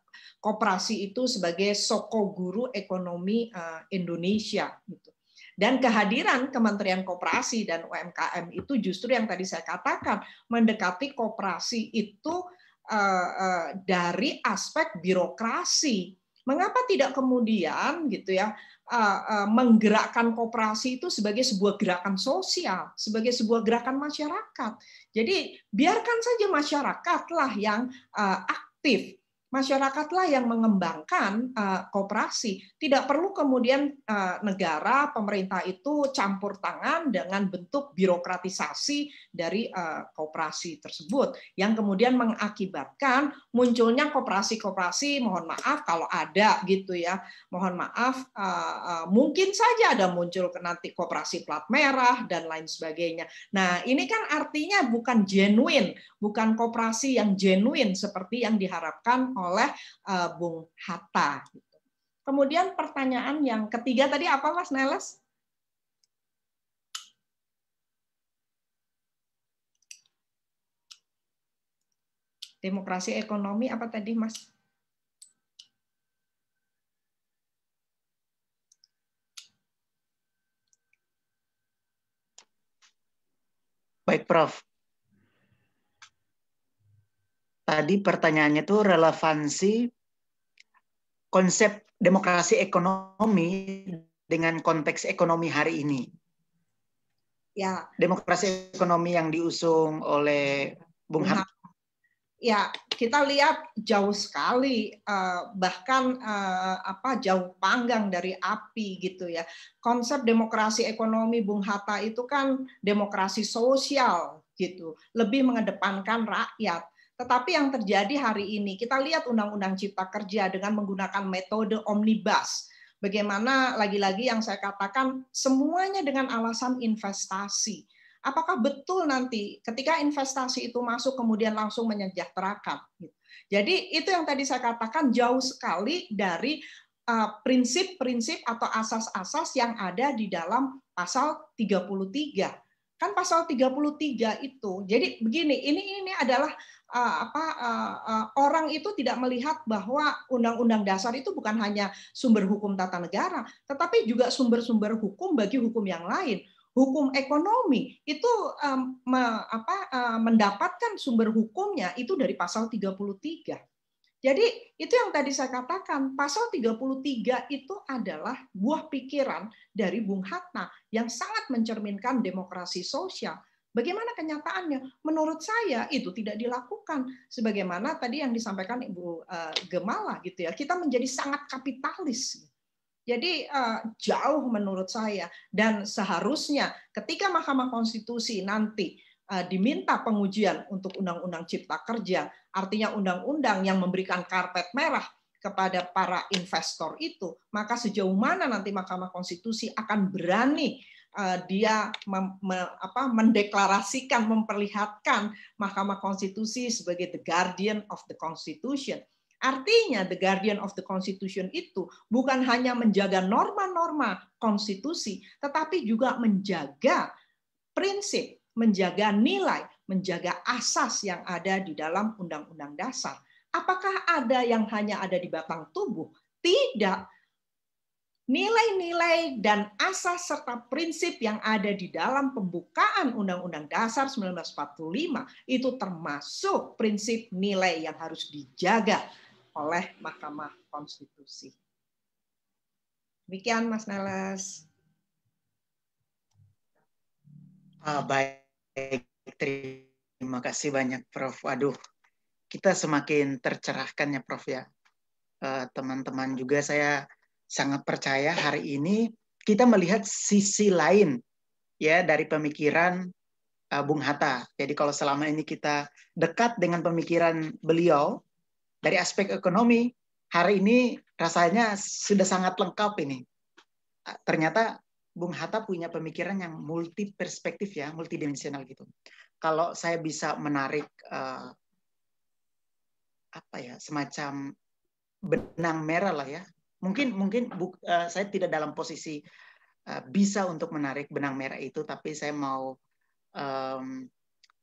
koperasi itu sebagai soko guru ekonomi uh, Indonesia gitu. Dan kehadiran Kementerian Koperasi dan UMKM itu justru yang tadi saya katakan mendekati koperasi itu dari aspek birokrasi. Mengapa tidak kemudian gitu ya Eh, eh, menggerakkan kooperasi itu sebagai sebuah gerakan sosial, sebagai sebuah gerakan masyarakat. Jadi biarkan saja masyarakatlah yang eh, aktif masyarakatlah yang mengembangkan uh, eh, kooperasi. Tidak perlu kemudian uh, negara, pemerintah itu campur tangan dengan bentuk birokratisasi dari uh, eh, kooperasi tersebut yang kemudian mengakibatkan munculnya kooperasi-kooperasi mohon maaf kalau ada gitu ya. Mohon maaf uh, uh, mungkin saja ada muncul nanti kooperasi plat merah dan lain sebagainya. Nah, ini kan artinya bukan genuine, bukan kooperasi yang genuine seperti yang diharapkan oleh uh, Bung Hatta. Gitu. Kemudian pertanyaan yang ketiga tadi apa Mas Neles? Demokrasi ekonomi apa tadi Mas? Baik, Prof tadi pertanyaannya itu relevansi konsep demokrasi ekonomi dengan konteks ekonomi hari ini. Ya. Demokrasi ekonomi yang diusung oleh Bung Hatta. Nah, ya, kita lihat jauh sekali, eh, bahkan eh, apa jauh panggang dari api gitu ya. Konsep demokrasi ekonomi Bung Hatta itu kan demokrasi sosial gitu, lebih mengedepankan rakyat tetapi yang terjadi hari ini, kita lihat Undang-Undang Cipta Kerja dengan menggunakan metode omnibus. Bagaimana lagi-lagi yang saya katakan, semuanya dengan alasan investasi. Apakah betul nanti ketika investasi itu masuk kemudian langsung menyejahterakan? Jadi itu yang tadi saya katakan jauh sekali dari eh, prinsip-prinsip atau asas-asas yang ada di dalam pasal 33 kan pasal 33 itu. Jadi begini, ini ini adalah uh, apa uh, uh, orang itu tidak melihat bahwa undang-undang dasar itu bukan hanya sumber hukum tata negara, tetapi juga sumber-sumber hukum bagi hukum yang lain. Hukum ekonomi itu um, me, apa, uh, mendapatkan sumber hukumnya itu dari pasal 33. Jadi itu yang tadi saya katakan, pasal 33 itu adalah buah pikiran dari Bung Hatta yang sangat mencerminkan demokrasi sosial Bagaimana kenyataannya? Menurut saya itu tidak dilakukan sebagaimana tadi yang disampaikan Ibu eh, Gemala gitu ya. Kita menjadi sangat kapitalis. Jadi eh, jauh menurut saya dan seharusnya ketika Mahkamah Konstitusi nanti eh, diminta pengujian untuk Undang-Undang Cipta Kerja, artinya undang-undang yang memberikan karpet merah kepada para investor itu, maka sejauh mana nanti Mahkamah Konstitusi akan berani Eh, dia mem, me, apa, mendeklarasikan, memperlihatkan Mahkamah Konstitusi sebagai the guardian of the Constitution. Artinya the guardian of the Constitution itu bukan hanya menjaga norma-norma konstitusi, tetapi juga menjaga prinsip, menjaga nilai, menjaga asas yang ada di dalam Undang-Undang Dasar. Apakah ada yang hanya ada di batang tubuh? Tidak nilai-nilai dan asas serta prinsip yang ada di dalam pembukaan Undang-Undang Dasar 1945 itu termasuk prinsip nilai yang harus dijaga oleh Mahkamah Konstitusi. Demikian Mas Neles. Ah, baik, terima kasih banyak Prof. Waduh, kita semakin tercerahkan ya Prof ya. Eh, teman-teman -teman juga saya sangat percaya hari ini kita melihat sisi lain ya dari pemikiran uh, Bung Hatta. Jadi kalau selama ini kita dekat dengan pemikiran beliau dari aspek ekonomi, hari ini rasanya sudah sangat lengkap ini. Eh, ternyata Bung Hatta punya pemikiran yang multi perspektif ya, multidimensional gitu. Kalau saya bisa menarik uh, apa ya, semacam benang merah lah ya Mungkin mungkin bu, uh, eh, saya tidak dalam posisi uh, bisa untuk menarik benang merah itu, tapi saya mau um,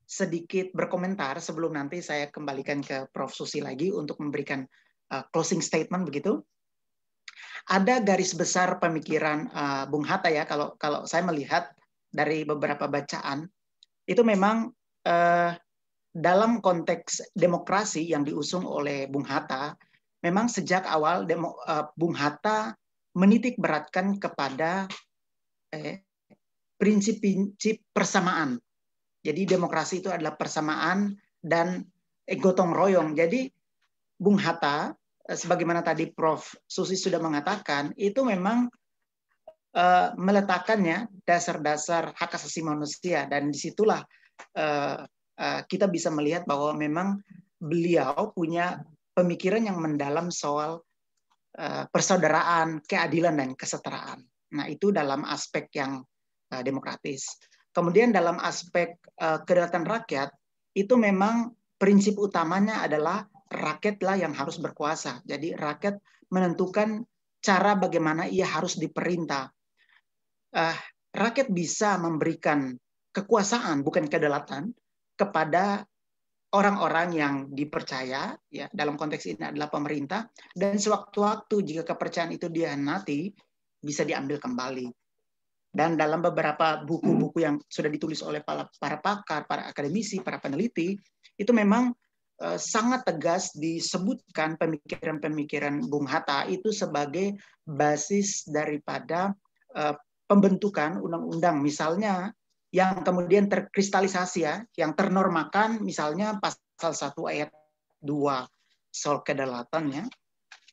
sedikit berkomentar sebelum nanti saya kembalikan ke Prof Susi lagi untuk memberikan uh, closing statement begitu. Ada garis besar pemikiran uh, Bung Hatta ya kalau kalau saya melihat dari beberapa bacaan itu memang uh, dalam konteks demokrasi yang diusung oleh Bung Hatta memang sejak awal demo, uh, Bung Hatta menitik beratkan kepada prinsip eh, prinsip-prinsip persamaan. Jadi demokrasi itu adalah persamaan dan eh, gotong royong. Jadi Bung Hatta, eh, sebagaimana tadi Prof. Susi sudah mengatakan, itu memang eh, meletakkannya dasar-dasar hak asasi manusia dan disitulah eh, eh, kita bisa melihat bahwa memang beliau punya pemikiran yang mendalam soal eh, persaudaraan, keadilan dan kesetaraan. Nah, itu dalam aspek yang eh, demokratis. Kemudian dalam aspek eh, kedaulatan rakyat itu memang prinsip utamanya adalah rakyatlah yang harus berkuasa. Jadi rakyat menentukan cara bagaimana ia harus diperintah. rakyat bisa memberikan kekuasaan bukan kedaulatan kepada orang-orang yang dipercaya ya dalam konteks ini adalah pemerintah dan sewaktu-waktu jika kepercayaan itu dia nanti bisa diambil kembali. Dan dalam beberapa buku-buku yang sudah ditulis oleh para, para pakar, para akademisi, para peneliti, itu memang eh, sangat tegas disebutkan pemikiran-pemikiran Bung Hatta itu sebagai basis daripada eh, pembentukan undang-undang. Misalnya yang kemudian terkristalisasi ya, yang ternormakan misalnya pasal 1 ayat 2 soal kedalatan ya.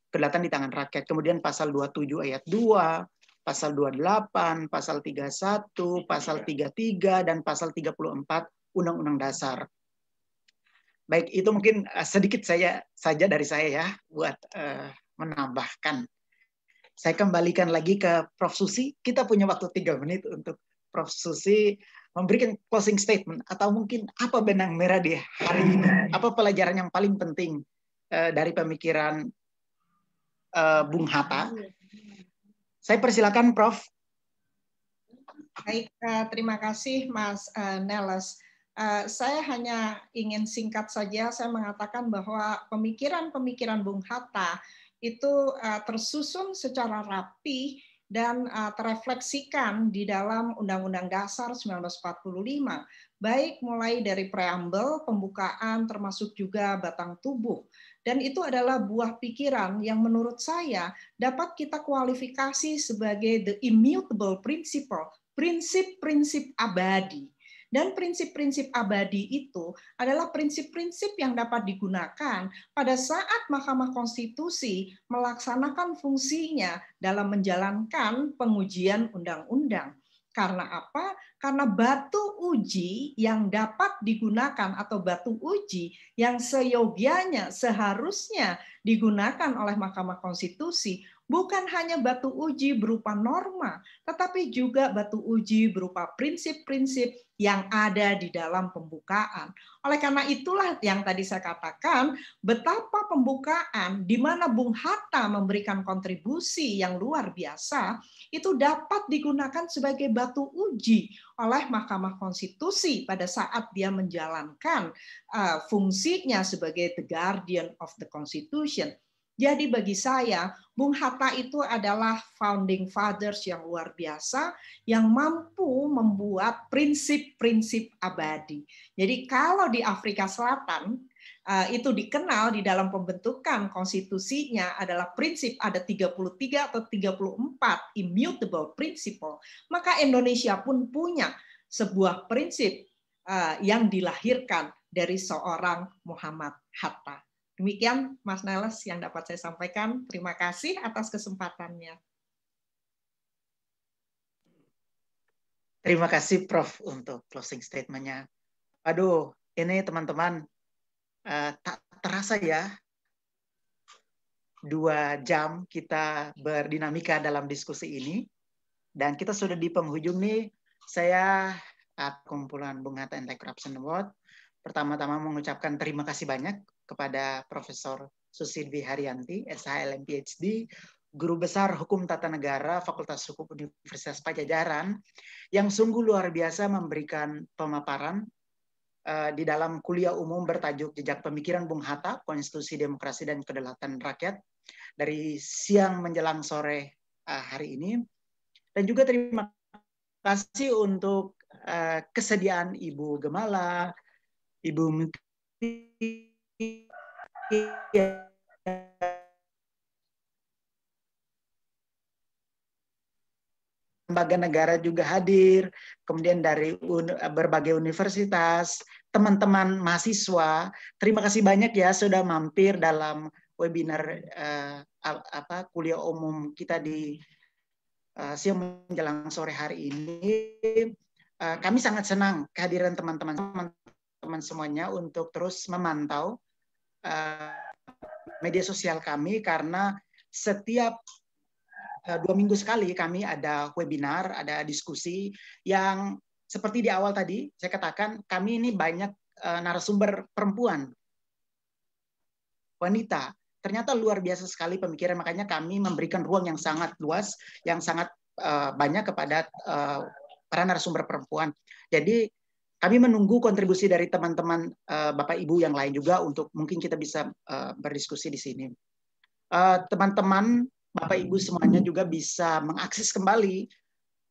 kedalatan di tangan rakyat. Kemudian pasal 27 ayat 2, pasal 28, pasal 31, pasal 33 dan pasal 34 Undang-Undang Dasar. Baik, itu mungkin eh, sedikit saya saja dari saya ya buat uh, menambahkan. Saya kembalikan lagi ke Prof Susi. Kita punya waktu tiga menit untuk Prof. Susi memberikan closing statement atau mungkin apa benang merah di hari ini? Apa pelajaran yang paling penting uh, dari pemikiran uh, Bung Hatta? Saya persilakan Prof. Baik, uh, terima kasih Mas uh, Neles. Uh, saya hanya ingin singkat saja saya mengatakan bahwa pemikiran-pemikiran Bung Hatta itu uh, tersusun secara rapi dan uh, terefleksikan di dalam Undang-Undang Dasar 1945, baik mulai dari preambel, pembukaan, termasuk juga batang tubuh. Dan itu adalah buah pikiran yang menurut saya dapat kita kualifikasi sebagai the immutable principle, prinsip-prinsip abadi dan prinsip-prinsip abadi itu adalah prinsip-prinsip yang dapat digunakan pada saat Mahkamah Konstitusi melaksanakan fungsinya dalam menjalankan pengujian undang-undang. Karena apa? Karena batu uji yang dapat digunakan atau batu uji yang seyogianya seharusnya digunakan oleh Mahkamah Konstitusi bukan hanya batu uji berupa norma, tetapi juga batu uji berupa prinsip-prinsip yang ada di dalam pembukaan. Oleh karena itulah yang tadi saya katakan, betapa pembukaan di mana Bung Hatta memberikan kontribusi yang luar biasa, itu dapat digunakan sebagai batu uji oleh Mahkamah Konstitusi pada saat dia menjalankan uh, fungsinya sebagai the guardian of the constitution jadi bagi saya, Bung Hatta itu adalah founding fathers yang luar biasa, yang mampu membuat prinsip-prinsip abadi. Jadi kalau di Afrika Selatan, eh, itu dikenal di dalam pembentukan konstitusinya adalah prinsip ada 33 atau 34 immutable principle, maka Indonesia pun punya sebuah prinsip eh, yang dilahirkan dari seorang Muhammad Hatta. Demikian Mas Neles yang dapat saya sampaikan. Terima kasih atas kesempatannya. Terima kasih Prof untuk closing statement-nya. Aduh, ini teman-teman uh, tak terasa ya dua jam kita berdinamika dalam diskusi ini dan kita sudah di penghujung nih. Saya at ah, kumpulan Bunga anti Corruption Award pertama-tama mengucapkan terima kasih banyak kepada Profesor Susin Haryanti, SHLM PhD, Guru Besar Hukum Tata Negara Fakultas Hukum Universitas Pajajaran yang sungguh luar biasa memberikan pemaparan uh, di dalam kuliah umum bertajuk Jejak Pemikiran Bung Hatta, Konstitusi Demokrasi dan Kedaulatan Rakyat dari siang menjelang sore uh, hari ini. Dan juga terima kasih untuk uh, kesediaan Ibu Gemala, Ibu lembaga negara juga hadir, kemudian dari un berbagai universitas, teman-teman mahasiswa. Terima kasih banyak ya sudah mampir dalam webinar uh, apa kuliah umum kita di uh, eh, siang menjelang sore hari ini. Uh, kami sangat senang kehadiran teman-teman teman-teman semuanya untuk terus memantau Eh, media sosial kami karena setiap eh, dua minggu sekali kami ada webinar, ada diskusi yang seperti di awal tadi saya katakan kami ini banyak eh, narasumber perempuan, wanita. Ternyata luar biasa sekali pemikiran makanya kami memberikan ruang yang sangat luas, yang sangat banyak kepada para narasumber perempuan. Jadi kami menunggu kontribusi dari teman-teman uh, Bapak Ibu yang lain juga untuk mungkin kita bisa uh, berdiskusi di sini. Eh, teman-teman uh, Bapak Ibu semuanya juga bisa mengakses kembali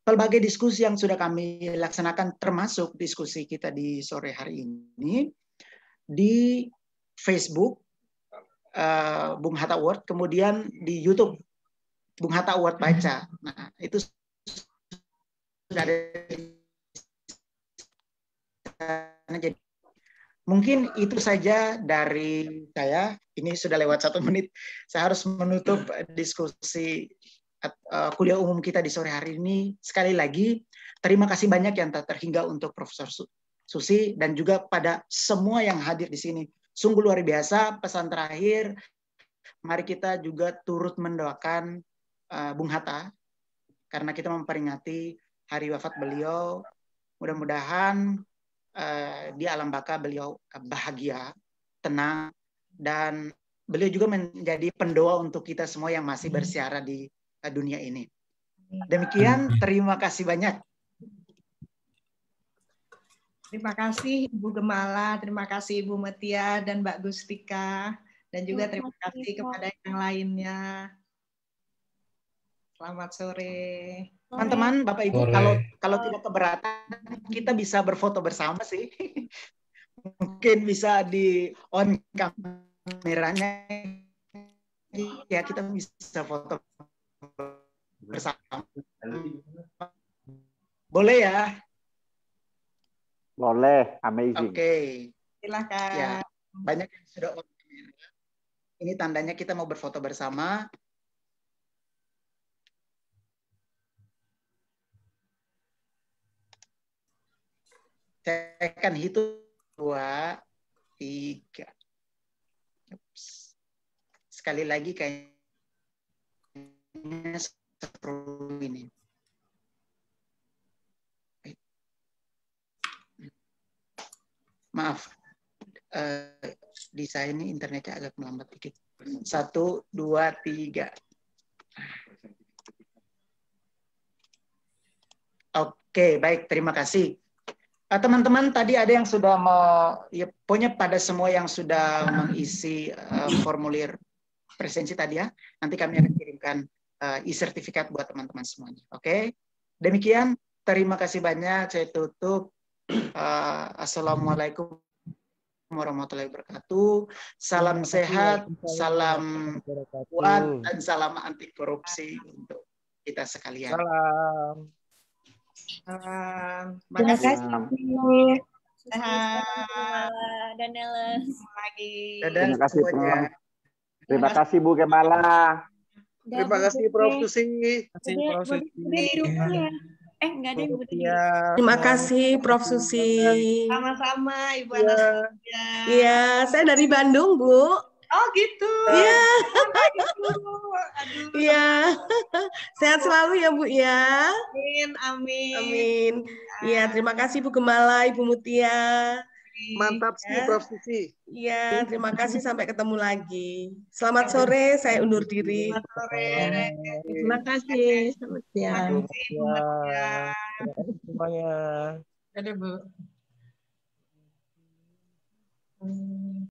pelbagai diskusi yang sudah kami laksanakan termasuk diskusi kita di sore hari ini di Facebook uh, Bung Hatta Award, kemudian di YouTube Bung Hatta Award Baca. Nah, itu sudah ada sana jadi mungkin itu saja dari saya. Ini sudah lewat satu menit. Saya harus menutup diskusi eh, kuliah umum kita di sore hari ini. Sekali lagi, terima kasih banyak yang tak terhingga untuk Profesor Susi dan juga pada semua yang hadir di sini. Sungguh luar biasa. Pesan terakhir, mari kita juga turut mendoakan eh, Bung Hatta karena kita memperingati hari wafat beliau. Mudah-mudahan Eh, di alam baka beliau bahagia, tenang, dan beliau juga menjadi pendoa untuk kita semua yang masih hmm. bersiara di eh, dunia ini. Demikian, terima kasih banyak. Terima kasih Ibu Gemala, terima kasih Ibu Metia dan Mbak Gustika, dan juga terima kasih kepada yang lainnya. Selamat sore. Teman-teman, Bapak Ibu, Boleh. kalau kalau tidak keberatan, kita bisa berfoto bersama sih. Mungkin bisa di on kameranya. Ya, kita bisa foto bersama. Boleh ya? Boleh, amazing. Oke. Okay. Silakan. Ya, banyak yang sudah on kamera. Ini tandanya kita mau berfoto bersama. Saya akan hitung dua, tiga. Ups. Sekali lagi kayaknya seru ini. Maaf, uh, eh, di saya ini internetnya agak melambat dikit. Satu, dua, tiga. Oke, okay, baik. Terima kasih. Ah, teman-teman tadi ada yang sudah mau, ya, punya pada semua yang sudah mengisi uh, formulir presensi tadi ya, nanti kami akan kirimkan uh, e-sertifikat buat teman-teman semuanya. Oke, okay? demikian. Terima kasih banyak. Saya tutup. Uh, Assalamualaikum warahmatullahi wabarakatuh. Salam sehat, salam kuat, dan salam anti korupsi untuk kita sekalian. Salam. Ehm, Terima kasih. Bu Dan Lagi. Terima kasih semuanya. Terima kasih Bu Gemala. Terima kasih Prof. Susi. Terima kasih Prof. Susi. Eh, enggak ada yang iya. Terima kasih Prof. Susi. Sama-sama Ibu iya. Anastasia. Iya, saya dari Bandung, Bu. Oh gitu. Iya. Yeah. Aduh. Ya iya. Sehat selalu ya Bu ya. Amin, amin. Amin. Iya, ya, terima kasih Bu Gemala, Ibu Mutia. Mantap sih, ya. Prof. Sisi. Iya, terima kasih. Sampai ketemu lagi. Selamat sore, saya undur diri. Selamat sore. Terima kasih. Selamat siang. Terima kasih, kasih. Terima kasih. Ada Bu.